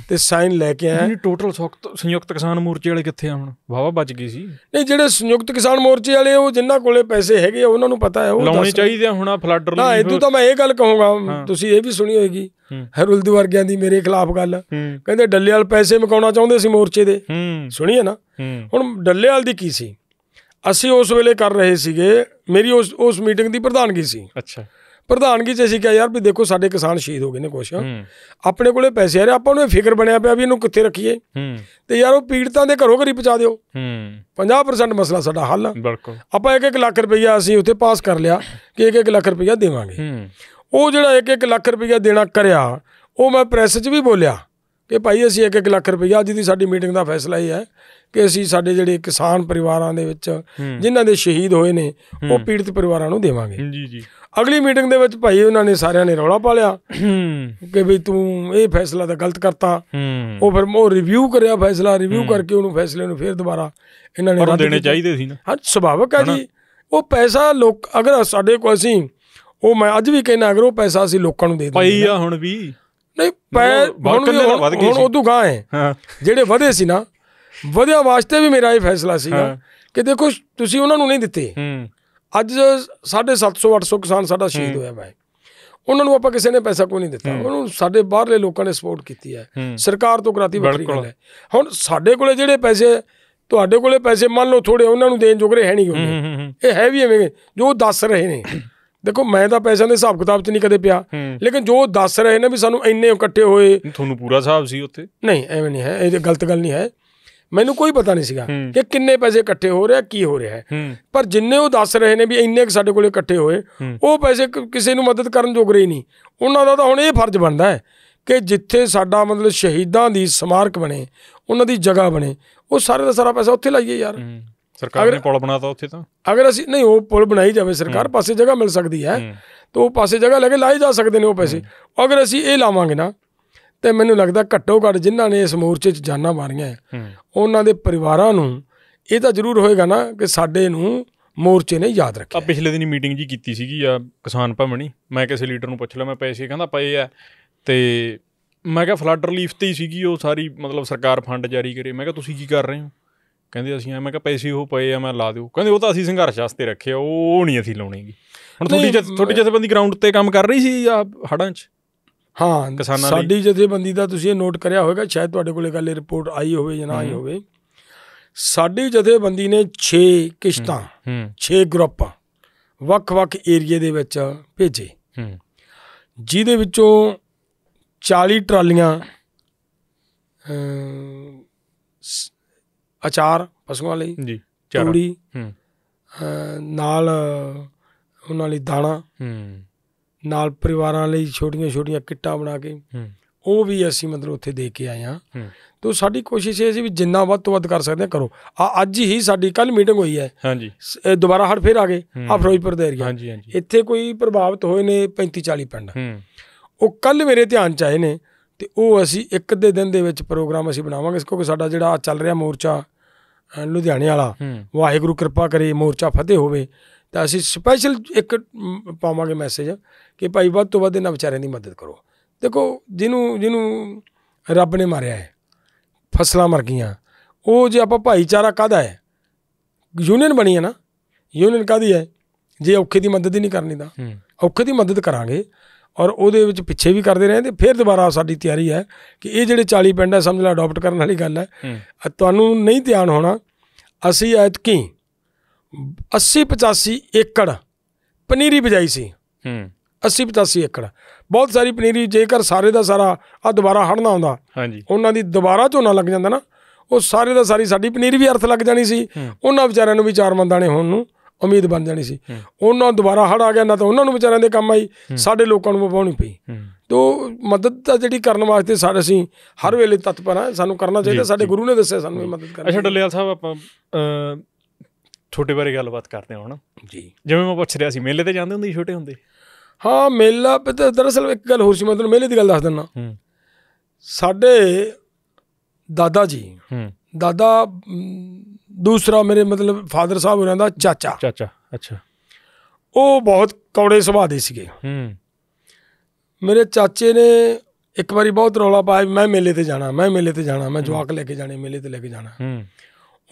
ਤੇ ਸਾਈਨ ਲੈ ਕੇ ਆਇਆ ਨਹੀਂ ਟੋਟਲ ਸੰਯੁਕਤ ਕਿਸਾਨ ਮੋਰਚੇ ਵਾਲੇ ਕਿੱਥੇ ਆ ਹੁਣ ਵਾਵਾ ਬਚ ਗਈ ਸੀ ਨਹੀਂ ਜਿਹੜੇ ਸੰਯੁਕਤ ਕਿਸਾਨ ਮੋਰਚੇ ਵਾਲੇ ਉਹ ਜਿਨ੍ਹਾਂ ਕੋਲੇ ਪੈਸੇ ਹੈਗੇ ਉਹਨਾਂ ਨੂੰ ਪਤਾ ਹੈ ਉਹ ਲਾਉਣੇ ਚਾਹੀਦੇ ਹੁਣ ਆ ਫਲੱਡਰ ਨਾ ਇਹ ਤਾਂ ਮੈਂ ਇਹ ਗੱਲ ਕਹੂੰਗਾ ਤੁਸੀਂ ਇਹ ਵੀ ਸੁਣੀ ਹੋਏਗੀ ਹਰੁਲਦ ਵਰਗਿਆਂ ਦੀ ਮੇਰੇ ਖਿਲਾਫ ਗੱਲ ਕਹਿੰਦੇ ਡੱਲੇਵਾਲ ਪੈਸੇ ਮਕਾਉਣਾ ਚਾਹੁੰਦੇ ਸੀ ਮੋਰਚੇ ਦੇ ਸੁਣੀ ਹੈ ਨਾ ਹੁਣ ਡੱਲੇਵਾਲ ਦੀ ਕੀ ਸੀ ਅਸੀਂ ਉਸ ਵੇਲੇ ਕਰ ਰਹੇ ਸੀਗੇ ਮੇਰੀ ਉਸ ਉਸ ਮੀਟਿੰਗ ਦੀ ਪ੍ਰਧਾਨਗੀ ਸੀ ਅੱਛਾ ਪ੍ਰਧਾਨਗੀ 'ਚ ਅਸੀਂ ਕਿਹਾ ਯਾਰ ਵੀ ਦੇਖੋ ਸਾਡੇ ਕਿਸਾਨ ਸ਼ਹੀਦ ਹੋ ਗਏ ਨੇ ਕੁਛ ਆਪਣੇ ਕੋਲੇ ਪੈਸੇ ਆ ਰਹੇ ਆਪਾਂ ਨੂੰ ਇਹ ਫਿਕਰ ਬਣਿਆ ਪਿਆ ਵੀ ਇਹਨੂੰ ਕਿੱਥੇ ਰੱਖੀਏ ਤੇ ਯਾਰ ਉਹ ਪੀੜਤਾਂ ਦੇ ਘਰੋਂ ਘਰੀ ਪਹੁੰਚਾ ਦਿਓ 50% ਮਸਲਾ ਸਾਡਾ ਹੱਲ ਆਪਾਂ 1-1 ਲੱਖ ਰੁਪਈਆ ਅਸੀਂ ਉੱਥੇ ਪਾਸ ਕਰ ਲਿਆ ਕਿ 1-1 ਲੱਖ ਰੁਪਈਆ ਦੇਵਾਂਗੇ ਉਹ ਜਿਹੜਾ 1-1 ਲੱਖ ਰੁਪਈਆ ਦੇਣਾ ਕਰਿਆ ਉਹ ਮੈਂ ਪ੍ਰੈਸ 'ਚ ਵੀ ਬੋਲਿਆ ਕਿ ਭਾਈ ਅਸੀਂ 1-1 ਲੱਖ ਰੁਪਈਆ ਅੱਜ ਦੀ ਸਾਡੀ ਮੀਟਿੰਗ ਦਾ ਫੈਸਲਾ ਇਹ ਹੈ ਕਿ ਅਸੀਂ ਸਾਡੇ ਜਿਹੜੇ ਕਿਸਾਨ ਪਰਿਵਾਰਾਂ ਦੇ ਵਿੱਚ ਜਿਨ੍ਹਾਂ ਦੇ ਸ਼ਹੀਦ ਹੋਏ ਨੇ ਉਹ ਪੀੜਤ ਪਰਿਵਾਰਾਂ ਨੂੰ ਦੇਵਾਂਗੇ ਜੀ ਜੀ ਅਗਲੀ ਮੀਟਿੰਗ ਦੇ ਵਿੱਚ ਭਾਈ ਉਹਨਾਂ ਨੇ ਸਾਰਿਆਂ ਨੇ ਰੌਲਾ ਪਾ ਲਿਆ ਕਿ ਵੀ ਤੂੰ ਇਹ ਫੈਸਲਾ ਤਾਂ ਗਲਤ ਕਰਤਾ ਉਹ ਫਿਰ ਉਹ ਰਿਵਿਊ ਕਰਿਆ ਫੈਸਲਾ ਰਿਵਿਊ ਕਰਕੇ ਉਹਨੂੰ ਫੈਸਲੇ ਨੂੰ ਫੇਰ ਦੁਬਾਰਾ ਇਹਨਾਂ ਨੇ ਰੱਦ ਦੇਣੇ ਚਾਹੀਦੇ ਸੀ ਨਾ ਹਾਂ ਸੁਭਾਵਕ ਹੈ ਜੀ ਉਹ ਪੈਸਾ ਲੋਕ ਅਗਰ ਸਾਡੇ ਕੋਲ ਸੀ ਉਹ ਮੈਂ ਅੱਜ ਵੀ ਕਹਿੰਦਾ ਅਗਰ ਉਹ ਪੈਸਾ ਅਸੀਂ ਲੋਕਾਂ ਨੂੰ ਦੇ ਦਿੰਦੇ ਪਈ ਆ ਹੁਣ ਵੀ ਨਹੀਂ ਪੈ ਹੁਣ ਹੁਣ ਉਦੋਂ ਗਾਂ ਹੈ ਜਿਹੜੇ ਵਧੇ ਸੀ ਨਾ ਵਧਿਆ ਵਾਸਤੇ ਵੀ ਮੇਰਾ ਇਹ ਫੈਸਲਾ ਸੀਗਾ ਕਿ ਦੇਖੋ ਤੁਸੀਂ ਉਹਨਾਂ ਨੂੰ ਨਹੀਂ ਦਿੱਤੇ ਹੂੰ ਅੱਜ 750 800 ਕਿਸਾਨ ਸਾਡਾ ਸ਼ਹੀਦ ਹੋਇਆ ਭਾਈ ਉਹਨਾਂ ਨੂੰ ਆਪਾਂ ਕਿਸੇ ਨੇ ਪੈਸਾ ਕੋਈ ਨਹੀਂ ਦਿੱਤਾ ਉਹਨੂੰ ਸਾਡੇ ਬਾਹਰਲੇ ਲੋਕਾਂ ਨੇ ਸਪੋਰਟ ਕੀਤੀ ਹੈ ਸਰਕਾਰ ਤੋਂ ਕਰਾਤੀ ਵੱਖਰੀ ਗੱਲ ਹੈ ਹੁਣ ਸਾਡੇ ਕੋਲੇ ਜਿਹੜੇ ਪੈਸੇ ਤੁਹਾਡੇ ਕੋਲੇ ਪੈਸੇ ਮੰਨ ਲਓ ਥੋੜੇ ਉਹਨਾਂ ਨੂੰ ਦੇਣ ਜੋਗਰੇ ਹੈ ਨਹੀਂ ਹੁੰਦੇ ਇਹ ਹੈ ਵੀ ਐਵੇਂ ਜੋ ਦੱਸ ਰਹੇ ਨੇ ਦੇਖੋ ਮੈਂ ਤਾਂ ਪੈਸਿਆਂ ਦੇ ਹਿਸਾਬ ਕਿਤਾਬ 'ਚ ਨਹੀਂ ਕਦੇ ਪਿਆ ਲੇਕਿਨ ਜੋ ਦੱਸ ਰਹੇ ਨੇ ਵੀ ਸਾਨੂੰ ਇੰਨੇ ਇਕੱਠੇ ਹੋਏ ਤੁਹਾਨੂੰ ਪੂਰਾ ਹਿਸਾਬ ਸੀ ਉੱਥੇ ਨਹੀਂ ਐਵੇਂ ਨਹੀਂ ਹੈ ਇਹ ਗਲਤ ਗੱਲ ਨਹੀਂ ਹੈ ਮੈਨੂੰ ਕੋਈ ਪਤਾ ਨਹੀਂ ਸੀਗਾ ਕਿ ਕਿੰਨੇ ਪੈਸੇ ਇਕੱਠੇ ਹੋ ਰਿਹਾ ਕੀ ਹੋ ਰਿਹਾ ਹੈ ਪਰ ਜਿੰਨੇ ਉਹ ਦੱਸ ਰਹੇ ਨੇ ਵੀ ਇੰਨੇ ਕਿ ਸਾਡੇ ਕੋਲੇ ਇਕੱਠੇ ਹੋਏ ਉਹ ਪੈਸੇ ਕਿਸੇ ਨੂੰ ਮਦਦ ਕਰਨ ਜੋਗ ਰਹੀ ਨਹੀਂ ਉਹਨਾਂ ਦਾ ਤਾਂ ਹੁਣ ਇਹ ਫਰਜ਼ ਬਣਦਾ ਹੈ ਕਿ ਜਿੱਥੇ ਸਾਡਾ ਮਤਲਬ ਸ਼ਹੀਦਾਂ ਦੀ ਸਮਾਰਕ ਬਣੇ ਉਹਨਾਂ ਦੀ ਜਗ੍ਹਾ ਬਣੇ ਉਹ ਸਾਰੇ ਦਾ ਸਾਰਾ ਪੈਸਾ ਉੱਥੇ ਲਾਈਏ ਯਾਰ ਸਰਕਾਰ ਨੇ ਪੁਲ ਬਣਾਤਾ ਉੱਥੇ ਤਾਂ ਅਗਰ ਅਸੀਂ ਨਹੀਂ ਉਹ ਪੁਲ ਬਣਾਈ ਜਾਵੇ ਸਰਕਾਰ ਪਾਸੇ ਜਗ੍ਹਾ ਮਿਲ ਸਕਦੀ ਹੈ ਤਾਂ ਉਹ ਪਾਸੇ ਜਗ੍ਹਾ ਲੈ ਕੇ ਲਾਏ ਜਾ ਸਕਦੇ ਨੇ ਉਹ ਪੈਸੇ ਅਗਰ ਅਸੀਂ ਇਹ ਲਾਵਾਂਗੇ ਨਾ ਤੇ ਮੈਨੂੰ ਲੱਗਦਾ ਘੱਟੋ ਘੱਟ ਜਿਨ੍ਹਾਂ ਨੇ ਇਸ ਮੋਰਚੇ 'ਚ ਜਾਨਾਂ ਮਾਰੀਆਂ ਉਹਨਾਂ ਦੇ ਪਰਿਵਾਰਾਂ ਨੂੰ ਇਹ ਤਾਂ ਜ਼ਰੂਰ ਹੋਏਗਾ ਨਾ ਕਿ ਸਾਡੇ ਨੂੰ ਮੋਰਚੇ ਨੇ ਯਾਦ ਰੱਖਿਆ ਆ ਪਿਛਲੇ ਦਿਨੀ ਮੀਟਿੰਗ ਜੀ ਕੀਤੀ ਸੀਗੀ ਆ ਕਿਸਾਨ ਭਵਨੀ ਮੈਂ ਕਿਸੇ ਲੀਡਰ ਨੂੰ ਪੁੱਛ ਲਿਆ ਮੈਂ ਪੈਸੇ ਕਹਿੰਦਾ ਪਏ ਆ ਤੇ ਮੈਂ ਕਿਹਾ ਫਲੱਡ ਰਿਲੀਫ ਤੇ ਹੀ ਸੀਗੀ ਉਹ ਸਾਰੀ ਮਤਲਬ ਸਰਕਾਰ ਫੰਡ ਜਾਰੀ ਕਰੇ ਮੈਂ ਕਿਹਾ ਤੁਸੀਂ ਕੀ ਕਰ ਰਹੇ ਹੋ ਕਹਿੰਦੇ ਅਸੀਂ ਆ ਮੈਂ ਕਿਹਾ ਪੈਸੇ ਉਹ ਪਏ ਆ ਮੈਂ ਲਾ ਦਿਓ ਕਹਿੰਦੇ ਉਹ ਤਾਂ ਅਸੀਂ ਸੰਘਰਸ਼ ਵਾਸਤੇ ਰੱਖਿਆ ਉਹ ਨਹੀਂ ਅਸੀਂ ਲਾਉਣੇਗੀ ਹੁਣ ਤੁਹਾਡੀ ਤੁਹਾਡੀ ਜਥੇਬੰਦੀ ਗਰਾਊਂਡ ਤੇ ਕੰਮ ਕਰ ਰਹੀ ਸੀ ਆ ਹੜਾਂ 'ਚ ਹਾਂ ਸਾਡੀ ਜਥੇਬੰਦੀ ਦਾ ਤੁਸੀਂ ਇਹ ਨੋਟ ਕਰਿਆ ਹੋਵੇਗਾ ਸ਼ਾਇਦ ਤੁਹਾਡੇ ਕੋਲੇ ਗੱਲ ਰਿਪੋਰਟ ਆਈ ਹੋਵੇ ਜਾਂ ਨਾ ਆਈ ਹੋਵੇ ਸਾਡੀ ਜਥੇਬੰਦੀ ਨੇ 6 ਕਿਸ਼ਤਾਂ 6 ਗਰੁੱਪ ਵੱਖ-ਵੱਖ ਏਰੀਏ ਦੇ ਵਿੱਚ ਭੇਜੇ ਜਿਹਦੇ ਵਿੱਚੋਂ 40 ਟਰਾਲੀਆਂ ਅ ਅਚਾਰ ਪਸ਼ੂਆਂ ਲਈ ਜੀ ਚਾਰਾ ਨਾਲ ਉਹਨਾਂ ਲਈ ਦਾਣਾ ਹੂੰ ਨਾਲ ਪਰਿਵਾਰਾਂ ਲਈ ਛੋਟੀਆਂ-ਛੋਟੀਆਂ ਕਿੱਟਾਂ ਬਣਾ ਕੇ ਉਹ ਵੀ ਅਸੀਂ ਮਤਲਬ ਉੱਥੇ ਦੇ ਕੇ ਆਏ ਆ ਤੋ ਸਾਡੀ ਕੋਸ਼ਿਸ਼ ਇਹ ਸੀ ਵੀ ਜਿੰਨਾ ਵੱਧ ਤੋਂ ਵੱਧ ਕਰ ਸਕਦੇ ਆ ਕਰੋ ਆ ਅੱਜ ਹੀ ਸਾਡੀ ਕੱਲ ਮੀਟਿੰਗ ਹੋਈ ਹੈ ਹਾਂਜੀ ਦੁਬਾਰਾ ਹੜ ਫੇਰ ਆ ਗਏ ਆ ਫਰੋਜ਼ਪੁਰ ਦੇ ਏਰੀਆ ਹਾਂਜੀ ਹਾਂਜੀ ਇੱਥੇ ਕੋਈ ਪ੍ਰਭਾਵਿਤ ਹੋਏ ਨੇ 35 40 ਪਿੰਡ ਉਹ ਕੱਲ ਮੇਰੇ ਧਿਆਨ ਚ ਆਏ ਨੇ ਤੇ ਉਹ ਅਸੀਂ ਇੱਕ ਦੇ ਦਿਨ ਦੇ ਵਿੱਚ ਪ੍ਰੋਗਰਾਮ ਅਸੀਂ ਬਣਾਵਾਂਗੇ ਕਿਉਂਕਿ ਸਾਡਾ ਜਿਹੜਾ ਚੱਲ ਰਿਹਾ ਮੋਰਚਾ ਲੁਧਿਆਣੇ ਵਾਲਾ ਵਾਹਿਗੁਰੂ ਕਿਰਪਾ ਕਰੇ ਮੋਰਚਾ ਫਤਿਹ ਹੋਵੇ ਤਾਂ ਅਸੀਂ ਸਪੈਸ਼ਲ ਇੱਕ ਪਾਵਾਂਗੇ ਮੈਸੇਜ ਕਿ ਭਾਈ ਵੱਧ ਤੋਂ ਵੱਧ ਇਹਨਾਂ ਵਿਚਾਰਿਆਂ ਦੀ ਮਦਦ ਕਰੋ ਦੇਖੋ ਜਿਹਨੂੰ ਜਿਹਨੂੰ ਰੱਬ ਨੇ ਮਾਰਿਆ ਹੈ ਫਸਲਾਂ ਮਰ ਗਈਆਂ ਉਹ ਜੇ ਆਪਾਂ ਭਾਈਚਾਰਾ ਕਾਦਾ ਹੈ ਯੂਨੀਅਨ ਬਣੀ ਹੈ ਨਾ ਯੂਨੀਅਨ ਕਾਦੀ ਹੈ ਜੇ ਔਖੇ ਦੀ ਮਦਦ ਹੀ ਨਹੀਂ ਕਰਨੀ ਤਾਂ ਔਖੇ ਦੀ ਮਦਦ ਕਰਾਂਗੇ ਔਰ ਉਹਦੇ ਵਿੱਚ ਪਿੱਛੇ ਵੀ ਕਰਦੇ ਰਹੇ ਤੇ ਫਿਰ ਦੁਬਾਰਾ ਸਾਡੀ ਤਿਆਰੀ ਹੈ ਕਿ ਇਹ ਜਿਹੜੇ 40 ਪਿੰਡ ਹੈ ਸਮਝ ਲਾ ਅਡਾਪਟ ਕਰਨ ਵਾਲੀ ਗੱਲ ਹੈ ਤੁਹਾਨੂੰ ਨਹੀਂ ਧਿਆਨ ਹੋਣਾ ਅਸੀਂ ਐਤਕੀ 80 85 ਏਕੜ ਪਨੀਰੀ ਬਜਾਈ ਸੀ ਹੂੰ 80 85 ਏਕੜ ਬਹੁਤ ਸਾਰੀ ਪਨੀਰੀ ਜੇਕਰ ਸਾਰੇ ਦਾ ਸਾਰਾ ਆ ਦੁਬਾਰਾ ਹੜਨਾ ਆਉਂਦਾ ਹਾਂਜੀ ਉਹਨਾਂ ਦੀ ਦੁਬਾਰਾ ਝੋਨਾ ਲੱਗ ਜਾਂਦਾ ਨਾ ਉਹ ਸਾਰੇ ਦਾ ਸਾਰੀ ਸਾਡੀ ਪਨੀਰ ਵੀ ਅਰਥ ਲੱਗ ਜਾਣੀ ਸੀ ਉਹਨਾਂ ਵਿਚਾਰਿਆਂ ਨੂੰ ਵੀ ਚਾਰ ਮੰਦਾਣੇ ਹੋਣ ਨੂੰ ਉਮੀਦ ਬਣ ਜਾਣੀ ਸੀ ਉਹਨਾਂ ਦੁਬਾਰਾ ਹੜ ਆ ਗਿਆ ਨਾ ਤਾਂ ਉਹਨਾਂ ਨੂੰ ਵਿਚਾਰਿਆਂ ਦੇ ਕੰਮ ਆਈ ਸਾਡੇ ਲੋਕਾਂ ਨੂੰ ਵਪਾਉਣੀ ਪਈ ਤੋ ਮਦਦ ਤਾਂ ਜਿਹੜੀ ਕਰਨ ਵਾਸਤੇ ਸਾਡੇ ਅਸੀਂ ਹਰ ਵੇਲੇ ਤਤਪਰ ਆ ਸਾਨੂੰ ਕਰਨਾ ਚਾਹੀਦਾ ਸਾਡੇ ਗੁਰੂ ਨੇ ਦੱਸਿਆ ਸਾਨੂੰ ਇਹ ਮਦਦ ਕਰਨੀ ਅੱਛਾ ਡੱਲੇਵਾਲ ਸਾਹਿਬ ਆਪਾਂ ਛੋਟੇ ਬਾਰੇ ਗੱਲਬਾਤ ਕਰਦੇ ਹਾਂ ਹੁਣ ਜੀ ਜਿਵੇਂ ਮੈਂ ਪੁੱਛ ਰਿਹਾ ਸੀ ਮੇਲੇ ਤੇ ਜਾਂਦੇ ਹੁੰਦੇ ਸੀ ਛੋਟੇ ਹੁੰਦੇ ਹਾਂ ਮੇਲਾ ਪਤਾ ਦਰਅਸਲ ਇੱਕ ਗੱਲ ਹੋਰ ਸੀ ਮੈਂ ਤੁਹਾਨੂੰ ਮੇਲੇ ਦੀ ਗੱਲ ਦੱਸ ਦਿੰਨਾ ਹੂੰ ਸਾਡੇ ਦਾਦਾ ਜੀ ਹੂੰ ਦਾਦਾ ਦੂਸਰਾ ਮੇਰੇ ਮਤਲਬ ਫਾਦਰ ਸਾਹਿਬ ਹੋ ਦਾ ਚਾਚਾ ਚਾਚਾ ਅੱਛਾ ਉਹ ਬਹੁਤ ਕੌੜੇ ਸੁਭਾਅ ਦੇ ਸੀਗੇ ਹੂੰ ਮੇਰੇ ਚਾਚੇ ਨੇ ਇੱਕ ਵਾਰੀ ਬਹੁਤ ਰੌਲਾ ਪਾਇਆ ਮੈਂ ਮੇਲੇ ਤੇ ਜਾਣਾ ਮੈਂ ਮੇਲੇ ਤੇ ਜਾਣਾ ਮੈਂ ਜਵਾਕ ਲੈ ਕੇ ਜਾਣੇ ਮੇਲੇ ਤੇ ਲੈ ਕੇ ਜਾਣਾ ਹੂੰ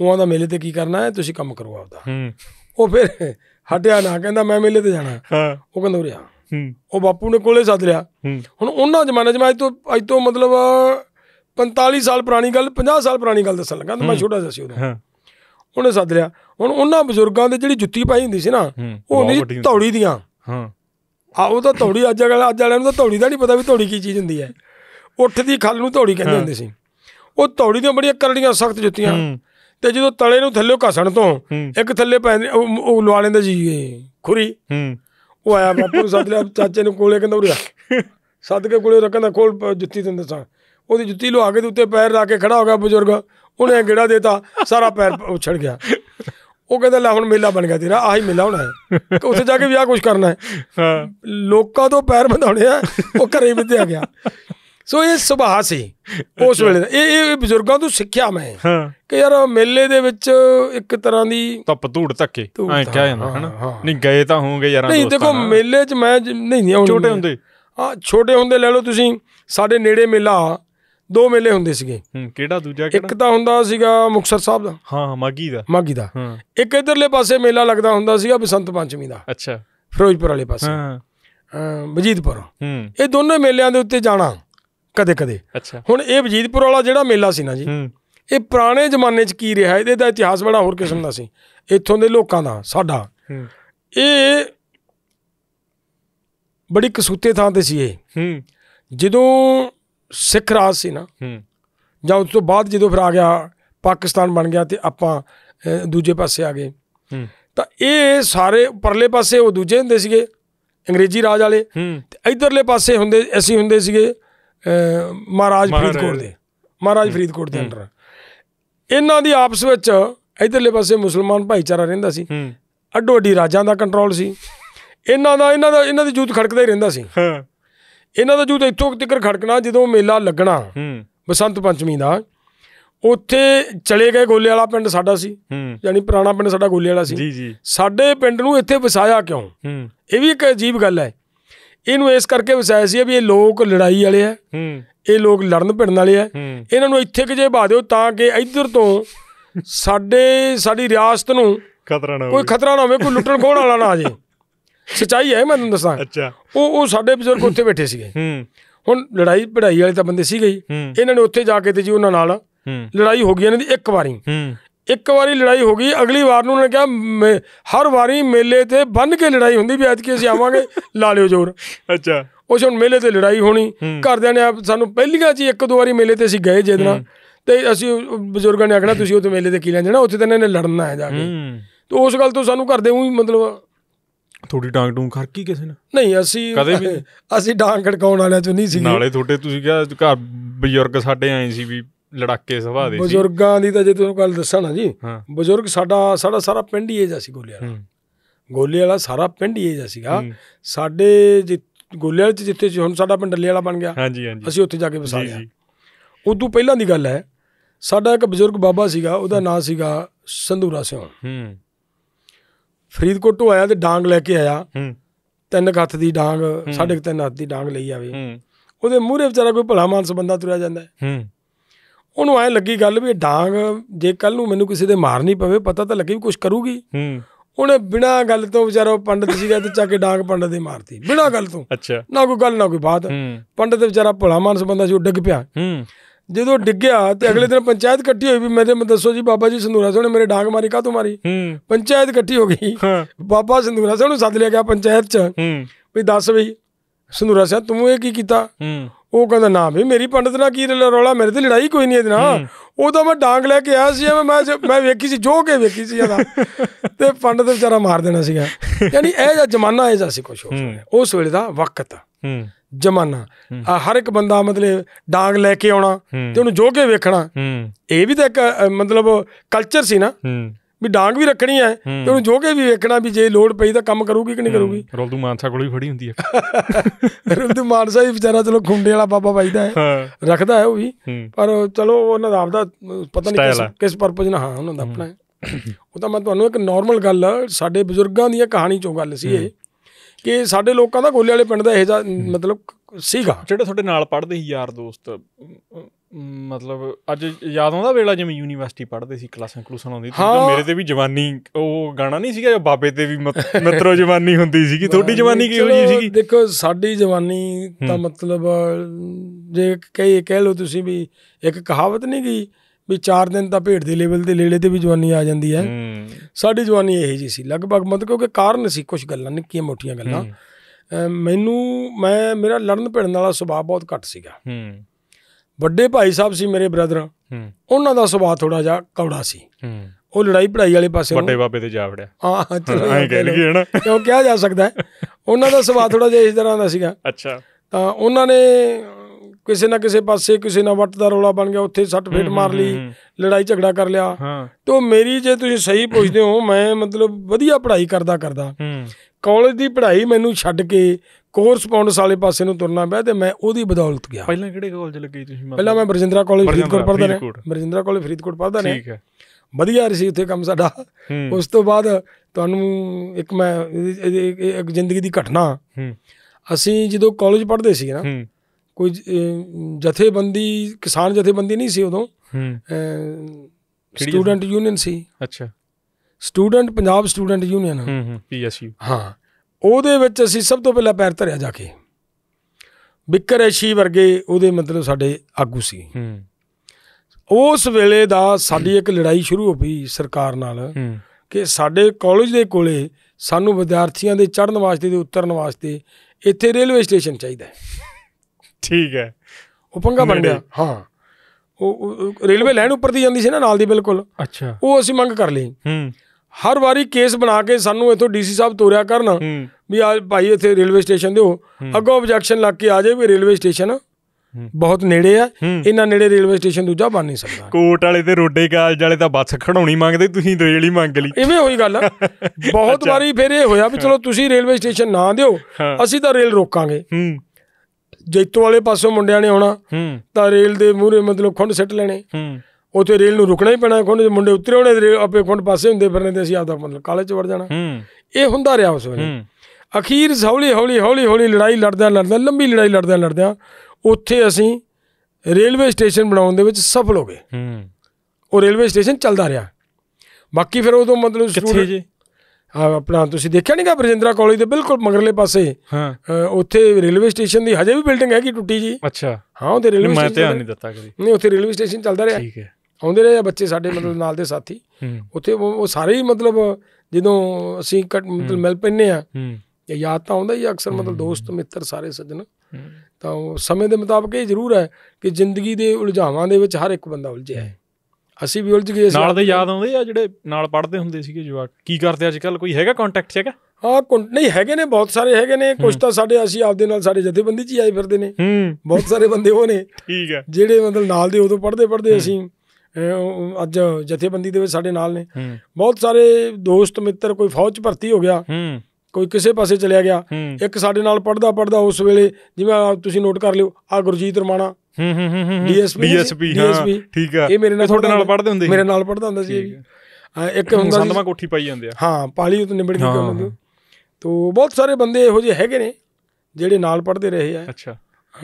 ਉਹ ਆਂਦਾ ਮੇਲੇ ਤੇ ਕੀ ਕਰਨਾ ਹੈ ਤੁਸੀਂ ਕੰਮ ਕਰੋ ਆਪਦਾ ਹੂੰ ਉਹ ਫਿਰ ਹਟਿਆ ਨਾ ਕਹਿੰਦਾ ਮੈਂ ਮੇਲੇ ਤੇ ਜਾਣਾ ਹਾਂ ਉਹ ਕਹਿੰਦਾ ਉਰੇ ਹੂੰ ਉਹ ਬਾਪੂ ਨੇ ਕੋਲੇ ਸੱਦ ਲਿਆ ਹੁਣ ਉਹਨਾਂ ਜ਼ਮਾਨੇ 'ਚ ਮੈਂ ਅੱਜ ਤੋਂ ਅੱਜ ਤੋਂ ਮਤਲਬ 45 ਸਾਲ ਪੁਰਾਣੀ ਗੱਲ 50 ਸਾਲ ਪੁਰਾਣੀ ਗੱਲ ਦੱਸਣ ਲੱਗਾ ਤੇ ਮੈਂ ਛੋਟਾ ਜਿਹਾ ਸੀ ਉਦੋਂ ਹਾਂ ਉਹਨੇ ਸੱਦ ਲਿਆ ਹੁਣ ਉਹਨਾਂ ਬਜ਼ੁਰਗਾਂ ਦੇ ਜਿਹੜੀ ਜੁੱਤੀ ਪਾਈ ਹੁੰਦੀ ਸੀ ਨਾ ਉਹ ਹੁੰਦੀ ਸੀ ਤੌੜੀ ਦੀਆਂ ਹਾਂ ਆ ਉਹ ਤਾਂ ਤੌੜੀ ਅੱਜ ਅੱਜ ਵਾਲਿਆਂ ਨੂੰ ਤਾਂ ਤੌੜੀ ਦਾ ਨਹੀਂ ਪਤਾ ਵੀ ਤੌੜੀ ਕੀ ਚੀਜ਼ ਹੁੰਦੀ ਹੈ ਉੱਠ ਦੀ ਖੱਲ ਨੂੰ ਤੌੜੀ ਕਹਿੰਦੇ ਹੁੰਦੇ ਸੀ ਉਹ ਤੌੜੀ ਦੀਆਂ ਬੜੀਆਂ ਕਰੜੀਆਂ ਸਖਤ ਜੁੱਤੀਆਂ ਤੇ ਜਦੋਂ ਤਲੇ ਨੂੰ ਥੱਲੇ ਘਸਣ ਤੋਂ ਇੱਕ ਥੱਲੇ ਪੈ ਉਹ ਲਵਾ ਲੈਂਦਾ ਜੀ ਖੁਰੀ ਉਹ ਆਇਆ ਬਾਪੂ ਨੂੰ ਸੱਦ ਲਿਆ ਚਾਚੇ ਨੂੰ ਕੋਲੇ ਕਹਿੰਦਾ ਉਰੇ [laughs] ਸੱਦ ਕੇ ਕੋਲੇ ਰੱਖਣਾ ਕੋਲ ਜੁੱਤੀ ਦਿੰਦੇ ਸਾਂ ਉਹਦੀ ਜੁੱਤੀ ਲਵਾ ਕੇ ਤੇ ਉੱਤੇ ਪੈਰ ਰੱਖ ਕੇ ਖੜਾ ਹੋ ਗਿਆ ਬਜ਼ੁਰਗ ਉਹਨੇ ਗੇੜਾ ਦੇਤਾ ਸਾਰਾ ਪੈਰ ਉਛੜ ਗਿਆ ਉਹ ਕਹਿੰਦਾ ਲੈ ਹੁਣ ਮੇਲਾ ਬਣ ਗਿਆ ਤੇਰਾ ਆਹੀ ਮੇਲਾ ਹੋਣਾ ਹੈ ਕਿ ਉੱਥੇ ਜਾ ਕੇ ਵਿਆਹ ਕੁਝ ਕਰਨਾ ਹੈ ਹਾਂ ਲੋਕਾਂ ਤੋਂ ਪੈਰ ਬੰਧਾਉਣੇ ਆ ਉਹ ਘਰੇ ਆ ਗਿਆ ਸੋ ਇਹ ਸੁਭਾਅ ਸੀ ਉਸ ਵੇਲੇ ਇਹ ਇਹ ਬਜ਼ੁਰਗਾਂ ਤੋਂ ਸਿੱਖਿਆ ਮੈਂ ਕਿ ਯਾਰ ਮੇਲੇ ਦੇ ਵਿੱਚ ਇੱਕ ਤਰ੍ਹਾਂ ਦੀ ਤਪ ਧੂੜ ਧੱਕੇ ਐਂ ਕਿਹਾ ਜਾਂਦਾ ਹਨਾ ਨਹੀਂ ਗਏ ਤਾਂ ਹੋਵੋਗੇ ਯਾਰਾਂ ਦੋਸਤਾਂ ਨਹੀਂ ਦੇਖੋ ਮੇਲੇ 'ਚ ਮੈਂ ਨਹੀਂ ਨਹੀਂ ਛੋਟੇ ਹੁੰਦੇ ਆ ਛੋਟੇ ਹੁੰਦੇ ਲੈ ਲਓ ਤੁਸੀਂ ਸਾਡੇ ਨੇੜੇ ਮੇਲਾ ਦੋ ਮੇਲੇ ਹੁੰਦੇ ਸੀਗੇ ਕਿਹੜਾ ਦੂਜਾ ਕਿਹੜਾ ਇੱਕ ਤਾਂ ਹੁੰਦਾ ਸੀਗਾ ਮੁਕਸਰ ਸਾਹਿਬ ਦਾ ਹਾਂ ਮਾਗੀ ਦਾ ਮਾਗੀ ਦਾ ਇੱਕ ਇਧਰਲੇ ਪਾਸੇ ਮੇਲਾ ਲੱਗਦਾ ਹੁੰਦਾ ਸੀਗਾ ਬਸੰਤ ਪੰਚਮੀ ਦਾ ਅੱਛਾ ਫਿਰੋਜ਼ਪੁਰ ਵਾਲੇ ਪਾਸੇ ਹਾਂ ਮਜੀਦਪੁਰ ਇਹ ਦੋਨੇ ਮੇਲਿਆਂ ਦੇ ਉੱਤੇ ਜਾਣਾ ਕਦੇ ਕਦੇ ਅੱਛਾ ਹੁਣ ਇਹ ਵਜੀਦਪੁਰ ਵਾਲਾ ਜਿਹੜਾ ਮੇਲਾ ਸੀ ਨਾ ਜੀ ਇਹ ਪੁਰਾਣੇ ਜ਼ਮਾਨੇ 'ਚ ਕੀ ਰਿਹਾ ਇਹਦੇ ਦਾ ਇਤਿਹਾਸ ਬੜਾ ਹੋਰ ਕਿਸਮ ਦਾ ਸੀ ਇੱਥੋਂ ਦੇ ਲੋਕਾਂ ਦਾ ਸਾਡਾ ਇਹ ਬੜੀ ਕਸੂਤੇ ਥਾਂ ਤੇ ਸੀ ਇਹ ਜਦੋਂ ਸਿੱਖ ਰਾਜ ਸੀ ਨਾ ਜਾਂ ਉਸ ਤੋਂ ਬਾਅਦ ਜਦੋਂ ਫਿਰ ਆ ਗਿਆ ਪਾਕਿਸਤਾਨ ਬਣ ਗਿਆ ਤੇ ਆਪਾਂ ਦੂਜੇ ਪਾਸੇ ਆ ਗਏ ਤਾਂ ਇਹ ਸਾਰੇ ਪਰਲੇ ਪਾਸੇ ਉਹ ਦੂਜੇ ਹੁੰਦੇ ਸੀਗੇ ਅੰਗਰੇਜ਼ੀ ਰਾਜ ਵਾਲੇ ਤੇ ਇਧਰਲੇ ਪਾਸੇ ਹੁੰਦੇ ਅਸੀਂ ਹੁੰਦੇ ਸੀਗੇ ਮਹਾਰਾਜ ਫਰੀਦਕੋਟ ਦੇ ਮਹਾਰਾਜ ਫਰੀਦਕੋਟ ਦੇ ਅੰਦਰ ਇਹਨਾਂ ਦੀ ਆਪਸ ਵਿੱਚ ਇਧਰਲੇ ਪਾਸੇ ਮੁਸਲਮਾਨ ਭਾਈਚਾਰਾ ਰਹਿੰਦਾ ਸੀ ਅੱਡੋ ਅੱਡੀ ਰਾਜਾਂ ਦਾ ਕੰਟਰੋਲ ਸੀ ਇਹਨਾਂ ਦਾ ਇਹਨਾਂ ਦਾ ਇਹਨਾਂ ਦੀ ਜੂਤ ਖੜਕਦਾ ਹੀ ਰਹਿੰਦਾ ਸੀ ਹਾਂ ਇਹਨਾਂ ਦਾ ਜੂਤ ਇੱਥੋਂ ਤੱਕ ਖੜਕਣਾ ਜਦੋਂ ਮੇਲਾ ਲੱਗਣਾ ਹੂੰ ਬਸੰਤ ਪੰਚਮੀ ਦਾ ਉੱਥੇ ਚਲੇ ਗਏ ਗੋਲੇ ਵਾਲਾ ਪਿੰਡ ਸਾਡਾ ਸੀ ਯਾਨੀ ਪੁਰਾਣਾ ਪਿੰਡ ਸਾਡਾ ਗੋਲੇ ਵਾਲਾ ਸੀ ਜੀ ਜੀ ਸਾਡੇ ਪਿੰਡ ਨੂੰ ਇੱਥੇ ਵਸਾਇਆ ਕਿਉਂ ਇਹ ਵੀ ਇੱਕ ਅਜੀਬ ਗੱਲ ਹੈ ਇਹਨੂੰ ਇਸ ਕਰਕੇ ਵਸਾਇਆ ਸੀ ਵੀ ਇਹ ਲੋਕ ਲੜਾਈ ਵਾਲੇ ਆ ਇਹ ਲੋਕ ਲੜਨ ਭਿੜਨ ਵਾਲੇ ਆ ਇਹਨਾਂ ਨੂੰ ਇੱਥੇ ਕਿ ਜੇ ਬਾ ਦਿਓ ਤਾਂ ਕਿ ਇੱਧਰ ਤੋਂ ਸਾਡੇ ਸਾਡੀ ਰਿਆਸਤ ਨੂੰ ਖਤਰਾ ਨਾ ਹੋਵੇ ਕੋਈ ਖਤਰਾ ਨਾ ਹੋਵੇ ਕੋਈ ਲੁੱਟਣ ਖੋਣ ਵਾਲਾ ਨਾ ਆ ਜੇ ਸਚਾਈ ਹੈ ਮੈਂ ਤੁਹਾਨੂੰ ਦੱਸਾਂ ਅੱਛਾ ਉਹ ਉਹ ਸਾਡੇ ਬਜ਼ੁਰਗ ਉੱਥੇ ਬੈਠੇ ਸੀਗੇ ਹੂੰ ਹੁਣ ਲੜਾਈ ਪੜਾਈ ਵਾਲੇ ਤਾਂ ਬੰਦੇ ਸੀਗੇ ਇਹਨਾਂ ਨੇ ਉੱਥੇ ਜਾ ਕੇ ਤੇ ਜੀ ਉਹਨਾਂ ਨਾਲ ਲੜਾਈ ਹੋ ਗਈ ਇਹਨਾਂ ਦੀ ਇੱਕ ਵਾਰੀ ਇੱਕ ਵਾਰੀ ਲੜਾਈ ਹੋ ਗਈ ਅਗਲੀ ਵਾਰ ਨੂੰ ਉਹਨੇ ਕਿਹਾ ਹਰ ਵਾਰੀ ਮੇਲੇ ਤੇ ਬੰਨ ਕੇ ਲੜਾਈ ਹੁੰਦੀ ਵੀ ਅੱਜ ਕਿ ਅਸੀਂ ਆਵਾਂਗੇ ਲਾ ਲਿਓ ਜ਼ੋਰ ਅੱਛਾ ਉਸ ਹੁਣ ਮੇਲੇ ਤੇ ਲੜਾਈ ਹੋਣੀ ਘਰਦਿਆਂ ਨੇ ਸਾਨੂੰ ਪਹਿਲੀਆਂ ਚ ਇੱਕ ਦੋ ਵਾਰੀ ਮੇਲੇ ਤੇ ਅਸੀਂ ਗਏ ਜਿੱਦਣਾ ਤੇ ਅਸੀਂ ਬਜ਼ੁਰਗਾਂ ਨੇ ਆਖਣਾ ਤੁਸੀਂ ਉਹ ਤੇ ਮੇਲੇ ਤੇ ਕੀ ਲੈਣ ਜਾਣਾ ਉੱਥੇ ਤਾਂ ਇਹਨਾਂ ਨੇ ਲੜਨਾ ਹੈ ਜਾ ਕੇ ਤੇ ਉਸ ਗੱਲ ਤੋਂ ਸਾਨੂੰ ਘਰਦੇ ਉਹੀ ਮਤਲਬ ਥੋੜੀ ਡਾਂਗ ਡੂੰ ਖਰਕੀ ਕਿਸੇ ਨੇ ਨਹੀਂ ਅਸੀਂ ਕਦੇ ਵੀ ਅਸੀਂ ਡਾਂਗ ਖੜਕਾਉਣ ਵਾਲਿਆਂ ਚੋਂ ਨਹੀਂ ਸੀ ਨਾਲੇ ਥੋੜੇ ਤੁਸੀਂ ਕਿਹਾ ਘਰ ਬਜ਼ੁਰਗ ਸਾਡੇ ਆਏ ਸੀ ਵੀ ਲੜਾਕੇ ਸੁਭਾਅ ਦੇ ਸੀ ਬਜ਼ੁਰਗਾਂ ਦੀ ਤਾਂ ਜੇ ਤੁਹਾਨੂੰ ਗੱਲ ਦੱਸਾਂ ਨਾ ਜੀ ਬਜ਼ੁਰਗ ਸਾਡਾ ਸਾਡਾ ਸਾਰਾ ਪਿੰਡ ਹੀ ਇਹ ਜਿਹਾ ਸੀ ਗੋਲੇ ਵਾਲਾ ਗੋਲੇ ਵਾਲਾ ਸਾਰਾ ਪਿੰਡ ਹੀ ਇਹ ਜਿਹਾ ਸੀਗਾ ਸਾਡੇ ਗੋਲੇ ਵਾਲੇ ਚ ਜਿੱਥੇ ਹੁਣ ਸਾਡਾ ਪਿੰਡ ਡੱਲੇ ਵਾਲਾ ਬਣ ਗਿਆ ਹਾਂਜੀ ਹਾਂਜੀ ਅਸੀਂ ਉੱਥੇ ਜਾ ਕੇ ਵਸਾ ਉਹ ਤੋਂ ਪਹਿਲਾਂ ਦੀ ਗੱਲ ਹੈ ਸਾਡਾ ਇੱਕ ਬਜ਼ੁਰਗ ਬਾਬਾ ਸੀਗਾ ਉਹਦਾ ਨਾਂ ਸੀਗਾ ਸੰਧੂਰਾ ਸਿੰਘ ਹੂੰ ਫਰੀਦਕੋਟ ਤੋਂ ਆਇਆ ਤੇ ਡਾਂਗ ਲੈ ਕੇ ਆਇਆ ਹੂੰ ਤਿੰਨ ਹੱਥ ਦੀ ਡਾਂਗ ਸਾਢੇ ਤਿੰਨ ਹੱਥ ਦੀ ਡਾਂਗ ਲਈ ਆਵੇ ਹੂੰ ਉਹਦੇ ਮੂਹਰੇ ਵਿਚਾਰਾ ਕੋਈ ਭਲਾ ਮਾਨਸ ਬੰਦਾ ਤੁਰਿਆ ਜਾਂਦਾ ਹੈ ਹੂੰ ਉਹਨੂੰ ਐ ਲੱਗੀ ਗੱਲ ਵੀ ਡਾਂਗ ਜੇ ਕੱਲ ਨੂੰ ਮੈਨੂੰ ਕਿਸੇ ਦੇ ਮਾਰ ਨਹੀਂ ਪਵੇ ਪਤਾ ਤਾਂ ਲੱਗੇ ਵੀ ਕੁਝ ਕਰੂਗੀ ਹੂੰ ਉਹਨੇ ਬਿਨਾ ਗੱਲ ਤੋਂ ਵਿਚਾਰਾ ਪੰਡਤ ਸੀਗਾ ਤੇ ਚੱਕ ਕੇ ਡਾਂਗ ਪੰਡਤ ਦੇ ਮਾਰਤੀ ਬਿਨਾ ਗੱਲ ਤੋਂ ਅੱਛਾ ਨਾ ਕੋਈ ਗੱਲ ਨਾ ਕੋਈ ਬਾਤ ਪੰਡਤ ਵਿਚਾਰਾ ਭਲਾ ਮਾਨਸ ਬੰਦਾ ਸੀ ਉਹ ਡਿੱਗ ਪਿਆ ਹੂੰ ਜਦੋਂ ਡਿੱਗਿਆ ਤੇ ਅਗਲੇ ਦਿਨ ਪੰਚਾਇਤ ਇਕੱਠੀ ਹੋਈ ਵੀ ਮੇਰੇ ਮੈਂ ਦੱਸੋ ਜੀ ਬਾਬਾ ਜੀ ਸੰਧੂਰਾ ਸੋਹਣੇ ਮੇਰੇ ਡਾਂਗ ਮਾਰੀ ਕਾ ਤੁਮਾਰੀ ਮਾਰੀ ਪੰਚਾਇਤ ਇਕੱਠੀ ਹੋ ਗਈ ਹਾਂ ਬਾਬਾ ਸੰਧੂਰਾ ਸੋਹਣੇ ਨੂੰ ਸੱਦ ਲਿਆ ਗਿਆ ਪੰਚਾਇਤ 'ਚ ਹੂੰ ਵੀ ਦੱਸ ਵੀ ਸੰਧੂਰਾ ਸਿਆ ਤੂੰ ਇਹ ਕੀ ਕੀਤਾ ਹੂੰ ਉਹ ਕਹਿੰਦਾ ਨਾ ਵੀ ਮੇਰੀ ਪੰਡਤ ਨਾਲ ਕੀ ਰੌਲਾ ਮੇਰੇ ਤੇ ਲੜਾਈ ਕੋਈ ਨਹੀਂ ਇਹਦੇ ਨਾਲ ਉਹ ਤਾਂ ਮੈਂ ਡਾਂਗ ਲੈ ਕੇ ਆਇਆ ਸੀ ਮੈਂ ਮੈਂ ਵੇਖੀ ਸੀ ਜੋ ਕੇ ਵੇਖੀ ਸੀ ਜਦਾ ਤੇ ਪੰਡਤ ਵਿਚਾਰਾ ਮਾਰ ਦੇਣਾ ਸੀਗਾ ਯਾਨੀ ਇਹ ਜਿਹਾ ਜ਼ਮਾਨਾ ਇਹ ਜਿਹਾ ਸੀ ਕੁਝ ਉਸ ਵੇਲੇ ਦਾ ਵਕਤ ਹੂੰ ਜ਼ਮਾਨਾ ਹਰ ਇੱਕ ਬੰਦਾ ਮਤਲਬ ਡਾਂਗ ਲੈ ਕੇ ਆਉਣਾ ਤੇ ਉਹਨੂੰ ਜੋ ਕੇ ਵੇਖਣਾ ਇਹ ਵੀ ਤਾਂ ਇੱਕ ਮਤਲਬ ਕਲਚਰ ਸੀ ਨਾ ਵੀ ਡਾਂਗ ਵੀ ਰੱਖਣੀ ਐ ਤੇ ਉਹਨੂੰ ਜੋਗੇ ਵੀ ਵੇਖਣਾ ਵੀ ਜੇ ਲੋੜ ਪਈ ਤਾਂ ਕੰਮ ਕਰੂਗੀ ਕਿ ਨਹੀਂ ਕਰੂਗੀ ਰੋਲਦੂ ਮਾਨਸਾ ਕੋਲ ਵੀ ਫੜੀ ਹੁੰਦੀ ਐ [laughs] ਰੋਲਦੂ ਮਾਨਸਾ ਹੀ ਵਿਚਾਰਾ ਚਲੋ ਖੁੰਡੇ ਵਾਲਾ ਬਾਬਾ ਵੱਜਦਾ ਐ ਰੱਖਦਾ ਐ ਉਹ ਵੀ ਪਰ ਚਲੋ ਉਹਨਾਂ ਦਾ ਆਪਦਾ ਪਤਾ ਨਹੀਂ ਕਿਸ ਕਿਸ ਪਰਪਸ ਨਾਲ ਹਾਂ ਉਹਨਾਂ ਦਾ ਆਪਣਾ ਉਹ ਤਾਂ ਮੈਂ ਤੁਹਾਨੂੰ ਇੱਕ ਨਾਰਮਲ ਗੱਲ ਸਾਡੇ ਬਜ਼ੁਰਗਾਂ ਦੀਆਂ ਕਹਾਣੀ ਚੋਂ ਗੱਲ ਸੀ ਇਹ ਕਿ ਸਾਡੇ ਲੋਕਾਂ ਦਾ ਗੋਲੇ ਵਾਲੇ ਪਿੰਡ ਦਾ ਇਹ ਜਿਹਾ ਮਤਲਬ ਸੀਗਾ ਜਿਹੜੇ ਤੁਹਾਡੇ ਨਾਲ ਪੜ੍ਹਦੇ ਸੀ ਯਾਰ ਦੋਸਤ ਮਤਲਬ ਅੱਜ ਯਾਦ ਆਉਂਦਾ ਵੇਲਾ ਜਿਵੇਂ ਯੂਨੀਵਰਸਿਟੀ ਪੜ੍ਹਦੇ ਸੀ ਕਲਾਸਾਂ ਕਲੂਸਾਂ ਹੁੰਦੀ ਸੀ ਮੇਰੇ ਤੇ ਵੀ ਜਵਾਨੀ ਉਹ ਗਾਣਾ ਨਹੀਂ ਸੀਗਾ ਜੋ ਬਾਬੇ ਤੇ ਵੀ ਮਿੱਤਰੋ ਜਵਾਨੀ ਹੁੰਦੀ ਸੀਗੀ ਤੁਹਾਡੀ ਜਵਾਨੀ ਕਿਹੋ ਜੀ ਸੀਗੀ ਦੇਖੋ ਸਾਡੀ ਜਵਾਨੀ ਤਾਂ ਮਤਲਬ ਜੇ ਕਹੇ ਕਹਿ ਲਓ ਤੁਸੀਂ ਵੀ ਇੱਕ ਕਹਾਵਤ ਨਹੀਂ ਗਈ ਵੀ 4 ਦਿਨ ਤਾਂ ਭੇਡ ਦੇ ਲੈਵਲ ਦੇ ਲੇਲੇ ਤੇ ਵੀ ਜਵਾਨੀ ਆ ਜਾਂਦੀ ਹੈ ਸਾਡੀ ਜਵਾਨੀ ਇਹੋ ਜੀ ਸੀ ਲਗਭਗ ਮਤ ਕਿਉਂਕਿ ਕਾਰਨ ਸੀ ਕੁਝ ਗੱਲਾਂ ਨਿੱਕੀਆਂ ਮੋਟੀਆਂ ਗੱਲਾਂ ਮੈਨੂੰ ਮੈਂ ਮੇਰਾ ਲੜਨ ਭਿੜਨ ਵਾਲਾ ਸੁਭਾਅ ਬਹੁਤ ਘੱਟ ਸੀਗਾ ਹੂੰ ਵੱਡੇ ਭਾਈ ਸਾਹਿਬ ਸੀ ਮੇਰੇ ਬ੍ਰਦਰ ਉਹਨਾਂ ਦਾ ਸੁਭਾਅ ਥੋੜਾ ਜਿਹਾ ਕੌੜਾ ਸੀ ਉਹ ਲੜਾਈ ਪੜਾਈ ਵਾਲੇ ਪਾਸੇ ਵੱਡੇ ਬਾਬੇ ਤੇ ਜਾ ਫੜਿਆ ਹਾਂ ਐਂ ਕਹਿ ਹੈ ਨਾ ਕਿਉਂ ਕਿਹਾ ਜਾ ਸਕਦਾ ਉਹਨਾਂ ਦਾ ਸੁਭਾਅ ਥੋੜਾ ਜਿਹਾ ਇਸ ਤਰ੍ਹਾਂ ਦਾ ਸੀਗਾ ਅੱਛਾ ਤਾਂ ਉਹਨਾਂ ਨੇ ਕਿਸੇ ਨਾ ਕਿਸੇ ਪਾਸੇ ਕਿਸੇ ਨਾ ਵੱਟ ਦਾ ਰੋਲਾ ਬਣ ਗਿਆ ਉੱਥੇ ਸੱਟ ਫੇਟ ਮਾਰ ਲਈ ਲੜਾਈ ਝਗੜਾ ਕਰ ਲਿਆ ਤੋਂ ਮੇਰੀ ਜੇ ਤੁਸੀਂ ਸਹੀ ਪੁੱਛਦੇ ਹੋ ਮੈਂ ਮਤਲਬ ਵਧੀਆ ਪੜ੍ਹਾਈ ਕਰਦਾ ਕਰਦਾ ਕਾਲਜ ਦੀ ਪੜ੍ਹਾਈ ਮੈਨੂੰ ਛੱਡ ਕੇ ਕੋਰਸਪੌਂਡਸ ਵਾਲੇ ਪਾਸੇ ਨੂੰ ਤੁਰਨਾ ਪਿਆ ਤੇ ਮੈਂ ਉਹਦੀ ਬਦੌਲਤ ਗਿਆ ਪਹਿਲਾਂ ਕਿਹੜੇ ਕਾਲਜ ਲੱਗੇ ਤੁਸੀਂ ਪਹਿਲਾਂ ਮੈਂ ਬਰਜਿੰਦਰਾ ਕਾਲਜ ਫਰੀਦਕੋਟ ਪੜਦਾ ਨੇ ਬਰਜਿੰਦਰਾ ਕਾਲਜ ਫਰੀਦਕੋਟ ਪੜਦਾ ਨੇ ਠੀਕ ਹੈ ਵਧੀਆ ਰਹੀ ਸੀ ਉੱਥੇ ਕੰਮ ਸਾਡਾ ਉਸ ਤੋਂ ਬਾਅਦ ਤੁਹਾਨੂੰ ਇੱਕ ਮੈਂ ਇੱਕ ਜ਼ਿੰਦਗੀ ਦੀ ਘਟਨਾ ਅਸੀਂ ਜਦੋਂ ਕਾਲਜ ਪੜ੍ਹਦੇ ਸੀ ਨਾ ਕੋਈ ਜਥੇਬੰਦੀ ਕਿਸਾਨ ਜਥੇਬੰਦੀ ਨਹੀਂ ਸੀ ਉਦੋਂ ਸਟੂਡੈਂਟ ਯੂਨੀਅਨ ਸੀ ਅੱਛਾ ਸਟੂਡੈਂਟ ਪੰਜਾਬ ਸਟੂਡੈਂਟ ਯੂਨੀਅਨ ਹਾਂ ਪੀਐਸਯੂ ਹਾਂ ਉਹਦੇ ਵਿੱਚ ਅਸੀਂ ਸਭ ਤੋਂ ਪਹਿਲਾਂ ਪੈਰ ਧਰਿਆ ਜਾ ਕੇ ਬਿੱਕਰ ਐਸ਼ੀ ਵਰਗੇ ਉਹਦੇ ਮਤਲਬ ਸਾਡੇ ਆਗੂ ਸੀ ਹੂੰ ਉਸ ਵੇਲੇ ਦਾ ਸਾਡੀ ਇੱਕ ਲੜਾਈ ਸ਼ੁਰੂ ਹੋ ਗਈ ਸਰਕਾਰ ਨਾਲ ਕਿ ਸਾਡੇ ਕਾਲਜ ਦੇ ਕੋਲੇ ਸਾਨੂੰ ਵਿਦਿਆਰਥੀਆਂ ਦੇ ਚੜਨ ਵਾਸਤੇ ਤੇ ਉਤਰਨ ਵਾਸਤੇ ਇੱਥੇ ਰੇਲਵੇ ਸਟੇਸ਼ਨ ਚਾਹੀਦਾ ਠੀਕ ਹੈ ਉਹ ਪੰਗਾ ਬਣ ਗਿਆ ਹਾਂ ਉਹ ਰੇਲਵੇ ਲਾਈਨ ਉੱਪਰ ਦੀ ਜਾਂਦੀ ਸੀ ਨਾ ਨਾਲ ਦੀ ਬਿਲਕੁਲ ਅੱਛਾ ਉਹ ਅਸੀਂ ਮੰਗ ਕਰ ਲਈ ਹੂੰ ਹਰ ਵਾਰੀ ਕੇਸ ਬਣਾ ਕੇ ਸਾਨੂੰ ਇਥੋਂ ਡੀਸੀ ਸਾਹਿਬ ਤੋਰਿਆ ਕਰਨ ਵੀ ਆ ਭਾਈ ਇੱਥੇ ਰੇਲਵੇ ਸਟੇਸ਼ਨ ਦਿਓ ਅੱਗੋਂ ਆਬਜੈਕਸ਼ਨ ਲੱਗ ਕੇ ਆ ਜਾਏ ਵੀ ਰੇਲਵੇ ਸਟੇਸ਼ਨ ਬਹੁਤ ਨੇੜੇ ਆ ਇਹਨਾਂ ਨੇੜੇ ਰੇਲਵੇ ਸਟੇਸ਼ਨ ਦੂਜਾ ਬਣ ਨਹੀਂ ਸਕਦਾ ਕੋਟ ਵਾਲੇ ਤੇ ਰੋਡੇ ਕਾਲਜ ਵਾਲੇ ਤਾਂ ਬੱਸ ਖੜਾਉਣੀ ਮੰਗਦੇ ਤੁਸੀਂ ਰੇਲ ਹੀ ਮੰਗ ਲਈ ਇਵੇਂ ਹੋਈ ਗੱਲ ਬਹੁਤ ਵਾਰੀ ਫਿਰ ਇਹ ਹੋਇਆ ਵੀ ਚਲੋ ਤੁਸੀਂ ਰੇਲਵੇ ਸਟੇਸ਼ਨ ਨਾ ਦਿਓ ਅਸੀਂ ਤਾਂ ਰੇਲ ਰੋਕਾਂਗੇ ਜੈਤੋ ਵਾਲੇ ਪਾਸੋਂ ਮੁੰਡਿਆਂ ਨੇ ਆਉਣਾ ਤਾਂ ਰੇਲ ਦੇ ਮੂਹਰੇ ਮਤਲਬ ਖੁੰਡ ਸਿੱਟ ਲੈਣੇ ਉੱਥੇ ਰੇਲ ਨੂੰ ਰੁਕਣਾ ਹੀ ਪੈਣਾ ਖੁੰਡ ਦੇ ਮੁੰਡੇ ਉਤਰੇ ਹੋਣੇ ਤੇ ਆਪੇ ਖੁੰਡ ਪਾਸੇ ਹੁੰਦੇ ਫਿਰਨੇ ਤੇ ਅਸੀਂ ਆਪਦਾ ਮਤਲਬ ਕਾਲੇ ਚ ਵੜ ਜਾਣਾ ਇਹ ਹੁੰਦਾ ਰਿਹਾ ਉਸ ਵੇਲੇ ਅਖੀਰ ਹੌਲੀ ਹੌਲੀ ਹੌਲੀ ਹੌਲੀ ਲੜਾਈ ਲੜਦਿਆਂ ਲੜਦਿਆਂ ਲੰਬੀ ਲੜਾਈ ਲੜਦਿਆਂ ਲੜਦਿਆਂ ਉੱਥੇ ਅਸੀਂ ਰੇਲਵੇ ਸਟੇਸ਼ਨ ਬਣਾਉਣ ਦੇ ਵਿੱਚ ਸਫਲ ਹੋ ਗਏ ਹੂੰ ਉਹ ਰੇਲਵੇ ਸਟੇਸ਼ਨ ਚੱਲਦਾ ਰਿਹਾ ਬਾਕੀ ਫਿਰ ਉਦੋਂ ਮਤਲਬ ਕਿੱਥੇ ਜੀ ਆਪਣਾ ਤੁਸੀਂ ਦੇਖਿਆ ਨਹੀਂਗਾ ਬਰਜਿੰਦਰਾ ਕਾਲਜ ਦੇ ਬਿਲਕੁਲ ਮਗਰਲੇ ਪਾਸੇ ਹਾਂ ਉੱਥੇ ਰੇਲਵੇ ਸਟੇਸ਼ਨ ਦੀ ਹਜੇ ਵੀ ਬਿਲਡਿੰਗ ਹੈਗੀ ਟੁੱਟੀ ਜੀ ਅੱਛਾ ਹਾਂ ਉਹਦੇ ਰੇਲਵੇ ਸਟੇਸ਼ਨ ਮੈਂ ਧਿਆਨ ਨਹੀਂ ਦਿੱਤਾ ਕਦੀ ਨਹੀਂ ਉੱਥੇ ਰੇਲਵੇ ਸਟੇਸ਼ਨ ਚੱਲਦਾ ਰਿਹਾ ਠੀਕ ਹੈ ਆਉਂਦੇ ਰਹੇ ਬੱਚੇ ਸਾਡੇ ਮਤਲਬ ਨਾਲ ਦੇ ਸਾਥੀ ਉੱਥੇ ਉਹ ਸਾਰੇ ਹੀ ਮਤਲਬ ਜਦੋਂ ਅਸੀਂ ਮਤਲਬ ਮਿਲ ਪੈਨੇ ਆ ਜਾਂ ਯਾਦ ਤਾਂ ਆਉਂਦਾ ਹੀ ਅਕਸਰ ਮਤਲਬ ਦੋਸਤ ਮਿੱਤਰ ਸਾਰੇ ਸੱਜਣ ਤਾਂ ਸਮੇਂ ਦੇ ਮੁਤਾਬਕ ਇਹ ਜ਼ਰੂਰ ਹੈ ਕਿ ਜ਼ਿੰਦਗੀ ਦੇ ਉਲਝਾਵਾਂ ਦੇ ਵਿੱਚ ਹਰ ਇੱਕ ਬੰਦਾ ਉਲਝਿਆ ਹੈ ਅਸੀਂ ਵੀ ਉਲਝ ਗਏ ਸੀ ਨਾਲ ਦੇ ਯਾਦ ਆਉਂਦੇ ਆ ਜਿਹੜੇ ਨਾਲ ਪੜ੍ਹਦੇ ਹੁੰਦੇ ਸੀਗੇ ਜਵਾਕ ਕੀ ਕਰਦੇ ਅੱਜ ਕੱਲ ਕੋਈ ਹੈਗਾ ਕੰਟੈਕਟ ਹੈਗਾ ਹਾਂ ਨਹੀਂ ਹੈਗੇ ਨੇ ਬਹੁਤ ਸਾਰੇ ਹੈਗੇ ਨੇ ਕੁਝ ਤਾਂ ਸਾਡੇ ਅਸੀਂ ਆਪਦੇ ਨਾਲ ਸਾਡੇ ਜਥੇਬੰਦੀ ਚ ਆਏ ਫਿਰਦੇ ਨੇ ਬਹੁਤ ਸਾਰੇ ਬੰਦੇ ਉਹ ਨੇ ਠੀਕ ਹੈ ਜਿਹੜੇ ਮਤਲਬ ਨਾਲ ਦੇ ਉਦੋਂ ਪੜ੍ਹਦੇ ਪੜ੍ਹਦੇ ਅਸੀਂ ਅੱਜ ਜਥੇਬੰਦੀ ਦੇ ਵਿੱਚ ਸਾਡੇ ਨਾਲ ਨੇ ਬਹੁਤ ਸਾਰੇ ਦੋਸਤ ਮਿੱਤਰ ਕੋਈ ਫੌਜ 'ਚ ਭਰਤੀ ਹੋ ਗਿਆ ਕੋਈ ਕਿਸੇ ਪਾਸੇ ਚਲਿਆ ਗਿਆ ਇੱਕ ਸਾਡੇ ਨਾਲ ਪੜਦਾ ਪੜਦਾ ਉਸ ਵੇਲੇ ਜਿਵੇਂ ਤੁਸੀਂ ਨੋਟ ਕਰ ਲਿਓ ਆ ਗੁਰਜੀਤ ਰਮਾਣਾ ਡੀਐਸਪੀ ਡੀਐਸਪੀ ਹਾਂ ਠੀਕ ਆ ਇਹ ਮੇਰੇ ਨਾਲ ਤੁਹਾਡੇ ਨਾਲ ਪੜਦੇ ਹੁੰਦੇ ਮੇਰੇ ਨਾਲ ਪੜਦਾ ਹੁੰਦਾ ਸੀ ਇਹ ਵੀ ਇੱਕ ਹੁੰਦਾ ਸੀ ਸੰਦਮਾ ਕੋਠੀ ਪਾਈ ਜਾਂਦੇ ਆ ਹਾਂ ਪਾਲੀ ਉਤ ਨਿਬੜ ਕੇ ਕੰਮ ਦੀ ਤੋਂ ਬਹੁਤ ਸਾਰੇ ਬੰਦੇ ਇਹੋ ਜਿਹੇ ਹੈਗੇ ਨੇ ਜਿਹੜੇ ਨਾਲ ਪੜਦੇ ਰਹੇ ਆ ਅੱਛਾ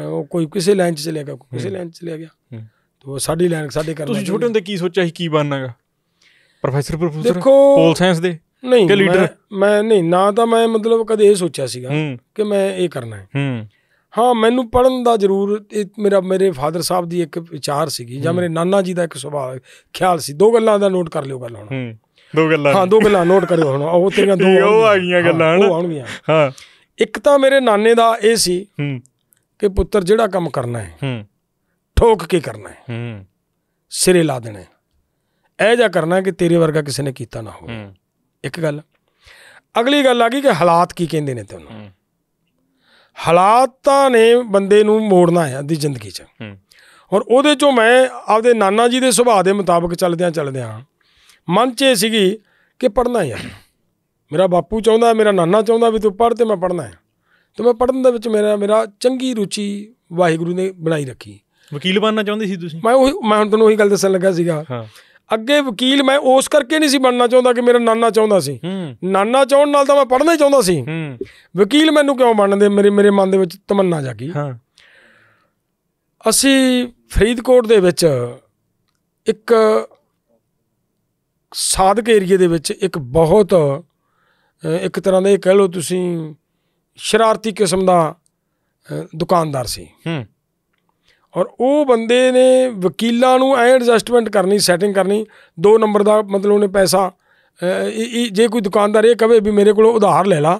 ਉਹ ਕੋਈ ਕਿਸੇ ਲਾਈਨ 'ਚ ਚਲੇ ਗਿਆ ਕੋਈ ਕਿਸੇ ਲਾਈਨ 'ਚ ਚਲੇ ਗਿਆ ਤੋ ਸਾਡੀ ਲਾਈਨ ਸਾਡੇ ਕਰਨਾ ਤੁਸੀਂ ਛੋਟੇ ਹੁੰਦੇ ਕੀ ਸੋਚਿਆ ਸੀ ਕੀ ਬਣਨਾਗਾ ਪ੍ਰੋਫੈਸਰ ਪ੍ਰੋਫੈਸਰ ਪੋਲ ਸਾਇੰਸ ਦੇ ਨਹੀਂ ਕਿ ਲੀਡਰ ਮੈਂ ਨਹੀਂ ਨਾ ਤਾਂ ਮੈਂ ਮਤਲਬ ਕਦੇ ਇਹ ਸੋਚਿਆ ਸੀਗਾ ਕਿ ਮੈਂ ਇਹ ਕਰਨਾ ਹੈ ਹਾਂ ਮੈਨੂੰ ਪੜਨ ਦਾ ਜ਼ਰੂਰ ਮੇਰਾ ਮੇਰੇ ਫਾਦਰ ਸਾਹਿਬ ਦੀ ਇੱਕ ਵਿਚਾਰ ਸੀਗੀ ਜਾਂ ਮੇਰੇ ਨਾਨਾ ਜੀ ਦਾ ਇੱਕ ਸੁਭਾਅ ਖਿਆਲ ਸੀ ਦੋ ਗੱਲਾਂ ਦਾ ਨੋਟ ਕਰ ਲਿਓ ਗੱਲ ਹੁਣ ਦੋ ਗੱਲਾਂ ਹਾਂ ਦੋ ਗੱਲਾਂ ਨੋਟ ਕਰਿਓ ਹੁਣ ਉਹ ਤੇਰੀਆਂ ਦੋ ਉਹ ਆ ਗਈਆਂ ਗੱਲਾਂ ਹਨ ਉਹ ਆਉਣਗੀਆਂ ਹਾਂ ਇੱਕ ਤਾਂ ਮੇਰੇ ਨਾਨੇ ਦਾ ਇਹ ਸੀ ਕਿ ਪੁੱਤਰ ਜਿਹੜਾ ਕੰਮ ਕਰਨਾ ਹੈ ਠੋਕ ਕੇ ਕਰਨਾ ਹੈ ਹੂੰ ਸਿਰੇ ਲਾ ਦੇਣਾ ਹੈ ਇਹ ਜਾ ਕਰਨਾ ਕਿ ਤੇਰੇ ਵਰਗਾ ਕਿਸੇ ਨੇ ਕੀਤਾ ਨਾ ਹੋਵੇ ਹੂੰ ਇੱਕ ਗੱਲ ਅਗਲੀ ਗੱਲ ਆ ਗਈ ਕਿ ਹਾਲਾਤ ਕੀ ਕਹਿੰਦੇ ਨੇ ਤੈਨੂੰ ਹਾਲਾਤ ਤਾਂ ਨੇ ਬੰਦੇ ਨੂੰ ਮੋੜਨਾ ਹੈ ਦੀ ਜ਼ਿੰਦਗੀ 'ਚ ਹੂੰ ਔਰ ਉਹਦੇ 'ਚੋਂ ਮੈਂ ਆਪਦੇ ਨਾਨਾ ਜੀ ਦੇ ਸੁਭਾਅ ਦੇ ਮੁਤਾਬਕ ਚੱਲਦਿਆਂ ਚੱਲਦਿਆਂ ਮਨ 'ਚ ਇਹ ਸੀਗੀ ਕਿ ਪੜਨਾ ਯਾਰ ਮੇਰਾ ਬਾਪੂ ਚਾਹੁੰਦਾ ਮੇਰਾ ਨਾਨਾ ਚਾਹੁੰਦਾ ਵੀ ਤੂੰ ਪੜ ਤੇ ਮੈਂ ਪੜਨਾ ਹੈ ਤੇ ਮੈਂ ਪੜਨ ਦੇ ਵਿੱਚ ਮੇਰਾ ਮੇਰਾ ਚੰਗੀ ਰੁਚੀ ਵਾਹਿਗੁਰੂ ਨੇ ਬਣਾਈ ਰੱਖੀ ਵਕੀਲ ਬਣਨਾ ਚਾਹੁੰਦੇ ਸੀ ਤੁਸੀਂ ਮੈਂ ਉਹ ਮੈਂ ਹੁਣ ਤੁਹਾਨੂੰ ਉਹੀ ਗੱਲ ਦੱਸਣ ਲੱਗਾ ਸੀਗਾ ਹਾਂ ਅੱਗੇ ਵਕੀਲ ਮੈਂ ਉਸ ਕਰਕੇ ਨਹੀਂ ਸੀ ਬਣਨਾ ਚਾਹੁੰਦਾ ਕਿ ਮੇਰਾ ਨਾਨਾ ਚਾਹੁੰਦਾ ਸੀ ਨਾਨਾ ਚਾਹਣ ਨਾਲ ਤਾਂ ਮੈਂ ਪੜ੍ਹਨਾ ਹੀ ਚਾਹੁੰਦਾ ਸੀ ਵਕੀਲ ਮੈਨੂੰ ਕਿਉਂ ਬਣਦੇ ਮੇਰੇ ਮੇਰੇ ਮਨ ਦੇ ਵਿੱਚ ਤਮੰਨਾ ਜਾਗੀ ਹਾਂ ਅਸੀਂ ਫਰੀਦਕੋਟ ਦੇ ਵਿੱਚ ਇੱਕ ਸਾਦਕ ਏਰੀਏ ਦੇ ਵਿੱਚ ਇੱਕ ਬਹੁਤ ਇੱਕ ਤਰ੍ਹਾਂ ਦਾ ਇਹ ਕਹਿ ਲਓ ਤੁਸੀਂ ਸ਼ਰਾਰਤੀ ਕਿਸਮ ਦਾ ਦੁਕਾਨਦਾਰ ਸੀ ਹੂੰ ਔਰ ਉਹ ਬੰਦੇ ਨੇ ਵਕੀਲਾਂ ਨੂੰ ਐ ਐਡਜਸਟਮੈਂਟ ਕਰਨੀ ਸੈਟਿੰਗ ਕਰਨੀ ਦੋ ਨੰਬਰ ਦਾ ਮਤਲਬ ਉਹਨੇ ਪੈਸਾ ਜੇ ਕੋਈ ਦੁਕਾਨਦਾਰ ਇਹ ਕਵੇ ਵੀ ਮੇਰੇ ਕੋਲੋਂ ਉਧਾਰ ਲੈ ਲਾ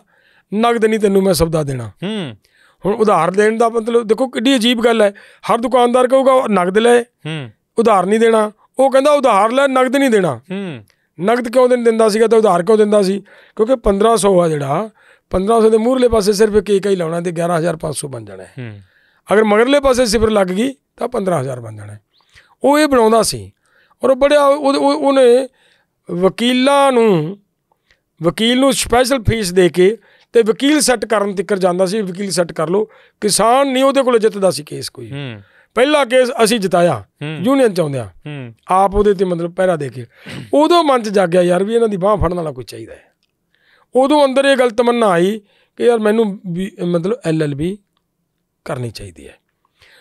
ਨਗਦ ਨਹੀਂ ਤੈਨੂੰ ਮੈਂ ਸਬਦਾ ਦੇਣਾ ਹੂੰ ਹੁਣ ਉਧਾਰ ਦੇਣ ਦਾ ਮਤਲਬ ਦੇਖੋ ਕਿੱਡੀ ਅਜੀਬ ਗੱਲ ਹੈ ਹਰ ਦੁਕਾਨਦਾਰ ਕਹੂਗਾ ਨਗਦ ਲੈ ਹੂੰ ਉਧਾਰ ਨਹੀਂ ਦੇਣਾ ਉਹ ਕਹਿੰਦਾ ਉਧਾਰ ਲੈ ਨਗਦ ਨਹੀਂ ਦੇਣਾ ਹੂੰ ਨਗਦ ਕਿਉਂ ਦਿੰਦਾ ਸੀਗਾ ਤਾਂ ਉਧਾਰ ਕਿਉਂ ਦਿੰਦਾ ਸੀ ਕਿਉਂਕਿ 1500 ਆ ਜਿਹੜਾ 1500 ਦੇ ਮੂਹਰਲੇ ਪਾਸੇ ਸਿਰਫ ਇੱਕ ਹੀ ਲਾਉਣਾ ਤੇ 11500 ਬਣ ਜਾਣਾ ਹੈ ਹੂੰ ਅਗਰ ਮਗਰਲੇ ਪਾਸੇ ਸਿਫਰ ਲੱਗ ਗਈ ਤਾਂ 15000 ਬਣ ਜਾਣਾ ਉਹ ਇਹ ਬਣਾਉਂਦਾ ਸੀ ਔਰ ਉਹ ਬੜਿਆ ਉਹਨੇ ਵਕੀਲਾਂ ਨੂੰ ਵਕੀਲ ਨੂੰ ਸਪੈਸ਼ਲ ਫੀਸ ਦੇ ਕੇ ਤੇ ਵਕੀਲ ਸੈੱਟ ਕਰਨ ਤੱਕਰ ਜਾਂਦਾ ਸੀ ਵਕੀਲ ਸੈੱਟ ਕਰ ਲੋ ਕਿਸਾਨ ਨਹੀਂ ਉਹਦੇ ਕੋਲ ਜਿੱਤਦਾ ਸੀ ਕੇਸ ਕੋਈ ਪਹਿਲਾ ਕੇਸ ਅਸੀਂ ਜਿਤਾਇਆ ਯੂਨੀਅਨ ਚ ਆ ਆਪ ਉਹਦੇ ਤੇ ਮਤਲਬ ਪਹਿਰਾ ਦੇ ਕੇ ਉਦੋਂ ਮਨ ਚ ਜਾਗਿਆ ਯਾਰ ਵੀ ਇਹਨਾਂ ਦੀ ਬਾਹ ਫੜਨ ਵਾਲਾ ਕੋਈ ਚਾਹੀਦਾ ਹੈ ਉਦੋਂ ਅੰਦਰ ਇਹ ਗੱਲ ਤਮੰਨਾ ਆਈ ਕਿ ਯਾਰ ਮੈਨੂੰ ਮਤਲਬ ਐਲਐਲਬੀ ਕਰਨੀ ਚਾਹੀਦੀ ਹੈ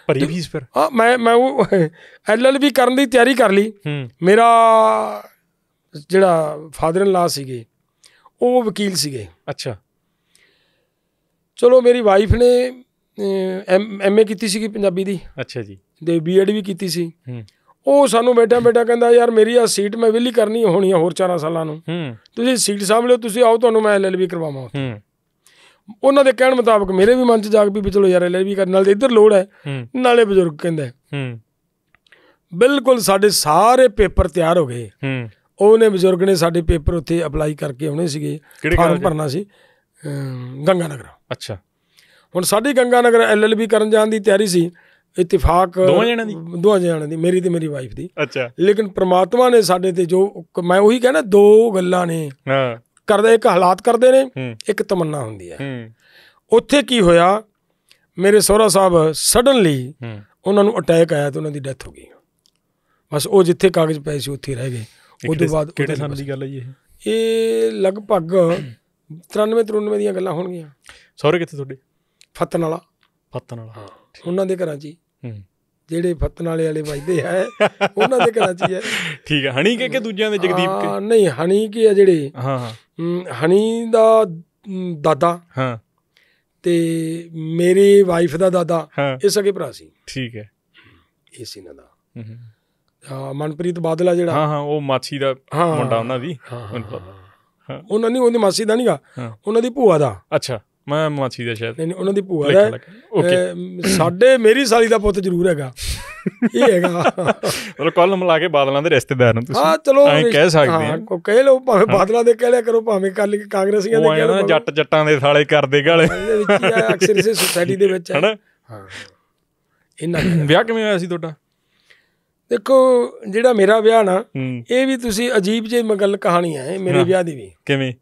ਭਰੀ ਫੀਸ ਫਿਰ ਹਾਂ ਮੈਂ ਮੈਂ ਉਹ ਐਲਐਲਬੀ ਕਰਨ ਦੀ ਤਿਆਰੀ ਕਰ ਲਈ ਮੇਰਾ ਜਿਹੜਾ ਫਾਦਰ ਇਨ ਲਾ ਸੀਗੇ ਉਹ ਵਕੀਲ ਸੀਗੇ ਅੱਛਾ ਚਲੋ ਮੇਰੀ ਵਾਈਫ ਨੇ ਐਮਏ ਕੀਤੀ ਸੀਗੀ ਪੰਜਾਬੀ ਦੀ ਅੱਛਾ ਜੀ ਦੇ ਬੀਐਡ ਵੀ ਕੀਤੀ ਸੀ ਉਹ ਸਾਨੂੰ ਬੈਠਾ ਬੈਠਾ ਕਹਿੰਦਾ ਯਾਰ ਮੇਰੀ ਆ ਸੀਟ ਮੈਂ ਵਿਲੀ ਕਰਨੀ ਹੋਣੀ ਹੋਰ 4 ਸਾਲਾਂ ਨੂੰ ਤੁਸੀਂ ਸੀਟ ਸਾਹਮਣੇ ਤੁਸੀਂ ਆਓ ਤੁਹਾਨੂੰ ਮੈਂ ਐਲਐਲਬੀ ਕਰਵਾਵਾਂ ਹੂੰ ਉਹਨਾਂ ਦੇ ਕਹਿਣ ਮੁਤਾਬਕ ਮੇਰੇ ਵੀ ਮਨ 'ਚ ਜਾਗ ਪਈ ਵੀ ਚਲੋ ਯਾਰ ਇਹ ਵੀ ਕਰਨ ਨਾਲ ਇੱਧਰ ਲੋੜ ਹੈ ਨਾਲੇ ਬਜ਼ੁਰਗ ਕਹਿੰਦਾ ਹੂੰ ਬਿਲਕੁਲ ਸਾਡੇ ਸਾਰੇ ਪੇਪਰ ਤਿਆਰ ਹੋ ਗਏ ਹੂੰ ਉਹਨੇ ਬਜ਼ੁਰਗ ਨੇ ਸਾਡੇ ਪੇਪਰ ਉੱਥੇ ਅਪਲਾਈ ਕਰਕੇ ਆਉਣੇ ਸੀਗੇ ਫਾਰਮ ਭਰਨਾ ਸੀ ਗੰਗਾ ਨਗਰ ਅੱਛਾ ਹੁਣ ਸਾਡੀ ਗੰਗਾ ਨਗਰ ਐਲਐਲਬੀ ਕਰਨ ਜਾਣ ਦੀ ਤਿਆਰੀ ਸੀ ਇਤਿਫਾਕ ਦੋਹਾਂ ਜਣਾਂ ਦੀ ਦੋਹਾਂ ਜਣਾਂ ਦੀ ਮੇਰੀ ਤੇ ਮੇਰੀ ਵਾਈਫ ਦੀ ਅੱਛਾ ਲੇਕਿਨ ਪ੍ਰਮਾਤਮਾ ਨੇ ਸਾਡੇ ਤੇ ਜੋ ਮੈਂ ਉਹੀ ਕਹਿੰਦਾ ਦੋ ਗੱਲਾਂ ਨੇ ਹਾਂ ਕਰਦੇ ਇੱਕ ਹਾਲਾਤ ਕਰਦੇ ਨੇ ਇੱਕ ਤਮੰਨਾ ਹੁੰਦੀ ਹੈ ਉੱਥੇ ਕੀ ਹੋਇਆ ਮੇਰੇ ਸਹੁਰਾ ਸਾਹਿਬ ਸਡਨਲੀ ਉਹਨਾਂ ਨੂੰ ਅਟੈਕ ਆਇਆ ਤੇ ਉਹਨਾਂ ਦੀ ਡੈਥ ਹੋ ਗਈ ਬਸ ਉਹ ਜਿੱਥੇ ਕਾਗਜ਼ ਪਏ ਸੀ ਉੱਥੇ ਰਹਿ ਗਏ ਉਸ ਤੋਂ ਬਾਅਦ ਕਿਹੜੇ ਸਾਲ ਦੀ ਗੱਲ ਹੈ ਜੀ ਇਹ ਇਹ ਲਗਭਗ 93 93 ਦੀਆਂ ਗੱਲਾਂ ਹੋਣਗੀਆਂ ਸਹੁਰੇ ਕਿੱਥੇ ਤੁਹਾਡੇ ਫਤਨ ਵਾਲਾ ਫਤਨ ਵਾਲਾ ਹਾਂ ਉਹਨਾਂ ਦੇ ਘਰਾਂ 'ਚ ਹੀ ਹੂੰ ਜਿਹੜੇ ਫਤਨ ਵਾਲੇ ਵਾਲੇ ਵੱਜਦੇ ਹੈ ਉਹਨਾਂ ਦੇ ਘਰਾਂ 'ਚ ਹੀ ਹੈ [laughs] ਠੀਕ ਹੈ ਹਣੀ ਕੇ ਕਿ ਦੂਜਿਆਂ ਦੇ ਜਗਦੀਪ ਕੇ ਨਹੀਂ ਹਣੀ ਕੇ ਆ ਜਿਹੜੇ ਹਾਂ ਹਾਂ ਹਣੀ ਦਾ ਦਾਦਾ ਹਾਂ ਤੇ ਮੇਰੀ ਵਾਈਫ ਦਾ ਦਾਦਾ ਇਹ ਸਕੇ ਭਰਾ ਸੀ ਠੀਕ ਹੈ ਇਹ ਸੀ ਨਾ ਦਾ ਹਾਂ ਮਨਪ੍ਰੀਤ ਬਾਦਲਾ ਜਿਹੜਾ ਹਾਂ ਹਾਂ ਉਹ ਮਾਛੀ ਦਾ ਮੁੰਡਾ ਉਹਨਾਂ ਦੀ ਹਾਂ ਉਹਨਾਂ ਨਹੀਂ ਉਹਦੀ ਮਾਸੀ ਦਾ ਨਹੀਂਗਾ ਉਹਨਾਂ ਦੀ ਭੂਆ ਦਾ ਅੱਛਾ ਮੈਂ ਮਾਛੀ ਦਾ ਸ਼ਾਇਦ ਨਹੀਂ ਉਹਨਾਂ ਦੀ ਭੂਆ ਦਾ ਓਕੇ ਸਾਡੇ ਮੇਰੀ ਸਾਲੀ ਦਾ ਪੁੱਤ ਜ਼ਰੂਰ ਹੈਗਾ ਇਹ ਹੈਗਾ ਮਤਲਬ ਕੱਲ ਮਿਲਾ ਕੇ ਬਾਦਲਾਂ ਦੇ ਰਿਸ਼ਤੇਦਾਰ ਨੂੰ ਤੁਸੀਂ ਹਾਂ ਚਲੋ ਐਂ ਕਹਿ ਸਕਦੇ ਹਾਂ ਕੋ ਕਹਿ ਲਓ ਭਾਵੇਂ ਬਾਦਲਾਂ ਦੇ ਕਹਿ ਲਿਆ ਕਰੋ ਭਾਵੇਂ ਕੱਲ ਕਾਂਗਰਸੀਆਂ ਦੇ ਕਹਿ ਲਓ ਜੱਟ ਜੱਟਾਂ ਦੇ ਸਾਲੇ ਕਰਦੇ ਗਾਲੇ ਇਹਦੇ ਵਿੱਚ ਅਕਸਰ ਇਸੇ ਸੁਸਾਇਟੀ ਦੇ ਵਿੱਚ ਹੈ ਹਾਂ ਇਹਨਾਂ ਵਿਆਹ ਕਿਵੇਂ ਹੋਇਆ ਸੀ ਤੁਹਾਡਾ ਦੇਖੋ ਜਿਹੜਾ ਮੇਰਾ ਵਿਆਹ ਨਾ ਇਹ ਵੀ ਤੁਸੀਂ ਅਜੀਬ ਜਿਹੀ ਮਗਲ ਕਹਾਣੀ ਹੈ ਮੇਰੇ ਵਿਆਹ ਦੀ ਵੀ ਕਿਵੇਂ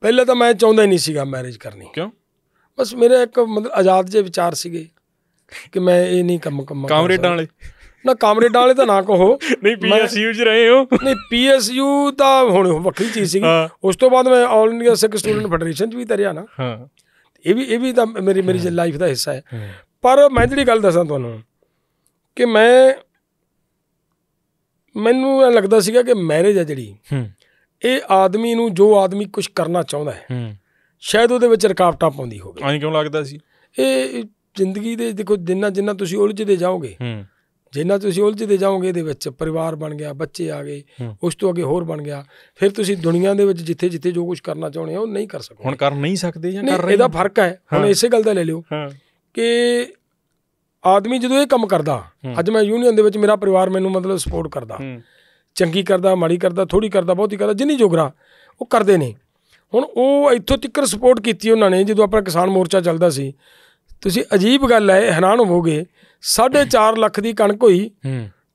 ਪਹਿਲਾਂ ਤਾਂ ਮੈਂ ਚਾਹੁੰਦਾ ਹੀ ਨਹੀਂ ਸੀਗਾ ਮੈਰਿਜ ਕਰਨੀ ਕਿਉਂ ਬਸ ਮੇਰੇ ਇੱਕ ਮਤਲਬ ਆਜ਼ਾਦ ਜੇ ਵਿਚਾਰ ਸੀਗੇ ਕਿ ਮੈਂ ਇਹ ਨਹੀਂ ਕੰਮ ਕੰਮ ਕਾਮਰੇਡਾਂ ਵਾਲੇ ਨਾ ਕਾਮਰੇਡਾਂ ਵਾਲੇ ਤਾਂ ਨਾ ਕਹੋ [laughs] ਨਹੀਂ ਪੀਐਸਯੂ 'ਚ ਰਹੇ ਹੋ ਨਹੀਂ ਪੀਐਸਯੂ ਤਾਂ ਹੁਣ ਵੱਖਰੀ ਚੀਜ਼ ਸੀਗੀ ਉਸ ਤੋਂ ਬਾਅਦ ਮੈਂ all India Sikh student federation 'ਚ ਵੀ ਤਰਿਆ ਨਾ ਹਾਂ ਇਹ ਵੀ ਇਹ ਵੀ ਤਾਂ ਮੇਰੀ ਮੇਰੀ ਲਾਈਫ ਦਾ ਹਿੱਸਾ ਹੈ ਪਰ ਮੈਂ ਜਿਹੜੀ ਗੱਲ ਦੱਸਾਂ ਤੁਹਾਨੂੰ ਕਿ ਮੈਂ ਮੈਨੂੰ ਇਹ ਲੱਗਦਾ ਸੀਗਾ ਕਿ ਮੈਰਿਜ ਹੈ ਜਿਹੜੀ ਇਹ ਆਦਮੀ ਨੂੰ ਜੋ ਆਦਮੀ ਕੁਝ ਕਰਨਾ ਚਾਹੁੰਦਾ ਹੈ ਸ਼ਾਇਦ ਉਹਦੇ ਵਿੱਚ ਰੁਕਾਵਟਾਂ ਪਾਉਂਦੀ ਹੋਵੇ ਐਂ ਕਿਉਂ ਲੱਗਦਾ ਸੀ ਇਹ ਜ਼ਿੰਦਗੀ ਦੇ ਦੇਖੋ ਜਿੰਨਾ ਜਿੰਨਾ ਤੁਸੀਂ ਉਲਝਦੇ ਜਾਓਗੇ ਜਿੰਨਾ ਤੁਸੀਂ ਉਲਝਦੇ ਜਾਓਗੇ ਇਹਦੇ ਵਿੱਚ ਪਰਿਵਾਰ ਬਣ ਗਿਆ ਬੱਚੇ ਆ ਗਏ ਉਸ ਤੋਂ ਅੱਗੇ ਹੋਰ ਬਣ ਗਿਆ ਫਿਰ ਤੁਸੀਂ ਦੁਨੀਆ ਦੇ ਵਿੱਚ ਜਿੱਥੇ ਜਿੱਥੇ ਜੋ ਕੁਝ ਕਰਨਾ ਚਾਹੁੰਦੇ ਹੋ ਉਹ ਨਹੀਂ ਕਰ ਸਕੋ ਹੁਣ ਕਰ ਨਹੀਂ ਸਕਦੇ ਜਾਂ ਕਰ ਰਹੇ ਇਹਦਾ ਫਰਕ ਹੈ ਹੁਣ ਇਸੇ ਗੱਲ ਦਾ ਲੈ ਲਿਓ ਹਾਂ ਕਿ ਆਦਮੀ ਜਦੋਂ ਇਹ ਕੰਮ ਕਰਦਾ ਅੱਜ ਮੈਂ ਯੂਨੀਅਨ ਦੇ ਵਿੱਚ ਮੇਰਾ ਪਰਿਵਾਰ ਮੈਨੂੰ ਮਤਲਬ ਸਪੋਰਟ ਕਰਦਾ ਚੰਗੀ ਕਰਦਾ ਮਾੜੀ ਕਰਦਾ ਥੋੜੀ ਕਰਦਾ ਬਹੁਤੀ ਕਰਦਾ ਜਿੰਨੀ ਜੋਗਰਾ ਉਹ ਕਰਦੇ ਨੇ ਹੁਣ ਉਹ ਇੱਥੋਂ ਤੱਕ ਸਪੋਰਟ ਕੀਤੀ ਉਹਨਾਂ ਨੇ ਜਦੋਂ ਆਪਣਾ ਕਿਸਾਨ ਮੋਰਚਾ ਚੱਲਦਾ ਸੀ ਤੁਸੀਂ ਅਜੀਬ ਗੱਲ ਹੈ ਹੈਰਾਨ ਹੋਵੋਗੇ 4.5 ਲੱਖ ਦੀ ਕਣਕ ਹੋਈ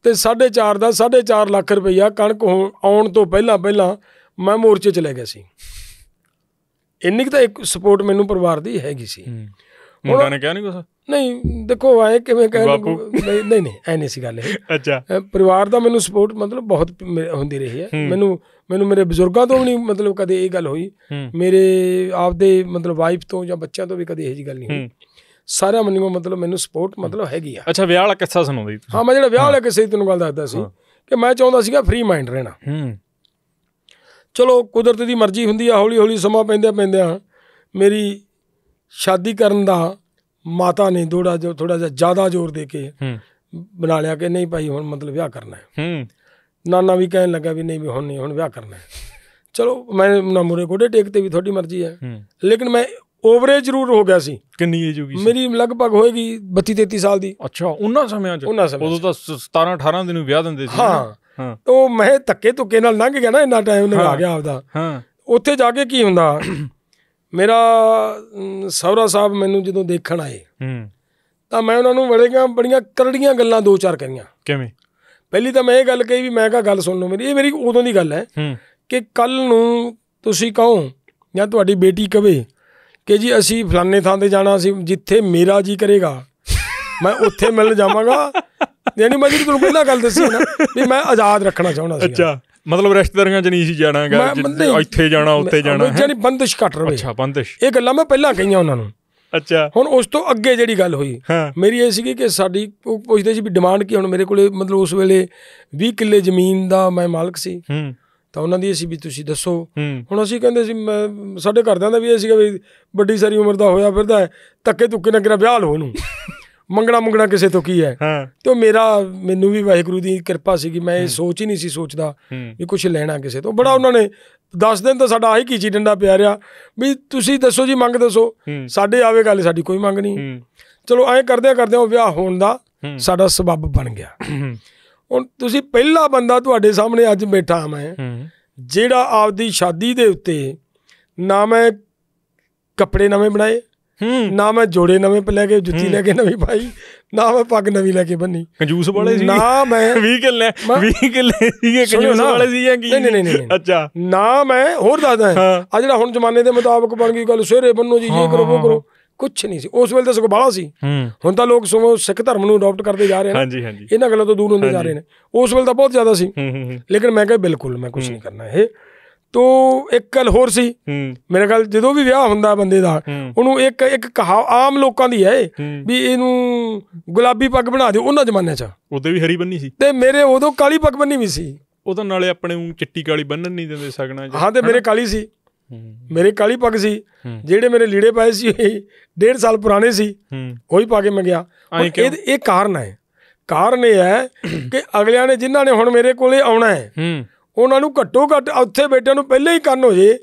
ਤੇ 4.5 ਦਾ 4.5 ਲੱਖ ਰੁਪਈਆ ਕਣਕ ਆਉਣ ਤੋਂ ਪਹਿਲਾਂ ਪਹਿਲਾਂ ਮੈਂ ਮੋਰਚੇ 'ਚ ਲੈ ਗਿਆ ਸੀ ਇੰਨੀ ਕਿ ਤਾਂ ਇੱਕ ਸਪੋਰਟ ਮੈਨੂੰ ਪਰਿਵਾਰ ਦੀ ਹੈਗੀ ਸੀ ਮੁੰਡਾ ਨੇ ਕਿਹਾ ਨਹੀਂ ਕੁਝ ਨਹੀਂ ਦੇਖੋ ਆਏ ਕਿਵੇਂ ਕਹਿ ਨਹੀਂ ਨਹੀਂ ਨਹੀਂ ਐ ਨਹੀਂ ਸੀ ਗੱਲ ਇਹ ਅੱਛਾ ਪਰਿਵਾਰ ਦਾ ਮੈਨੂੰ ਸਪੋਰਟ ਮਤਲਬ ਬਹੁਤ ਹੁੰਦੀ ਰਹੀ ਹੈ ਮੈਨੂੰ ਮੈਨੂੰ ਮੇਰੇ ਬਜ਼ੁਰਗਾਂ ਤੋਂ ਵੀ ਮਤਲਬ ਕਦੇ ਇਹ ਗੱਲ ਹੋਈ ਮੇਰੇ ਆਪਦੇ ਮਤਲਬ ਵਾਈਫ ਤੋਂ ਜਾਂ ਬੱਚਿਆਂ ਤੋਂ ਵੀ ਕਦੇ ਇਹ ਜੀ ਗੱਲ ਨਹੀਂ ਹੋਈ ਸਾਰਿਆਂ ਮੈਨੂੰ ਮਤਲਬ ਮੈਨੂੰ ਸਪੋਰਟ ਮਤਲਬ ਹੈਗੀ ਆ ਅੱਛਾ ਵਿਆਹ ਵਾਲਾ ਕਿੱਸਾ ਸੁਣਾਉਂਦੀ ਹਾਂ ਮੈਂ ਜਿਹੜਾ ਵਿਆਹ ਵਾਲਾ ਕਿਸੇ ਤੈਨੂੰ ਗੱਲ ਦੱਸਦਾ ਸੀ ਕਿ ਮੈਂ ਚਾਹੁੰਦਾ ਸੀਗਾ ਫ੍ਰੀ ਮਾਈਂਡ ਰਹਿਣਾ ਹੂੰ ਚਲੋ ਕੁਦਰਤ ਦੀ ਮਰਜ਼ੀ ਹੁੰਦੀ ਆ ਹੌਲੀ ਹੌਲੀ ਸਮਾਂ ਪੈਂਦੇ ਆ ਮੇਰੀ ਸ਼ਾਦੀ ਕਰਨ ਦਾ ਮਾਤਾ ਨੇ ਥੋੜਾ ਜੋ ਥੋੜਾ ਜਿਹਾ ਜ਼ਿਆਦਾ ਜ਼ੋਰ ਦੇ ਕੇ ਬਣਾ ਲਿਆ ਕਿ ਨਹੀਂ ਭਾਈ ਹੁਣ ਮਤਲਬ ਵਿਆਹ ਕਰਨਾ ਹੈ ਨਾਨਾ ਵੀ ਕਹਿਣ ਲੱਗਾ ਵੀ ਨਹੀਂ ਵੀ ਹੁਣ ਨਹੀਂ ਹੁਣ ਵਿਆਹ ਕਰਨਾ ਹੈ ਚਲੋ ਮੈਂ ਨਾ ਮੁਰੇ ਕੋਡੇ ਟੇਕ ਤੇ ਵੀ ਤੁਹਾਡੀ ਮਰਜ਼ੀ ਹੈ ਲੇਕਿਨ ਮੈਂ ਓਵਰੇਜ ਜ਼ਰੂਰ ਹੋ ਗਿਆ ਸੀ ਕਿੰਨੀ ਏਜ ਹੋ ਗਈ ਸੀ ਮੇਰੀ ਲਗਭਗ ਹੋਏਗੀ 32 33 ਸਾਲ ਦੀ ਅੱਛਾ ਉਹਨਾਂ ਸਮਿਆਂ 'ਚ ਉਦੋਂ ਤਾਂ 17 18 ਦਿਨ ਨੂੰ ਵਿਆਹ ਦਿੰਦੇ ਸੀ ਹਾਂ ਉਹ ਮੈਂ ਧੱਕੇ ਧੁੱਕੇ ਨਾਲ ਲੰਘ ਗਿਆ ਨਾ ਇੰਨਾ ਟਾਈਮ ਲਗਾ ਗਿਆ ਆਪਦਾ ਹਾਂ ਉੱਥੇ ਜਾ ਕੇ ਕੀ ਹੁੰਦਾ ਮੇਰਾ ਸੌਰਾ ਸਾਹਿਬ ਮੈਨੂੰ ਜਦੋਂ ਦੇਖਣ ਆਏ ਹੂੰ ਤਾਂ ਮੈਂ ਉਹਨਾਂ ਨੂੰ ਬੜੀਆਂ ਬੜੀਆਂ ਕਰੜੀਆਂ ਗੱਲਾਂ ਦੋ ਚਾਰ ਕਰੀਆਂ ਕਿਵੇਂ ਪਹਿਲੀ ਤਾਂ ਮੈਂ ਇਹ ਗੱਲ ਕਹੀ ਵੀ ਮੈਂ ਕਹਾ ਗੱਲ ਸੁਣ ਲਓ ਮੇਰੀ ਇਹ ਮੇਰੀ ਉਦੋਂ ਦੀ ਗੱਲ ਹੈ ਕਿ ਕੱਲ ਨੂੰ ਤੁਸੀਂ ਕਹੋ ਜਾਂ ਤੁਹਾਡੀ ਬੇਟੀ ਕਵੇ ਕਿ ਜੀ ਅਸੀਂ ਫਲਾਣੇ ਥਾਂ ਤੇ ਜਾਣਾ ਸੀ ਜਿੱਥੇ ਮੇਰਾ ਜੀ ਕਰੇਗਾ ਮੈਂ ਉੱਥੇ ਮਿਲਣ ਜਾਵਾਂਗਾ ਯਾਨੀ ਮੈਂ ਜੀ ਤੁਹਾਨੂੰ ਪਹਿਲਾਂ ਗੱਲ ਦੱਸੀ ਨਾ ਵੀ ਮੈਂ ਆਜ਼ਾਦ ਰੱਖਣਾ ਚਾਹੁੰਦਾ ਸੀ ਅੱਛਾ ਮਤਲਬ ਰਿਸ਼ਤੇਦਾਰੀਆਂ 'ਚ ਨਹੀਂ ਸੀ ਜਾਣਾ ਇੱਥੇ ਜਾਣਾ ਉੱਥੇ ਜਾਣਾ ਹੈ ਜਾਨੀ ਬੰਦਿਸ਼ ਘਟ ਰਵੇ ਅੱਛਾ ਬੰਦਿਸ਼ ਇਹ ਗੱਲਾਂ ਮੈਂ ਪਹਿਲਾਂ ਕਹੀਆਂ ਉਹਨਾਂ ਨੂੰ ਅੱਛਾ ਹੁਣ ਉਸ ਤੋਂ ਅੱਗੇ ਜਿਹੜੀ ਗੱਲ ਹੋਈ ਮੇਰੀ ਇਹ ਸੀਗੀ ਕਿ ਸਾਡੀ ਉਹ ਪੁੱਛਦੇ ਸੀ ਵੀ ਡਿਮਾਂਡ ਕੀ ਹੁਣ ਮੇਰੇ ਕੋਲੇ ਮਤਲਬ ਉਸ ਵੇਲੇ 20 ਕਿੱਲੇ ਜ਼ਮੀਨ ਦਾ ਮੈਂ ਮਾਲਕ ਸੀ ਹੂੰ ਤਾਂ ਉਹਨਾਂ ਦੀ ਅਸੀਂ ਵੀ ਤੁਸੀਂ ਦੱਸੋ ਹੁਣ ਅਸੀਂ ਕਹਿੰਦੇ ਸੀ ਸਾਡੇ ਘਰਦਿਆਂ ਦਾ ਵੀ ਇਹ ਸੀਗਾ ਵੀ ਵੱਡੀ ਸਾਰੀ ਉਮਰ ਦਾ ਹੋਇਆ ਫਿਰਦਾ ਤੱਕੇ ਧੁੱਕੇ ਨਾ ਕਿਰਾ ਵਿਆਹ ਲੋ ਉਹਨੂੰ ਮੰਗਣਾ ਮੰਗਣਾ ਕਿਸੇ ਤੋਂ ਕੀ ਹੈ ਤੇ ਮੇਰਾ ਮੈਨੂੰ ਵੀ ਵਾਹਿਗੁਰੂ ਦੀ ਕਿਰਪਾ ਸੀਗੀ ਮੈਂ ਇਹ ਸੋਚ ਹੀ ਨਹੀਂ ਸੀ ਸੋਚਦਾ ਵੀ ਕੁਝ ਲੈਣਾ ਕਿਸੇ ਤੋਂ ਬੜਾ ਉਹਨਾਂ ਨੇ 10 ਦਿਨ ਤਾਂ ਸਾਡਾ ਆਹੀ ਕੀ ਚੀ ਡੰਡਾ ਪਿਆ ਰਿਆ ਵੀ ਤੁਸੀਂ ਦੱਸੋ ਜੀ ਮੰਗ ਦੱਸੋ ਸਾਡੇ ਆਵੇ ਗੱਲ ਸਾਡੀ ਕੋਈ ਮੰਗ ਨਹੀਂ ਚਲੋ ਐਂ ਕਰਦੇ ਕਰਦੇ ਉਹ ਵਿਆਹ ਹੋਣ ਦਾ ਸਾਡਾ ਸਬਬ ਬਣ ਗਿਆ ਹੁਣ ਤੁਸੀਂ ਪਹਿਲਾ ਬੰਦਾ ਤੁਹਾਡੇ ਸਾਹਮਣੇ ਅੱਜ ਬੈਠਾ ਮੈਂ ਜਿਹੜਾ ਆਪਦੀ ਸ਼ਾਦੀ ਦੇ ਉੱਤੇ ਨਾ ਮੈਂ ਕੱਪੜੇ ਨਵੇਂ ਬਣਾਏ ਨਾ ਮੈਂ ਜੋੜੇ ਨਵੇਂ ਲੈ ਕੇ ਜੁੱਤੀ ਲੈ ਕੇ ਨਵੀਂ ਪਾਈ ਨਾ ਮੈਂ ਪੱਗ ਨਵੀਂ ਲੈ ਕੇ ਬੰਨੀ ਕੰਜੂਸ ਵਾਲੇ ਸੀ ਨਾ ਮੈਂ 20 [laughs] ਕਿੱਲੇ 20 ਕਿੱਲੇ ਸੀਗੇ ਕੰਜੂਸ ਵਾਲੇ ਸੀ ਜਾਂ ਕੀ ਨਹੀਂ ਨਹੀਂ ਨਹੀਂ ਅੱਛਾ ਨਾ ਮੈਂ ਹੋਰ ਦੱਸਦਾ ਆ ਜਿਹੜਾ ਹੁਣ ਜ਼ਮਾਨੇ ਦੇ ਮੁਤਾਬਕ ਬਣ ਗਈ ਗੱਲ ਸਿਹਰੇ ਬੰਨੋ ਜੀ ਇਹ ਕਰੋ ਉਹ ਕਰੋ ਕੁਝ ਨਹੀਂ ਸੀ ਉਸ ਵੇਲੇ ਤਾਂ ਸਗੋਂ ਬਾਲਾ ਸੀ ਹੁਣ ਤਾਂ ਲੋਕ ਸਗੋਂ ਸਿੱਖ ਧਰਮ ਨੂੰ ਅਡਾਪਟ ਕਰਦੇ ਜਾ ਰਹੇ ਨੇ ਹਾਂਜੀ ਹਾਂਜੀ ਇਹਨਾਂ ਗੱਲਾਂ ਤੋਂ ਦੂਰ ਹੁੰਦੇ ਜਾ ਰਹੇ ਨੇ ਉਸ ਵੇਲੇ ਤਾਂ ਬਹੁਤ ਜ਼ਿਆਦਾ ਸੀ ਲੇਕਿਨ ਮੈਂ ਕਿਹਾ ਬਿਲਕੁਲ ਮੈਂ ਕੁਝ ਨਹੀਂ ਕਰਨਾ ਇਹ ਤੋ ਇੱਕ ਗੱਲ ਹੋਰ ਸੀ ਮੇਰੇ ਗੱਲ ਜਦੋਂ ਵੀ ਵਿਆਹ ਹੁੰਦਾ ਬੰਦੇ ਦਾ ਉਹਨੂੰ ਇੱਕ ਇੱਕ ਕਹਾਵ ਆਮ ਲੋਕਾਂ ਦੀ ਹੈ ਵੀ ਇਹਨੂੰ ਗੁਲਾਬੀ ਪੱਗ ਬਣਾ ਦਿਓ ਉਹਨਾਂ ਜ਼ਮਾਨੇ 'ਚ ਉਹਦੇ ਵੀ ਹਰੀ ਬੰਨੀ ਸੀ ਤੇ ਮੇਰੇ ਉਦੋਂ ਕਾਲੀ ਪੱਗ ਬੰਨੀ ਵੀ ਸੀ ਉਹ ਤਾਂ ਨਾਲੇ ਆਪਣੇ ਨੂੰ ਚਿੱਟੀ ਕਾਲੀ ਬੰਨਣ ਨਹੀਂ ਦਿੰਦੇ ਸਕਣਾ ਹਾਂ ਤੇ ਮੇਰੇ ਕਾਲੀ ਸੀ ਮੇਰੇ ਕਾਲੀ ਪੱਗ ਸੀ ਜਿਹੜੇ ਮੇਰੇ ਲੀੜੇ ਪਾਏ ਸੀ ਡੇਢ ਸਾਲ ਪੁਰਾਣੇ ਸੀ ਉਹੀ ਪਾ ਕੇ ਮੈਂ ਗਿਆ ਇਹ ਇਹ ਕਾਰਨ ਹੈ ਕਾਰਨ ਇਹ ਹੈ ਕਿ ਅਗਲਿਆਂ ਨੇ ਜਿਨ੍ਹਾਂ ਨੇ ਹੁਣ ਮੇਰੇ ਕੋਲੇ ਆਉਣਾ ਹੈ ਉਹਨਾਂ ਨੂੰ ਘੱਟੋ ਘੱਟ ਉੱਥੇ ਬੈਠਿਆਂ ਨੂੰ ਪਹਿਲੇ ਹੀ ਕੰਨ ਹੋ ਜੇ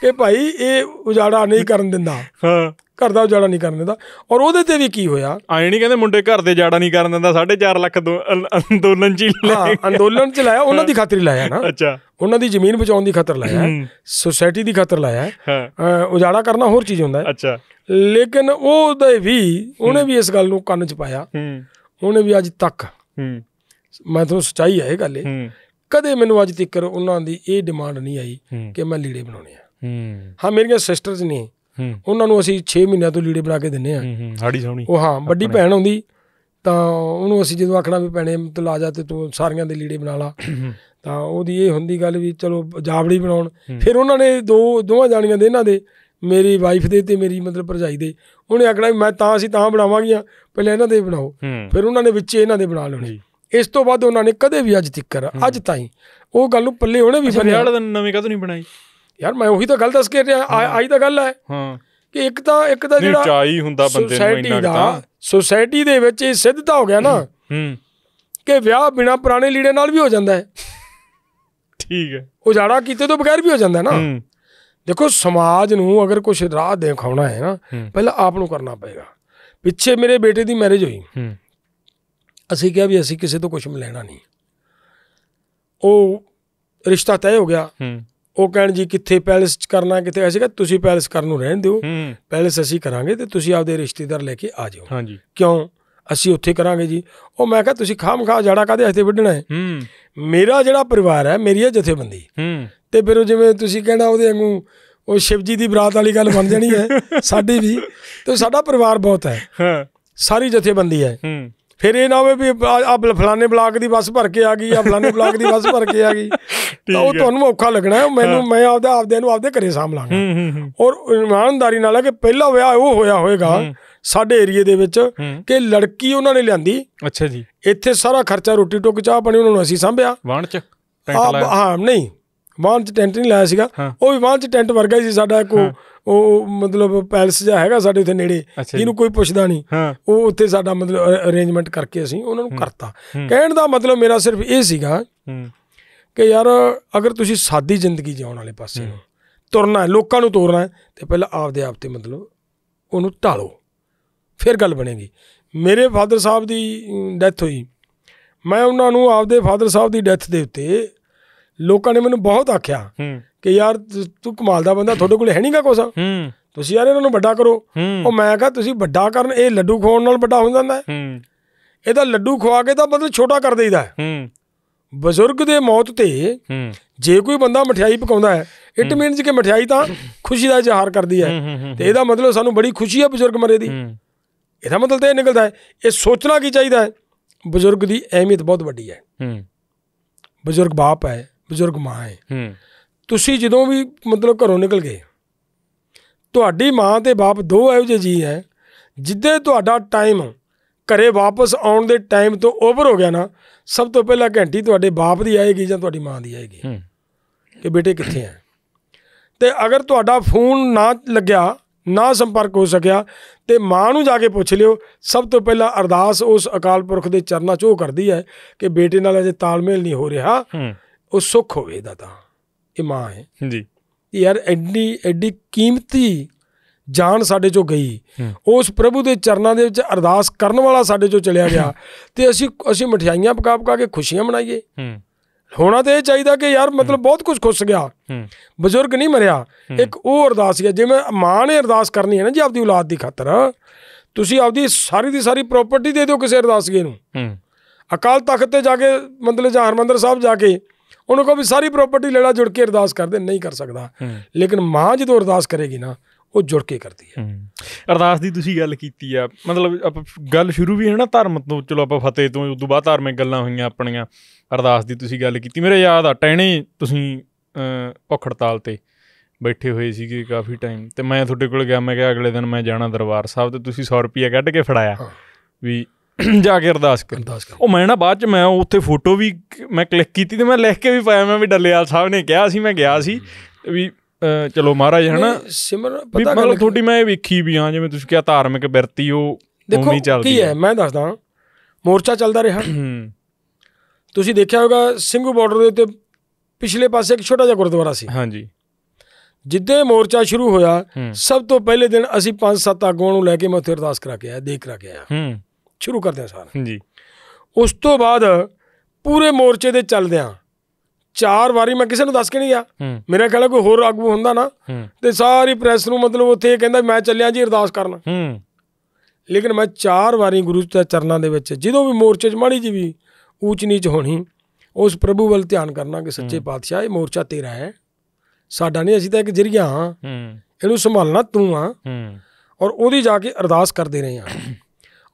ਕਿ ਭਾਈ ਇਹ ਉਜਾੜਾ ਨਹੀਂ ਕਰਨ ਦਿੰਦਾ ਹਾਂ ਘਰ ਦਾ ਉਜਾੜਾ ਨਹੀਂ ਕਰਨ ਦਿੰਦਾ ਔਰ ਉਹਦੇ ਤੇ ਵੀ ਕੀ ਹੋਇਆ ਆਏ ਨਹੀਂ ਕਹਿੰਦੇ ਮੁੰਡੇ ਘਰ ਦੇ ਜਾੜਾ ਨਹੀਂ ਕਰਨ ਦਿੰਦਾ 4.5 ਲੱਖ ਅੰਦੋਲਨ ਚ ਲਾਇਆ ਅੰਦੋਲਨ ਚ ਲਾਇਆ ਉਹਨਾਂ ਦੀ ਖਾਤਰ ਲਾਇਆ ਨਾ ਅੱਛਾ ਉਹਨਾਂ ਦੀ ਜ਼ਮੀਨ ਬਚਾਉਣ ਦੀ ਖਾਤਰ ਲਾਇਆ ਸੋਸਾਇਟੀ ਦੀ ਖਾਤਰ ਲਾਇਆ ਉਜਾੜਾ ਕਰਨਾ ਹੋਰ ਚੀਜ਼ ਹੁੰਦਾ ਹੈ ਅੱਛਾ ਲੇਕਿਨ ਉਹ ਉਹਦੇ ਵੀ ਉਹਨੇ ਵੀ ਇਸ ਗੱਲ ਨੂੰ ਕੰਨ ਚ ਪਾਇਆ ਉਹਨੇ ਵੀ ਅੱਜ ਤੱਕ ਮੈਂ ਤੁਹਾਨੂੰ ਸੱਚਾਈ ਹੈ ਇਹ ਗੱਲ ਇਹ ਕਦੇ ਮੈਨੂੰ ਅੱਜ ਤੱਕ ਉਹਨਾਂ ਦੀ ਇਹ ਡਿਮਾਂਡ ਨਹੀਂ ਆਈ ਕਿ ਮੈਂ ਲੀੜੇ ਬਣਾਉਣੇ ਆ ਹਾਂ ਮੇਰੀਆਂ ਸਿਸਟਰਸ ਨੇ ਉਹਨਾਂ ਨੂੰ ਅਸੀਂ 6 ਮਹੀਨਿਆਂ ਤੋਂ ਲੀੜੇ ਬਣਾ ਕੇ ਦਿੰਨੇ ਆ ਸਾੜੀ ਸੋਹਣੀ ਉਹ ਹਾਂ ਵੱਡੀ ਭੈਣ ਹੁੰਦੀ ਤਾਂ ਉਹਨੂੰ ਅਸੀਂ ਜਦੋਂ ਆਖਣਾ ਵੀ ਪੈਣੇ ਤੂੰ ਲਾ ਜਾ ਤੇ ਤੂੰ ਸਾਰੀਆਂ ਦੇ ਲੀੜੇ ਬਣਾ ਲਾ ਤਾਂ ਉਹਦੀ ਇਹ ਹੁੰਦੀ ਗੱਲ ਵੀ ਚਲੋ ਜਾਵੜੀ ਬਣਾਉਣ ਫਿਰ ਉਹਨਾਂ ਨੇ ਦੋ ਦੋਵਾਂ ਜਾਣੀਆਂ ਦੇ ਇਹਨਾਂ ਦੇ ਮੇਰੀ ਵਾਈਫ ਦੇ ਤੇ ਮੇਰੀ ਮਤਲਬ ਭਰਜਾਈ ਦੇ ਉਹਨੇ ਆਖਣਾ ਮੈਂ ਤਾਂ ਅਸੀਂ ਤਾਂ ਬਣਾਵਾਂਗੀਆਂ ਪਹਿਲਾਂ ਇਹਨਾਂ ਦੇ ਬਣਾਓ ਫਿਰ ਉਹਨਾਂ ਨੇ ਵਿੱਚ ਇਹਨਾਂ ਦੇ ਬਣਾ ਲੈਣੇ ਇਸ ਤੋਂ ਬਾਅਦ ਉਹਨਾਂ ਨੇ ਕਦੇ ਵੀ ਅੱਜ ਤੱਕ ਅੱਜ ਤਾਈਂ ਉਹ ਗੱਲ ਨੂੰ ਪੱਲੇ ਉਹਨੇ ਵੀ ਫੜਿਆ ਵਾਲਾ ਨਵੇਂ ਕਦੋਂ ਨਹੀਂ ਬਣਾਈ ਯਾਰ ਮੈਂ ਉਹੀ ਤਾਂ ਗੱਲ ਦੱਸ ਕੇ ਰਿਹਾ ਆਈ ਤਾਂ ਗੱਲ ਹੈ ਹਾਂ ਕਿ ਇੱਕ ਤਾਂ ਇੱਕ ਤਾਂ ਜਿਹੜਾ ਉਚਾਈ ਹੁੰਦਾ ਬੰਦੇ ਨੂੰ ਇੰਨਾ ਤਾਂ ਸੋਸਾਇਟੀ ਦੇ ਵਿੱਚ ਇਹ ਸਿੱਧ ਤਾਂ ਹੋ ਗਿਆ ਨਾ ਹੂੰ ਕਿ ਵਿਆਹ ਬਿਨਾ ਪੁਰਾਣੇ ਲੀੜੇ ਨਾਲ ਵੀ ਹੋ ਜਾਂਦਾ ਹੈ ਠੀਕ ਹੈ ਉਜਾੜਾ ਕੀਤੇ ਤੋਂ ਬਗੈਰ ਵੀ ਹੋ ਜਾਂਦਾ ਨਾ ਦੇਖੋ ਸਮਾਜ ਨੂੰ ਅਗਰ ਕੁਝ ਰਾਹ ਦਿਖਾਉਣਾ ਹੈ ਨਾ ਪਹਿਲਾਂ ਆਪ ਨੂੰ ਕਰਨਾ ਪਏਗਾ ਪਿੱਛੇ ਮੇਰੇ ਬੇਟੇ ਦੀ ਮੈਰਿਜ ਹੋਈ ਹੂੰ ਅਸੀਂ ਕਿਹਾ ਵੀ ਅਸੀਂ ਕਿਸੇ ਤੋਂ ਕੁਝ ਲੈਣਾ ਨਹੀਂ ਉਹ ਰਿਸ਼ਤਾ ਤੈਅ ਹੋ ਗਿਆ ਉਹ ਕਹਿਣ ਜੀ ਕਿੱਥੇ ਪੈਲਸ ਚ ਕਰਨਾ ਕਿੱਥੇ ਅਸੀਂ ਕਿਹਾ ਤੁਸੀਂ ਪੈਲਸ ਕਰਨ ਨੂੰ ਰਹਿਣ ਦਿਓ ਪੈਲਸ ਅਸੀਂ ਕਰਾਂਗੇ ਤੇ ਤੁਸੀਂ ਆਪਦੇ ਰਿਸ਼ਤੇਦਾਰ ਲੈ ਕੇ ਆ ਜਾਓ ਹਾਂਜੀ ਕਿਉਂ ਅਸੀਂ ਉੱਥੇ ਕਰਾਂਗੇ ਜੀ ਉਹ ਮੈਂ ਕਿਹਾ ਤੁਸੀਂ ਖਾਮ ਖਾ ਜਾੜਾ ਕਾਦੇ ਹੱਥੇ ਵੱਢਣਾ ਹੈ ਮੇਰਾ ਜਿਹੜਾ ਪਰਿਵਾਰ ਹੈ ਮੇਰੀ ਜਥੇਬੰਦੀ ਤੇ ਫਿਰ ਉਹ ਜਿਵੇਂ ਤੁਸੀਂ ਕਹਿਣਾ ਉਹਦੇ ਵਾਂਗੂ ਉਹ ਸ਼ਿਵਜੀ ਦੀ ਬਰਾਤ ਵਾਲੀ ਗੱਲ ਬਣ ਜਾਣੀ ਹੈ [laughs] ਸਾਡੀ ਵੀ ਤੇ ਸਾਡਾ ਪਰਿਵਾਰ ਬਹੁਤ ਹੈ ਹਾਂ ਸਾਰੀ ਜਥੇਬੰਦੀ ਹੈ ਹੂੰ ਫਿਰ ਇਹ ਨਾ ਹੋਵੇ ਵੀ ਆ ਫਲਾਣੇ ਬਲਾਕ ਦੀ ਬੱਸ ਭਰ ਕੇ ਆ ਗਈ ਆ ਫਲਾਣੇ ਬਲਾਕ ਦੀ ਬੱਸ ਭਰ ਕੇ ਆ ਗਈ [laughs] ਤਾਂ ਉਹ ਤੁਹਾਨੂੰ ਔਖਾ ਲੱਗਣਾ ਮੈਨੂੰ ਮੈਂ ਆਪਦਾ ਆਪਦੇ ਨੂੰ ਆਪਦੇ ਘਰੇ ਸਾਂਭ ਲਾਂਗਾ ਔਰ ਇਮਾਨਦਾਰੀ ਨਾਲ ਕਿ ਪਹਿਲਾ ਵਿਆਹ ਉਹ ਹੋਇਆ ਹੋਏਗਾ ਸਾਡੇ ਏਰੀਏ ਦੇ ਵਿੱਚ ਕਿ ਲੜਕੀ ਉਹਨਾਂ ਨੇ ਲਿਆਂਦੀ ਅੱਛਾ ਜੀ ਇੱਥੇ ਸਾਰਾ ਖਰਚਾ ਰੋਟੀ ਟੋਕ ਚਾਹ ਪਾਣੀ ਉਹਨਾਂ ਨੂੰ ਅਸੀਂ ਸਾਂਭਿਆ ਵਾਣ ਚ ਟੈਂਟ ਲਾਇਆ ਹਾਂ ਨਹੀਂ ਵਾਹਨ 'ਚ ਟੈਂਟ ਨਹੀਂ ਲਾਇਆ ਸੀਗਾ ਉਹ ਵੀ ਵਾਹਨ 'ਚ ਟੈਂਟ ਵਰਗਾ ਹੀ ਸੀ ਸਾਡਾ ਕੋ ਉਹ ਮਤਲਬ ਪੈਲਸ ਜਿਹਾ ਹੈਗਾ ਸਾਡੇ ਉੱਥੇ ਨੇੜੇ ਜਿਹਨੂੰ ਕੋਈ ਪੁੱਛਦਾ ਨਹੀਂ ਉਹ ਉੱਥੇ ਸਾਡਾ ਮਤਲਬ ਅਰੇਂਜਮੈਂਟ ਕਰਕੇ ਅਸੀਂ ਉਹਨਾਂ ਨੂੰ ਕਰਤਾ ਕਹਿਣ ਦਾ ਮਤਲਬ ਮੇਰਾ ਸਿਰਫ ਇਹ ਸੀਗਾ ਕਿ ਯਾਰ ਅਗਰ ਤੁਸੀਂ ਸਾਦੀ ਜ਼ਿੰਦਗੀ ਜਿਉਣ ਵਾਲੇ ਪਾਸੇ ਨੂੰ ਤੁਰਨਾ ਲੋਕਾਂ ਨੂੰ ਹੈ ਤੇ ਪਹਿਲਾਂ ਆਪਦੇ ਆਪ ਤੇ ਮਤਲਬ ਉਹਨੂੰ ਢਾਲੋ ਫਿਰ ਗੱਲ ਬਣੇਗੀ ਮੇਰੇ ਫਾਦਰ ਸਾਹਿਬ ਦੀ ਡੈਥ ਹੋਈ ਮੈਂ ਉਹਨਾਂ ਨੂੰ ਆਪਦੇ ਫਾਦਰ ਸਾਹਿਬ ਦੀ ਡੈਥ ਦੇ ਉੱਤੇ ਲੋਕਾਂ ਨੇ ਮੈਨੂੰ ਬਹੁਤ ਆਖਿਆ ਕਿ ਯਾਰ ਤੂੰ ਕਮਾਲ ਦਾ ਬੰਦਾ ਤੁਹਾਡੇ ਕੋਲ ਹੈ ਨਹੀਂਗਾ ਕੋਸਾ ਤੁਸੀਂ ਯਾਰ ਇਹਨਾਂ ਨੂੰ ਵੱਡਾ ਕਰੋ ਉਹ ਮੈਂ ਕਹਾ ਤੁਸੀਂ ਵੱਡਾ ਕਰਨ ਇਹ ਲੱਡੂ ਖਾਣ ਨਾਲ ਵੱਡਾ ਹੋ ਜਾਂਦਾ ਹੈ ਇਹਦਾ ਲੱਡੂ ਖਵਾ ਕੇ ਤਾਂ ਬੰਦਾ ਛੋਟਾ ਕਰ ਦੇਈਦਾ ਹੈ ਬਜ਼ੁਰਗ ਦੇ ਮੌਤ ਤੇ ਜੇ ਕੋਈ ਬੰਦਾ ਮਠਿਆਈ ਪਕਾਉਂਦਾ ਹੈ ਇਟ ਮੀਨਸ ਕਿ ਮਠਿਆਈ ਤਾਂ ਖੁਸ਼ੀ ਦਾ ਜ਼ਹਾਰ ਕਰਦੀ ਹੈ ਤੇ ਇਹਦਾ ਮਤਲਬ ਸਾਨੂੰ ਬੜੀ ਖੁਸ਼ੀ ਹੈ ਬਜ਼ੁਰਗ ਮਰੇ ਦੀ ਇਹਦਾ ਮਤਲਬ ਤਾਂ ਇਹ ਨਿਕਲਦਾ ਹੈ ਇਹ ਸੋਚਣਾ ਕੀ ਚਾਹੀਦਾ ਹੈ ਬਜ਼ੁਰਗ ਦੀ ਅਹਿਮੀਅਤ ਬਹੁਤ ਵੱਡੀ ਹੈ ਬਜ਼ੁਰਗ ਬਾਪ ਹੈ ਬਜ਼ੁਰਗ ਮਾਂ ਹੈ ਹੂੰ ਤੁਸੀਂ ਜਦੋਂ ਵੀ ਮਤਲਬ ਘਰੋਂ ਨਿਕਲ ਗਏ ਤੁਹਾਡੀ ਮਾਂ ਤੇ ਬਾਪ ਦੋ ਇਹੋ ਜਿਹੇ ਜੀ ਹੈ ਜਿੱਦੇ ਤੁਹਾਡਾ ਟਾਈਮ ਘਰੇ ਵਾਪਸ ਆਉਣ ਦੇ ਟਾਈਮ ਤੋਂ ਓਵਰ ਹੋ ਗਿਆ ਨਾ ਸਭ ਤੋਂ ਪਹਿਲਾਂ ਘੰਟੀ ਤੁਹਾਡੇ ਬਾਪ ਦੀ ਆਏਗੀ ਜਾਂ ਤੁਹਾਡੀ ਮਾਂ ਦੀ ਆਏਗੀ ਕਿ ਬੇਟੇ ਕਿੱਥੇ ਹੈ ਤੇ ਅਗਰ ਤੁਹਾਡਾ ਫੋਨ ਨਾ ਲੱਗਿਆ ਨਾ ਸੰਪਰਕ ਹੋ ਸਕਿਆ ਤੇ ਮਾਂ ਨੂੰ ਜਾ ਕੇ ਪੁੱਛ ਲਿਓ ਸਭ ਤੋਂ ਪਹਿਲਾਂ ਅਰਦਾਸ ਉਸ ਅਕਾਲ ਪੁਰਖ ਦੇ ਚਰਨਾਂ 'ਚ ਉਹ ਕਰਦੀ ਹੈ ਕਿ ਬੇਟੇ ਨਾਲ ਅਜੇ ਤਾਲਮੇਲ ਨਹੀਂ ਹੋ ਰਿਹਾ ਉਹ ਸੁੱਖ ਹੋਵੇ ਦਾ ਤਾਂ ਇਹ ਮਾਂ ਹੈ ਜੀ ਯਾਰ ਐਡੀ ਐਡੀ ਕੀਮਤੀ ਜਾਨ ਸਾਡੇ ਚੋਂ ਗਈ ਉਸ ਪ੍ਰਭੂ ਦੇ ਚਰਨਾਂ ਦੇ ਵਿੱਚ ਅਰਦਾਸ ਕਰਨ ਵਾਲਾ ਸਾਡੇ ਚੋਂ ਚਲਿਆ ਗਿਆ ਤੇ ਅਸੀਂ ਅਸੀਂ ਮਠਿਆਈਆਂ ਪਕਾ ਪਕਾ ਕੇ ਖੁਸ਼ੀਆਂ ਮਨਾਈਏ ਹੋਣਾ ਤੇ ਇਹ ਚਾਹੀਦਾ ਕਿ ਯਾਰ ਮਤਲਬ ਬਹੁਤ ਕੁਝ ਖੁੱਸ ਗਿਆ ਬਜ਼ੁਰਗ ਨਹੀਂ ਮਰਿਆ ਇੱਕ ਉਹ ਅਰਦਾਸ ਹੈ ਜਿਵੇਂ ਮਾਂ ਨੇ ਅਰਦਾਸ ਕਰਨੀ ਹੈ ਨਾ ਜੀ ਆਪਦੀ ਔਲਾਦ ਦੀ ਖਾਤਰ ਤੁਸੀਂ ਆਪਦੀ ਸਾਰੀ ਦੀ ਸਾਰੀ ਪ੍ਰਾਪਰਟੀ ਦੇ ਦਿਓ ਕਿਸੇ ਅਰਦਾਸਗੇ ਨੂੰ ਅਕਾਲ ਤਖਤ ਤੇ ਜਾ ਕੇ ਮੰਦਲੇ ਜਾਂ ਹਰਮੰਦਰ ਸਾਹਿਬ ਜਾ ਕੇ ਉਹਨੂੰ ਕਹੋ ਵੀ ਸਾਰੀ ਪ੍ਰਾਪਰਟੀ ਲੈਣਾ ਜੁੜ ਕੇ ਅਰਦਾਸ ਕਰਦੇ ਨਹੀਂ ਕਰ ਸਕਦਾ ਲੇਕਿਨ ਮਾਂ ਜਦੋਂ ਅਰਦਾਸ ਕਰੇਗੀ ਨਾ ਉਹ ਜੁੜ ਕੇ ਕਰਦੀ ਹੈ ਅਰਦਾਸ ਦੀ ਤੁਸੀਂ ਗੱਲ ਕੀਤੀ ਆ ਮਤਲਬ ਗੱਲ ਸ਼ੁਰੂ ਵੀ ਹੈ ਨਾ ਧਰਮ ਤੋਂ ਚਲੋ ਆਪਾਂ ਫਤਿਹ ਤੋਂ ਉਦੋਂ ਬਾਅਦ ਧਾਰਮਿਕ ਗੱਲਾਂ ਹੋਈਆਂ ਆਪਣੀਆਂ ਅਰਦਾਸ ਦੀ ਤੁਸੀਂ ਗੱਲ ਕੀਤੀ ਮੇਰੇ ਯਾਦ ਆ ਟੈਣੇ ਤੁਸੀਂ ਭੁੱਖ ਹੜਤਾਲ ਤੇ ਬੈਠੇ ਹੋਏ ਸੀਗੇ ਕਾਫੀ ਟਾਈਮ ਤੇ ਮੈਂ ਤੁਹਾਡੇ ਕੋਲ ਗਿਆ ਮੈਂ ਕਿਹਾ ਅਗਲੇ ਦਿਨ ਮੈਂ ਜਾਣਾ ਦਰਬਾਰ ਸਾਹਿਬ ਤੇ ਤੁਸੀਂ 100 ਰੁਪਏ ਕੱਢ ਕੇ ਫੜਾਇਆ ਵੀ [clears throat] ਜਾ ਕੇ ਅਰਦਾਸ ਕਰ ਅਰਦਾਸ ਕਰ ਉਹ ਮੈਂ ਨਾ ਬਾਅਦ ਚ ਮੈਂ ਉੱਥੇ ਫੋਟੋ ਵੀ ਮੈਂ ਕਲਿੱਕ ਕੀਤੀ ਤੇ ਮੈਂ ਲਿਖ ਕੇ ਵੀ ਪਾਇਆ ਮੈਂ ਵੀ ਡੱਲੇਵਾਲ ਸਾਹਿਬ ਨੇ ਕਿਹਾ ਸੀ ਮੈਂ ਗਿਆ ਸੀ ਵੀ ਚਲੋ ਮਹਾਰਾਜ ਹਨਾ ਸਿਮਰ ਪਤਾ ਗੱਲ ਤੁਹਾਡੀ ਮੈਂ ਇਹ ਵੇਖੀ ਵੀ ਆ ਜਿਵੇਂ ਤੁਸੀਂ ਕਿਹਾ ਧਾਰਮਿਕ ਬਿਰਤੀ ਉਹ ਉਮੀ ਚੱਲਦੀ ਕੀ ਹੈ ਮੈਂ ਦੱਸਦਾ ਮੋਰਚਾ ਚੱਲਦਾ ਰਿਹਾ ਤੁਸੀਂ ਦੇਖਿਆ ਹੋਗਾ ਸਿੰਘੂ ਬਾਰਡਰ ਦੇ ਉੱਤੇ ਪਿਛਲੇ ਪਾਸੇ ਇੱਕ ਛੋਟਾ ਜਿਹਾ ਗੁਰਦੁਆਰਾ ਸੀ ਹਾਂਜੀ ਜਿੱਦੇ ਮੋਰਚਾ ਸ਼ੁਰੂ ਹੋਇਆ ਸਭ ਤੋਂ ਪਹਿਲੇ ਦਿਨ ਅਸੀਂ 5-7 ਆਗੂਆਂ ਨੂੰ ਲੈ ਕੇ ਮੈਂ ਉੱਥੇ ਅਰਦਾਸ ਕਰਾ ਕੇ ਆਇਆ ਦੇਖ ਰਾ ਕੇ ਆਇਆ ਹੂੰ ਸ਼ੁਰੂ ਕਰਦੇ ਆ ਸਾਰ ਜੀ ਉਸ ਤੋਂ ਬਾਅਦ ਪੂਰੇ ਮੋਰਚੇ ਦੇ ਚੱਲਦਿਆਂ ਚਾਰ ਵਾਰੀ ਮੈਂ ਕਿਸੇ ਨੂੰ ਦੱਸ ਕੇ ਨਹੀਂ ਗਿਆ ਮੇਰੇ ਖਿਆਲ ਕੋਈ ਹੋਰ ਆਗੂ ਹੁੰਦਾ ਨਾ ਤੇ ਸਾਰੀ ਪ੍ਰੈਸ ਨੂੰ ਮਤਲਬ ਉੱਥੇ ਕਹਿੰਦਾ ਮੈਂ ਚੱਲਿਆ ਜੀ ਅਰਦਾਸ ਕਰਨ ਲੇਕਿਨ ਮੈਂ ਚਾਰ ਵਾਰੀ ਗੁਰੂ ਦੇ ਚਰਨਾਂ ਦੇ ਵਿੱਚ ਜਦੋਂ ਵੀ ਮੋਰਚੇ 'ਚ ਮਾੜੀ ਜੀ ਵੀ ਊਚ ਨੀਚ ਹੋਣੀ ਉਸ ਪ੍ਰਭੂ ਵੱਲ ਧਿਆਨ ਕਰਨਾ ਕਿ ਸੱਚੇ ਪਾਤਸ਼ਾਹ ਇਹ ਮੋਰਚਾ ਤੇਰਾ ਹੈ ਸਾਡਾ ਨਹੀਂ ਅਸੀਂ ਤਾਂ ਇੱਕ ਜਰੀਆ ਹਾਂ ਇਹਨੂੰ ਸੰਭਾਲਣਾ ਤੂੰ ਆ ਔਰ ਉਹਦੀ ਜਾ ਕੇ ਅਰਦਾਸ ਕਰਦੇ ਰਹੇ ਆ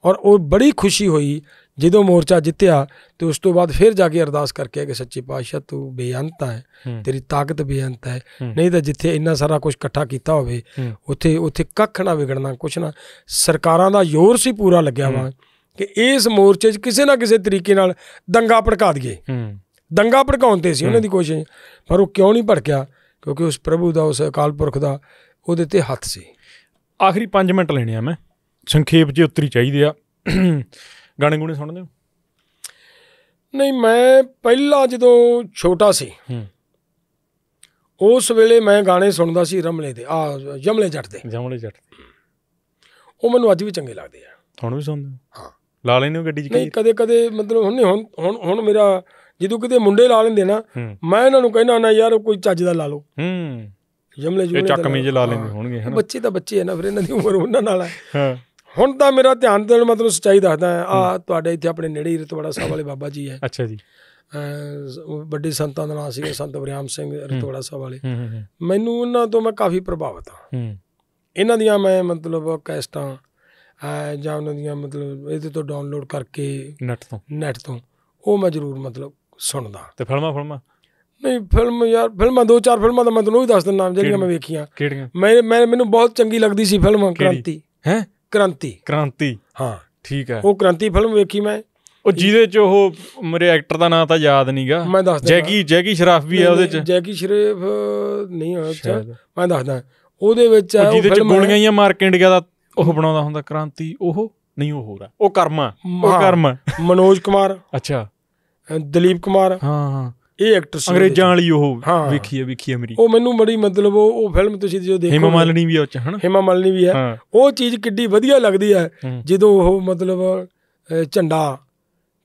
ਔਰ ਉਹ ਬੜੀ ਖੁਸ਼ੀ ਹੋਈ ਜਦੋਂ ਮੋਰਚਾ ਜਿੱਤਿਆ ਤੇ ਉਸ ਤੋਂ ਬਾਅਦ ਫਿਰ ਜਾ ਕੇ ਅਰਦਾਸ ਕਰਕੇ ਕਿ ਸੱਚੇ ਪਾਤਸ਼ਾਹ ਤੂੰ ਬੇਅੰਤ ਹੈ ਤੇਰੀ ਤਾਕਤ ਬੇਅੰਤ ਹੈ ਨਹੀਂ ਤਾਂ ਜਿੱਥੇ ਇੰਨਾ ਸਾਰਾ ਕੁਝ ਇਕੱਠਾ ਕੀਤਾ ਹੋਵੇ ਉੱਥੇ ਉੱਥੇ ਕੱਖ ਨਾ ਵਿਗੜਨਾ ਕੁਛ ਨਾ ਸਰਕਾਰਾਂ ਦਾ ਯੋਰ ਸੀ ਪੂਰਾ ਲੱਗਿਆ ਵਾ ਕਿ ਇਸ ਮੋਰਚੇ 'ਚ ਕਿਸੇ ਨਾ ਕਿਸੇ ਤਰੀਕੇ ਨਾਲ ਦੰਗਾ ਭੜਕਾ ਦਈਏ ਦੰਗਾ ਭੜਕਾਉਣ ਤੇ ਸੀ ਉਹਨਾਂ ਦੀ ਕੋਸ਼ਿਸ਼ ਪਰ ਉਹ ਕਿਉਂ ਨਹੀਂ ਭੜਕਿਆ ਕਿਉਂਕਿ ਉਸ ਪ੍ਰਭੂ ਦਾ ਉਸ ਅਕਾਲ ਪੁਰਖ ਦਾ ਉਹਦੇ ਤੇ ਹੱਥ ਸੀ ਆਖਰੀ 5 ਮਿੰਟ ਲੈਣੇ ਆ ਮੈਂ ਸੰਖੇਪ ਜੀ ਉਤਰੀ ਚਾਹੀਦੇ ਆ ਗਾਣੇ ਗੁਣੇ ਸੁਣਦੇ ਹੋ ਨਹੀਂ ਮੈਂ ਪਹਿਲਾਂ ਜਦੋਂ ਛੋਟਾ ਸੀ ਉਸ ਵੇਲੇ ਮੈਂ ਗਾਣੇ ਸੁਣਦਾ ਸੀ ਰਮਲੇ ਦੇ ਆ ਜਮਲੇ ਜੱਟ ਦੇ ਜਮਲੇ ਜੱਟ ਦੇ ਉਹ ਮੈਨੂੰ ਅੱਜ ਵੀ ਚੰਗੇ ਲੱਗਦੇ ਆ ਹੁਣ ਵੀ ਸੁਣਦੇ ਹਾਂ ਲਾ ਲੈਨੇ ਹੋ ਗੱਡੀ 'ਚ ਨਹੀਂ ਕਦੇ ਕਦੇ ਮਤਲਬ ਹੁਣ ਹੁਣ ਹੁਣ ਮੇਰਾ ਜਦੋਂ ਕਿਤੇ ਮੁੰਡੇ ਲਾ ਲੈਂਦੇ ਨਾ ਮੈਂ ਇਹਨਾਂ ਨੂੰ ਕਹਿੰਦਾ ਨਾ ਯਾਰ ਕੋਈ ਚੱਜ ਦਾ ਲਾ ਲਓ ਹੂੰ ਜਮਲੇ ਜੁਮਲੇ ਚੱਕਮੀ ਜੇ ਲਾ ਲੈਂਦੇ ਹੋਣਗੇ ਹਨਾ ਬੱਚੇ ਤਾਂ ਬੱਚੇ ਆ ਨਾ ਫਿਰ ਇਹਨਾਂ ਦੀ ਉਮਰ ਉਹਨਾਂ ਨਾਲ ਹੈ ਹੁਣ ਤਾਂ ਮੇਰਾ ਧਿਆਨ ਦੇਣ ਮਤਲਬ ਸੱਚਾਈ ਦੱਸਦਾ ਆ ਤੁਹਾਡੇ ਇੱਥੇ ਆਪਣੇ ਨੇੜੇ ਹੀ ਰਤਵਾੜਾ ਸਾਹਿਬ ਵਾਲੇ ਬਾਬਾ ਜੀ ਹੈ ਅੱਛਾ ਜੀ ਵੱਡੇ ਸੰਤਾਂ ਦਾ ਨਾਮ ਸੀਗਾ ਸੰਤ ਬ੍ਰਿਆਮ ਸਿੰਘ ਰਤਵਾੜਾ ਸਾਹਿਬ ਵਾਲੇ ਮੈਨੂੰ ਉਹਨਾਂ ਤੋਂ ਮੈਂ ਕਾਫੀ ਪ੍ਰਭਾਵਿਤ ਹਾਂ ਇਹਨਾਂ ਦੀਆਂ ਮੈਂ ਮਤਲਬ ਕੈਸਟਾਂ ਜਾਂ ਉਹਨਾਂ ਦੀਆਂ ਮਤਲਬ ਇਹਦੇ ਤੋਂ ਡਾਊਨਲੋਡ ਕਰਕੇ ਨੈਟ ਤੋਂ ਨੈਟ ਤੋਂ ਉਹ ਮੈਂ ਜ਼ਰੂਰ ਮਤਲਬ ਸੁਣਦਾ ਤੇ ਫਿਲਮਾਂ ਫਿਲਮਾਂ ਨਹੀਂ ਫਿਲਮ ਯਾਰ ਫਿਲਮਾਂ ਦੋ ਚਾਰ ਫਿਲਮਾਂ ਦਾ ਮੈਂ ਤੁਹਾਨੂੰ ਵੀ ਹੀ ਦੱਸ ਦਿੰਦਾ ਜਿਹੜੀਆਂ ਮੈਂ ਵੇਖੀਆਂ ਕਿਹੜੀਆਂ ਮੈਂ ਮੈਨੂੰ ਬਹੁਤ ਚੰਗੀ ਲੱਗਦੀ ਸੀ ਫਿਲਮ ਕ੍ਰਾਂਤੀ ਹੈ ਕ੍ਰਾਂਤੀ ਕ੍ਰਾਂਤੀ ਹਾਂ ਠੀਕ ਹੈ ਉਹ ਕ੍ਰਾਂਤੀ ਫਿਲਮ ਵੇਖੀ ਮੈਂ ਉਹ ਜਿਹਦੇ ਚ ਉਹ ਮੇਰੇ ਐਕਟਰ ਦਾ ਨਾਮ ਤਾਂ ਯਾਦ ਨਹੀਂਗਾ ਜੈਕੀ ਜੈਕੀ ਸ਼ਰਾਫ ਵੀ ਆ ਉਹਦੇ ਚ ਜੈਕੀ ਸ਼ਰੀਫ ਨਹੀਂ ਆ ਮੈਂ ਦੱਸਦਾ ਉਹਦੇ ਵਿੱਚ ਆ ਜਿਹਦੇ ਚ ਗੋਲੀਆਂ ਹੀ ਮਾਰ ਕੇ ਇੰਡੀਆ ਦਾ ਉਹ ਬਣਾਉਂਦਾ ਹੁੰਦਾ ਕ੍ਰਾਂਤੀ ਉਹ ਨਹੀਂ ਉਹ ਹੋਰ ਆ ਉਹ ਕਰਮਾ ਉਹ ਕਰਮਾ ਮਨੋਜ ਕੁਮਾਰ ਅੱਛਾ ਦਲੀਪ ਕੁਮਾਰ ਹਾਂ ਹਾਂ ਇਹ ਐਕਟਰ ਸੀ ਅੰਗਰੇਜ਼ਾਂ ਵਾਲੀ ਉਹ ਵਿਖੀ ਹੈ ਵਿਖੀ ਅਮਰੀ ਉਹ ਮੈਨੂੰ ਬੜੀ ਮਤਲਬ ਉਹ ਉਹ ਫਿਲਮ ਤੁਸੀਂ ਜੋ ਦੇਖੋ ਹਿਮਾ ਮਾਲਣੀ ਵੀ ਆ ਉੱਚ ਹਨਾ ਹਿਮਾ ਮਾਲਣੀ ਵੀ ਹੈ ਉਹ ਚੀਜ਼ ਕਿੱਡੀ ਵਧੀਆ ਲੱਗਦੀ ਹੈ ਜਦੋਂ ਉਹ ਮਤਲਬ ਝੰਡਾ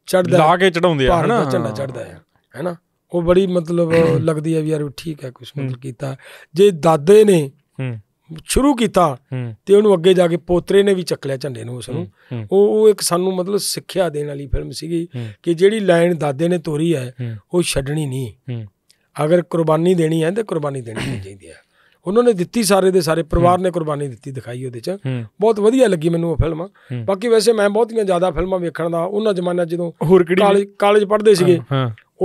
ਚੜਦਾ ਲਾ ਕੇ ਚੜਾਉਂਦੇ ਆ ਹਨਾ ਝੰਡਾ ਚੜਦਾ ਹੈ ਹੈਨਾ ਉਹ ਬੜੀ ਮਤਲਬ ਲੱਗਦੀ ਹੈ ਵੀ ਯਾਰ ਠੀਕ ਹੈ ਕੁਝ ਮਤਲਬ ਕੀਤਾ ਜੇ ਦਾਦੇ ਨੇ ਸ਼ੁਰੂ ਕੀਤਾ ਤੇ ਉਹਨੂੰ ਅੱਗੇ ਜਾ ਕੇ ਪੋਤਰੇ ਨੇ ਵੀ ਚੱਕ ਲਿਆ ਝੰਡੇ ਨੂੰ ਉਸ ਨੂੰ ਉਹ ਉਹ ਇੱਕ ਸਾਨੂੰ ਮਤਲਬ ਸਿੱਖਿਆ ਦੇਣ ਵਾਲੀ ਫਿਲਮ ਸੀਗੀ ਕਿ ਜਿਹੜੀ ਲਾਈਨ ਦਾਦੇ ਨੇ ਤੋਰੀ ਹੈ ਉਹ ਛੱਡਣੀ ਨਹੀਂ ਅਗਰ ਕੁਰਬਾਨੀ ਦੇਣੀ ਹੈ ਤੇ ਕੁਰਬਾਨੀ ਦੇਣੀ ਚਾਹੀਦੀ ਹੈ ਉਹਨਾਂ ਨੇ ਦਿੱਤੀ ਸਾਰੇ ਦੇ ਸਾਰੇ ਪਰਿਵਾਰ ਨੇ ਕੁਰਬਾਨੀ ਦਿੱਤੀ ਦਿਖਾਈ ਉਹਦੇ 'ਚ ਬਹੁਤ ਵਧੀਆ ਲੱਗੀ ਮੈਨੂੰ ਉਹ ਫਿਲਮ ਬਾਕੀ ਵੈਸੇ ਮੈਂ ਬਹੁਤੀਆਂ ਜ਼ਿਆਦਾ ਫਿਲਮਾਂ ਵੇਖਣ ਦਾ ਉਹਨਾਂ ਜ਼ਮਾਨਾ ਜਦੋਂ ਹੋਰ ਕਿਹੜੀ ਕਾਲਜ ਕਾਲਜ ਪੜ੍ਹਦੇ ਸੀਗੇ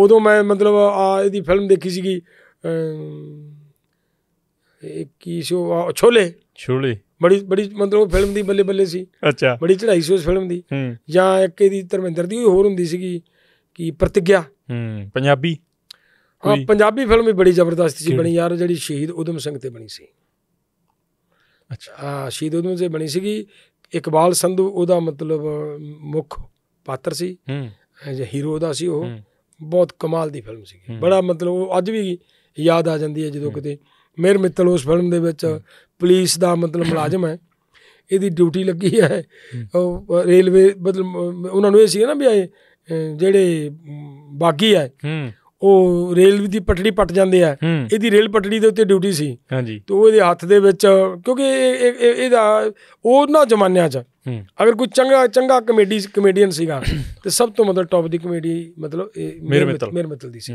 ਉਦੋਂ ਮੈਂ ਮਤਲਬ ਆ ਇਹਦੀ ਫਿਲਮ ਦੇਖੀ ਸੀਗੀ ਕੀ ਸ਼ੋ ਛੋਲੇ ਛੋਲੇ ਬੜੀ ਬੜੀ ਮਤਲਬ ਫਿਲਮ ਦੀ ਬੱਲੇ ਬੱਲੇ ਸੀ ਅੱਛਾ ਬੜੀ ਚੜਾਈ ਸੀ ਉਸ ਫਿਲਮ ਦੀ ਜਾਂ ਇੱਕ ਇਹਦੀ ਧਰਮਿੰਦਰ ਦੀ ਹੋਰ ਹੁੰਦੀ ਸੀਗੀ ਕੀ ਪ੍ਰਤਿਗਿਆ ਹੂੰ ਪੰਜਾਬੀ ਹਾਂ ਪੰਜਾਬੀ ਫਿਲਮ ਵੀ ਬੜੀ ਜ਼ਬਰਦਸਤ ਸੀ ਬਣੀ ਯਾਰ ਜਿਹੜੀ ਸ਼ਹੀਦ ਉਦਮ ਸਿੰਘ ਤੇ ਬਣੀ ਸੀ ਅੱਛਾ ਆ ਸ਼ਹੀਦ ਉਦਮ ਤੇ ਬਣੀ ਸੀਗੀ ਇਕਬਾਲ ਸੰਧੂ ਉਹਦਾ ਮਤਲਬ ਮੁੱਖ ਪਾਤਰ ਸੀ ਹੂੰ ਜਿਹੜਾ ਹੀਰੋ ਦਾ ਸੀ ਉਹ ਬਹੁਤ ਕਮਾਲ ਦੀ ਫਿਲਮ ਸੀ ਬੜਾ ਮਤਲਬ ਉਹ ਅੱਜ ਵੀ ਯਾਦ ਆ ਜਾਂਦੀ ਹੈ ਜਦੋਂ ਕਿਤੇ ਮੇਰ ਮਿੱਤਲ ਉਸ ਫਿਲਮ ਦੇ ਵਿੱਚ ਪੁਲਿਸ ਦਾ ਮਤਲਬ ਮੁਲਾਜ਼ਮ ਹੈ ਇਹਦੀ ਡਿਊਟੀ ਲੱਗੀ ਹੈ ਉਹ ਰੇਲਵੇ ਮਤਲਬ ਉਹਨਾਂ ਨੂੰ ਇਹ ਸੀ ਨਾ ਵੀ ਜਿਹੜੇ ਬਾਗੀ ਹੈ ਉਹ ਰੇਲ ਦੀ ਪਟੜੀ ਪਟ ਜਾਂਦੇ ਆ ਇਹਦੀ ਰੇਲ ਪਟੜੀ ਦੇ ਉੱਤੇ ਡਿਊਟੀ ਸੀ ਹਾਂਜੀ ਤੇ ਉਹ ਇਹਦੇ ਹੱਥ ਦੇ ਵਿੱਚ ਕਿਉਂਕਿ ਇਹਦਾ ਉਹਨਾਂ ਜ਼ਮਾਨਿਆਂ 'ਚ ਅਗਰ ਕੋਈ ਚੰਗਾ ਚੰਗਾ ਕਮੇਡੀ ਕਮੇਡੀਅਨ ਸੀਗਾ ਤੇ ਸਭ ਤੋਂ ਮਤਲਬ ਟੌਪ ਦੀ ਕਮੇਡੀ ਮਤਲਬ ਮੇਰ ਮਿੱਤਲ ਦੀ ਸੀ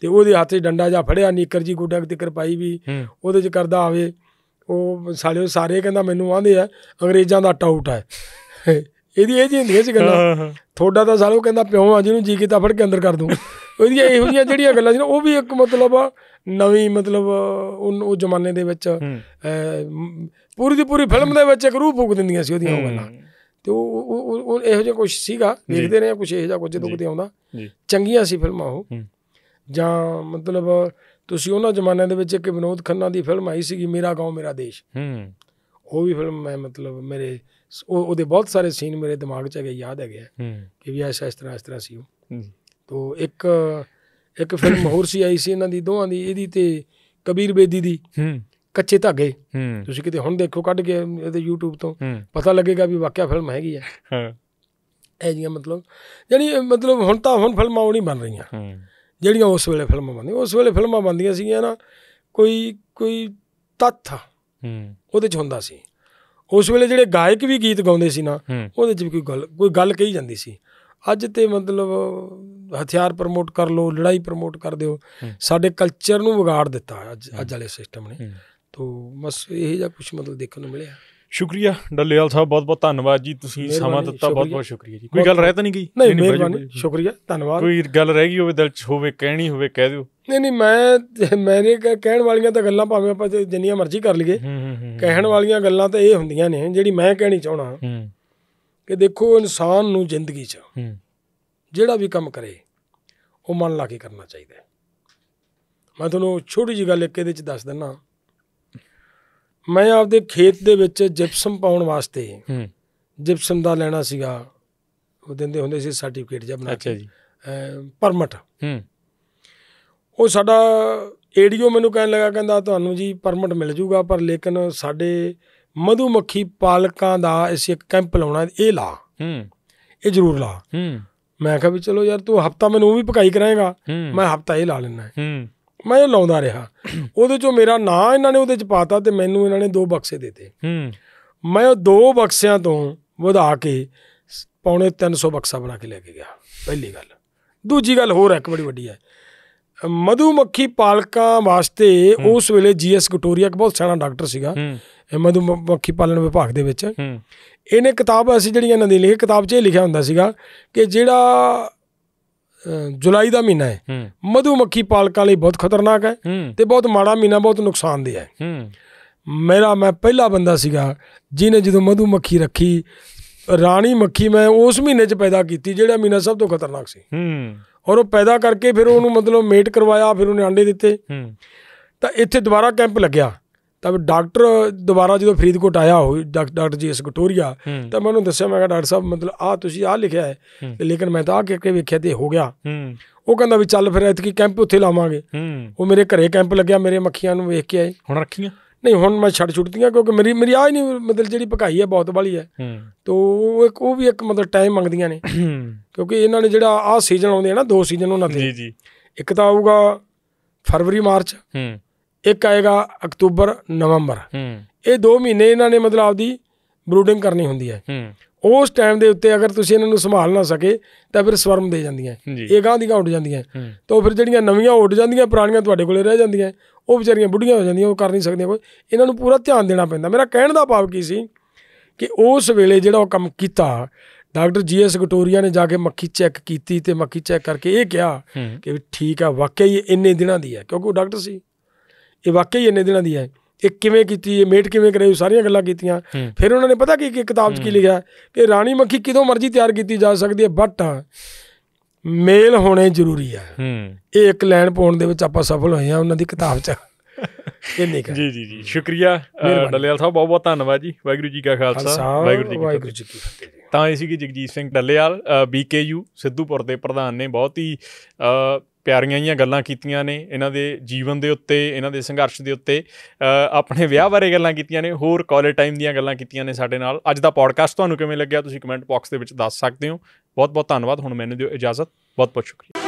ਤੇ ਉਹਦੇ ਹੱਥੇ ਡੰਡਾ ਜਾ ਫੜਿਆ ਨੀਕਰ ਜੀ ਗੋਡਾ ਤੇ ਕਿਰਪਾਈ ਵੀ ਉਹਦੇ 'ਚ ਕਰਦਾ ਆਵੇ ਉਹ ਸਾਲਿਓ ਸਾਰੇ ਕਹਿੰਦਾ ਮੈਨੂੰ ਆਂਦੇ ਆ ਅੰਗਰੇਜ਼ਾਂ ਦਾ ਟਾਊਟ ਹੈ ਇਹਦੀ ਇਹ ਜੀ ਹੁੰਦੀਆਂ ਸੀ ਗੱਲਾਂ ਥੋੜਾ ਤਾਂ ਸਾਲੋ ਕਹਿੰਦਾ ਪਿਓ ਆ ਜਿਹਨੂੰ ਜੀ ਕੀਤਾ ਫੜ ਕੇ ਅੰਦਰ ਕਰ ਦੂੰ ਉਹਦੀਆਂ ਇਹੋ ਜੀਆਂ ਜਿਹੜੀਆਂ ਗੱਲਾਂ ਸੀ ਨਾ ਉਹ ਵੀ ਇੱਕ ਮਤਲਬ ਨਵੀਂ ਮਤਲਬ ਉਹ ਜ਼ਮਾਨੇ ਦੇ ਵਿੱਚ ਪੂਰੀ ਦੀ ਪੂਰੀ ਫਿਲਮ ਦੇ ਵਿੱਚ ਇੱਕ ਰੂਪ ਫੂਕ ਦਿੰਦੀਆਂ ਸੀ ਉਹਦੀਆਂ ਉਹ ਗੱਲਾਂ ਤੇ ਉਹ ਉਹ ਇਹੋ ਜਿਹਾ ਕੁਝ ਸੀਗਾ ਦੇਖਦੇ ਰਹੇ ਕੁਝ ਇਹੋ ਜਿਹਾ ਕੁਝ ਦੁੱਖ ਤੇ ਆਉਂਦਾ ਚੰਗੀਆਂ ਸੀ ਫਿਲਮਾਂ ਉਹ ਜਾਂ ਮਤਲਬ ਤੁਸੀਂ ਉਹਨਾਂ ਜ਼ਮਾਨਿਆਂ ਦੇ ਵਿੱਚ ਇੱਕ ਵਿਨੋਦ ਖੰਨਾ ਦੀ ਫਿਲਮ ਆਈ ਸੀਗੀ ਮੇਰਾ گاؤں ਮੇਰਾ ਦੇਸ਼ ਹੂੰ ਉਹ ਵੀ ਫਿਲਮ ਮੈਂ ਮਤਲਬ ਮੇਰੇ ਉਹ ਉਹਦੇ ਬਹੁਤ ਸਾਰੇ ਸੀਨ ਮੇਰੇ ਦਿਮਾਗ 'ਚ ਹੈਗੇ ਯਾਦ ਹੈਗੇ ਕਿ ਵੀ ਐਸਾ ਇਸ ਤਰ੍ਹਾਂ ਇਸ ਤਰ੍ਹਾਂ ਸੀ ਉਹ ਤੋਂ ਇੱਕ ਇੱਕ ਫਿਲਮ ਹੋਰ ਸੀ ਆਈ ਸੀ ਇਹਨਾਂ ਦੀ ਦੋਹਾਂ ਦੀ ਇਹਦੀ ਤੇ ਕਬੀਰ ਬੇਦੀ ਦੀ ਕੱਚੇ ਧਾਗੇ ਤੁਸੀਂ ਕਿਤੇ ਹੁਣ ਦੇਖੋ ਕੱਢ ਕੇ ਇਹਦੇ YouTube ਤੋਂ ਪਤਾ ਲੱਗੇਗਾ ਵੀ ਵਾਕਿਆ ਫਿਲਮ ਹੈਗੀ ਹੈ ਹਾਂ ਇਹ ਜੀਆਂ ਮਤਲਬ ਜਾਨੀ ਮਤਲਬ ਹੁਣ ਤਾਂ ਹੁਣ ਫਿਲਮਾਂ ਉਹ ਨਹੀਂ ਬਣ ਰਹੀਆਂ ਜਿਹੜੀਆਂ ਉਸ ਵੇਲੇ ਫਿਲਮਾਂ ਬਣਦੀਆਂ ਉਸ ਵੇਲੇ ਫਿਲਮਾਂ ਬਣਦੀਆਂ ਸੀਗੀਆਂ ਨਾ ਕੋਈ ਕੋਈ ਤੱਥ ਹੂੰ ਉਹਦੇ ਚ ਹੁੰਦਾ ਸੀ ਉਸ ਵੇਲੇ ਜਿਹੜੇ ਗਾਇਕ ਵੀ ਗੀਤ ਗਾਉਂਦੇ ਸੀ ਨਾ ਉਹਦੇ 'ਚ ਵੀ ਕੋਈ ਗੱਲ ਕੋਈ ਗੱਲ ਕਹੀ ਜਾਂਦੀ ਸੀ ਅੱਜ ਤੇ ਮਤਲਬ ਹਥਿਆਰ ਪ੍ਰਮੋਟ ਕਰ ਲੋ ਲੜਾਈ ਪ੍ਰਮੋਟ ਕਰ ਦਿਓ ਸਾਡੇ ਕਲਚਰ ਨੂੰ ਵਿਗਾੜ ਦਿੱਤਾ ਅੱਜ ਅੱਜ ਵਾਲੇ ਸਿਸਟਮ ਨੇ ਤੋਂ ਬਸ ਇਹ ਜਿਹਾ ਕੁਝ ਮਤਲਬ ਦੇਖਣ ਨੂੰ ਮਿਲਿਆ ਸ਼ੁਕਰੀਆ ਡੱਲੇਵਾਲ ਸਾਹਿਬ ਬਹੁਤ ਬਹੁਤ ਧੰਨਵਾਦ ਜੀ ਤੁਸੀਂ ਸਮਾਂ ਦਿੱਤਾ ਬਹੁਤ ਬਹੁਤ ਸ਼ੁਕਰੀਆ ਜੀ ਕੋਈ ਗੱਲ ਰਹਿ ਤਾਂ ਨਹੀਂ ਗਈ ਨਹੀਂ ਮਿਹਰਬਾਨੀ ਸ਼ੁਕਰੀਆ ਧੰਨਵਾਦ ਕੋਈ ਗੱਲ ਰਹਿ ਗਈ ਹੋਵੇ ਦਿਲ 'ਚ ਹੋਵੇ ਕਹਿਣੀ ਹੋਵੇ ਕਹਿ ਦਿਓ ਨਹੀਂ ਨਹੀਂ ਮੈਂ ਮੈਨੇ ਕਹਿਣ ਵਾਲੀਆਂ ਤਾਂ ਗੱਲਾਂ ਭਾਵੇਂ ਆਪਾਂ ਜਿੰਨੀਆਂ ਮਰਜ਼ੀ ਕਰ ਲਈਏ ਕਹਿਣ ਵਾਲੀਆਂ ਗੱਲਾਂ ਤਾਂ ਇਹ ਹੁੰਦੀਆਂ ਨੇ ਜਿਹੜੀ ਮੈਂ ਕਹਿਣੀ ਚਾਹਣਾ ਕਿ ਦੇਖੋ ਇਨਸਾਨ ਨੂੰ ਜ਼ਿੰਦਗੀ 'ਚ ਜਿਹੜਾ ਵੀ ਕੰਮ ਕਰੇ ਉਹ ਮਨ ਲਾ ਕੇ ਕਰਨਾ ਚਾਹੀਦਾ ਮੈਂ ਤੁਹਾਨੂੰ ਛੋਟੀ ਜੀ ਗੱਲ ਇੱਕ ਇਹਦੇ 'ਚ ਦੱਸ ਦਿੰਨਾ ਮੈਂ ਆਪਦੇ ਖੇਤ ਦੇ ਵਿੱਚ ਜਿਪਸਮ ਪਾਉਣ ਵਾਸਤੇ ਹੂੰ ਜਿਪਸਮ ਦਾ ਲੈਣਾ ਸੀਗਾ ਉਹ ਦਿੰਦੇ ਹੁੰਦੇ ਸੀ ਸਰਟੀਫਿਕੇਟ ਜਿਹਾ ਬਣਾ ਕੇ ਅੱਛਾ ਜੀ ਪਰਮਿਟ ਹੂੰ ਉਹ ਸਾਡਾ ਏਡੀਓ ਮੈਨੂੰ ਕਹਿਣ ਲੱਗਾ ਕਹਿੰਦਾ ਤੁਹਾਨੂੰ ਜੀ ਪਰਮਿਟ ਮਿਲ ਜੂਗਾ ਪਰ ਲੇਕਿਨ ਸਾਡੇ ਮਧੂਮੱਖੀ ਪਾਲਕਾਂ ਦਾ ਅਸੀਂ ਇੱਕ ਕੈਂਪ ਲਾਉਣਾ ਇਹ ਲਾ ਹੂੰ ਇਹ ਜ਼ਰੂਰ ਲਾ ਹੂੰ ਮੈਂ ਕਿਹਾ ਵੀ ਚਲੋ ਯਾਰ ਤੂੰ ਹਫਤਾ ਮੈਨੂੰ ਵੀ ਪਕਾਈ ਕਰਾਏਗਾ ਮੈਂ ਹਫਤਾ ਇਹ ਲਾ ਲੈਣਾ ਹੂੰ ਮੈਂ ਇਹ ਲਾਉਂਦਾ ਰਿਹਾ ਉਹਦੇ ਚੋਂ ਮੇਰਾ ਨਾਂ ਇਹਨਾਂ ਨੇ ਉਹਦੇ ਚ ਪਾਤਾ ਤੇ ਮੈਨੂੰ ਇਹਨਾਂ ਨੇ ਦੋ ਬਕਸੇ ਦਿੱਤੇ ਹੂੰ ਮੈਂ ਉਹ ਦੋ ਬਕਸਿਆਂ ਤੋਂ ਵਧਾ ਕੇ ਪੌਣੇ 300 ਬਕਸਾ ਬਣਾ ਕੇ ਲੈ ਕੇ ਗਿਆ ਪਹਿਲੀ ਗੱਲ ਦੂਜੀ ਗੱਲ ਹੋਰ ਇੱਕ ਬੜੀ ਵੱਡੀ ਹੈ ਮਧੂਮੱਖੀ ਪਾਲਕਾਂ ਵਾਸਤੇ ਉਸ ਵੇਲੇ ਜੀਐਸ ਕਟੋਰੀਆ ਇੱਕ ਬਹੁਤ ਸਿਆਣਾ ਡਾਕਟਰ ਸੀਗਾ ਮਧੂਮੱਖੀ ਪਾਲਣ ਵਿਭਾਗ ਦੇ ਵਿੱਚ ਇਹਨੇ ਕਿਤਾਬ ਅਸੀਂ ਜਿਹੜੀਆਂ ਇਹਨਾਂ ਦੀ ਲਿਖੀ ਕਿਤਾਬ 'ਚ ਇਹ ਲਿਖਿਆ ਹੁੰਦਾ ਸੀਗਾ ਕਿ ਜਿਹੜਾ ਜੁਲਾਈ ਦਾ ਮਹੀਨਾ ਹੈ ਮਧੂਮੱਖੀ ਪਾਲਕਾਂ ਲਈ ਬਹੁਤ ਖਤਰਨਾਕ ਹੈ ਤੇ ਬਹੁਤ ਮਾੜਾ ਮਹੀਨਾ ਬਹੁਤ ਦੇ ਹੈ ਮੇਰਾ ਮੈਂ ਪਹਿਲਾ ਬੰਦਾ ਸੀਗਾ ਜਿਹਨੇ ਜਦੋਂ ਮਧੂਮੱਖੀ ਰੱਖੀ ਰਾਣੀ ਮੱਖੀ ਮੈਂ ਉਸ ਮਹੀਨੇ 'ਚ ਪੈਦਾ ਕੀਤੀ ਜਿਹੜਾ ਮਹੀਨਾ ਸਭ ਤੋਂ ਖਤਰਨਾਕ ਸੀ ਔਰ ਉਹ ਪੈਦਾ ਕਰਕੇ ਫਿਰ ਉਹਨੂੰ ਮਤਲਬ ਮੇਟ ਕਰਵਾਇਆ ਫਿਰ ਉਹਨੇ ਆਂਡੇ ਦਿੱਤੇ ਤਾਂ ਇੱਥੇ ਦੁਬਾਰਾ ਕੈਂਪ ਲੱਗਿਆ ਤਾਂ ਡਾਕਟਰ ਦੁਬਾਰਾ ਜਦੋਂ ਫਰੀਦਕੋਟ ਆਇਆ ਹੋਈ ਡਾਕਟਰ ਜੀ ਇਸ ਗਟੋਰੀਆ ਤਾਂ ਮੈਨੂੰ ਦੱਸਿਆ ਮੈਂ ਕਿਹਾ ਡਾਕਟਰ ਸਾਹਿਬ ਮਤਲਬ ਆ ਤੁਸੀਂ ਆ ਲਿਖਿਆ ਹੈ ਲੇਕਿਨ ਮੈਂ ਤਾਂ ਆ ਕੇ ਕੇ ਵੇਖਿਆ ਤੇ ਹੋ ਗਿਆ ਉਹ ਕਹਿੰਦਾ ਵੀ ਚੱਲ ਫਿਰ ਇਤਕੀ ਕੈਂਪ ਉੱਥੇ ਲਾਵਾਂਗੇ ਉਹ ਮੇਰੇ ਘਰੇ ਕੈਂਪ ਲੱਗਿਆ ਮੇਰੇ ਮੱਖੀਆਂ ਨੂੰ ਵੇਖ ਕੇ ਆਏ ਹੁਣ ਰੱਖੀਆਂ ਨਹੀਂ ਹੁਣ ਮੈਂ ਛੱਡ ਛੁੱਟਦੀਆਂ ਕਿਉਂਕਿ ਮੇਰੀ ਮੇਰੀ ਆਜ ਨਹੀਂ ਮਤਲਬ ਜਿਹੜੀ ਭਕਾਈ ਹੈ ਬਹੁਤ ਵਾਲੀ ਹੈ ਤੋ ਉਹ ਇੱਕ ਉਹ ਵੀ ਇੱਕ ਮਤਲਬ ਟਾਈਮ ਮੰਗਦੀਆਂ ਨੇ ਕਿਉਂਕਿ ਇਹਨਾਂ ਨੇ ਜਿਹੜਾ ਆ ਸੀਜ਼ਨ ਆਉਂਦੇ ਆ ਨਾ ਦੋ ਸੀਜ਼ਨ ਉਹਨਾਂ ਤੇ ਜੀ ਜੀ ਇੱਕ ਤਾਂ ਆਊਗਾ ਫਰਵਰੀ ਮਾਰਚ ਹੂੰ ਇੱਕ ਆਏਗਾ ਅਕਤੂਬਰ ਨਵੰਬਰ ਇਹ 2 ਮਹੀਨੇ ਇਹਨਾਂ ਨੇ ਮਤਲਬ ਆਪਦੀ ਬਰੂਡਿੰਗ ਕਰਨੀ ਹੁੰਦੀ ਹੈ ਉਸ ਟਾਈਮ ਦੇ ਉੱਤੇ ਅਗਰ ਤੁਸੀਂ ਇਹਨਾਂ ਨੂੰ ਸੰਭਾਲ ਨਾ ਸਕੇ ਤਾਂ ਫਿਰ ਸਵਰਮ ਦੇ ਜਾਂਦੀਆਂ ਇਹ ਗਾਂ ਦੀਆਂ ਉੱਡ ਜਾਂਦੀਆਂ ਤਾਂ ਫਿਰ ਜਿਹੜੀਆਂ ਨਵੀਆਂ ਉੱਡ ਜਾਂਦੀਆਂ ਪੁਰਾਣੀਆਂ ਤੁਹਾਡੇ ਕੋਲੇ ਰਹਿ ਜਾਂਦੀਆਂ ਉਹ ਵਿਚਾਰੀਆਂ ਬੁੱਢੀਆਂ ਹੋ ਜਾਂਦੀਆਂ ਉਹ ਕਰ ਨਹੀਂ ਸਕਦੀਆਂ ਕੋਈ ਇਹਨਾਂ ਨੂੰ ਪੂਰਾ ਧਿਆਨ ਦੇਣਾ ਪੈਂਦਾ ਮੇਰਾ ਕਹਿਣ ਦਾ ਭਾਵ ਕੀ ਸੀ ਕਿ ਉਸ ਵੇਲੇ ਜਿਹੜਾ ਉਹ ਕੰਮ ਕੀਤਾ ਡਾਕਟਰ ਜੀ ਐਸ ਗਟੋਰੀਆ ਨੇ ਜਾ ਕੇ ਮੱਖੀ ਚੈੱਕ ਕੀਤੀ ਤੇ ਮੱਖੀ ਚੈੱਕ ਕਰਕੇ ਇਹ ਕਿਹਾ ਕਿ ਠੀਕ ਆ ਵਾਕਈ ਇੰਨੇ ਦਿਨਾਂ ਦੀ ਹੈ ਕਿਉਂਕਿ ਉਹ ਡਾਕਟਰ ਸੀ ਇਹ ਵਾਕਈ ਇੰਨੇ ਦਿਨਾਂ ਦੀ ਹੈ ਇਹ ਕਿਵੇਂ ਕੀਤੀ ਇਹ ਮੇਟ ਕਿਵੇਂ ਕਰਾਈ ਸਾਰੀਆਂ ਗੱਲਾਂ ਕੀਤੀਆਂ ਫਿਰ ਉਹਨਾਂ ਨੇ ਪਤਾ ਕੀ ਕਿ ਕਿਤਾਬ 'ਚ ਕੀ ਲਿਖਿਆ ਕਿ ਰਾਣੀ ਮੱਖੀ ਕਿਦੋਂ ਮਰਜ਼ੀ ਤਿਆਰ ਕੀਤੀ ਜਾ ਸਕਦੀ ਹੈ ਬਟ ਮੇਲ ਹੋਣੇ ਜ਼ਰੂਰੀ ਆ ਇਹ ਇੱਕ ਲਾਈਨ ਪਾਉਣ ਦੇ ਵਿੱਚ ਆਪਾਂ ਸਫਲ ਹੋਏ ਆ ਉਹਨਾਂ ਦੀ ਕਿਤਾਬ 'ਚ ਇਹ ਨਹੀਂ ਕਰ ਜੀ ਜੀ ਜੀ ਸ਼ੁਕਰੀਆ ਡੱਲੇਵਾਲ ਸਾਹਿਬ ਬਹੁਤ ਬਹੁਤ ਧੰਨਵਾਦ ਜੀ ਵਾਹਿਗੁਰੂ ਜੀ ਕਾ ਖਾਲਸਾ ਵਾਹਿਗੁਰੂ ਜੀ ਕੀ ਫਤਿਹ ਤਾਂ ਇਹ ਸੀ ਕਿ ਜਗਜੀਤ ਸਿੰਘ ਡੱਲੇਵਾਲ ਬੀਕੇਯੂ ਸਿੱਧੂਪੁਰ ਦੇ ਪ੍ਰਧਾਨ ਨੇ ਬਹੁਤ ਹੀ ਪਿਆਰੀਆਂ ਜੀਆਂ ਗੱਲਾਂ ਕੀਤੀਆਂ ਨੇ ਇਹਨਾਂ ਦੇ ਜੀਵਨ ਦੇ ਉੱਤੇ ਇਹਨਾਂ ਦੇ ਸੰਘਰਸ਼ ਦੇ ਉੱਤੇ ਆਪਣੇ ਵਿਆਹ ਬਾਰੇ ਗੱਲਾਂ ਕੀਤੀਆਂ ਨੇ ਹੋਰ ਕਾਲਜ ਟਾਈਮ ਦੀਆਂ ਗੱਲਾਂ ਕੀਤੀਆਂ ਨੇ ਸਾਡੇ ਨਾਲ ਅੱਜ ਦਾ ਪੋਡਕਾਸਟ ਤੁਹਾਨੂੰ ਕਿਵੇਂ ਲੱਗਿਆ ਤੁਸੀਂ ਕਮੈਂਟ ਬਾਕਸ ਦੇ ਵਿੱਚ ਦੱਸ ਸਕਦੇ ਹੋ ਬਹੁਤ ਬਹੁਤ ਧੰਨਵਾਦ ਹੁਣ ਮੈਨੂੰ ਦਿਓ ਇਜਾਜ਼ਤ ਬਹੁਤ ਬਹੁਤ ਸ਼ੁਕਰੀਆ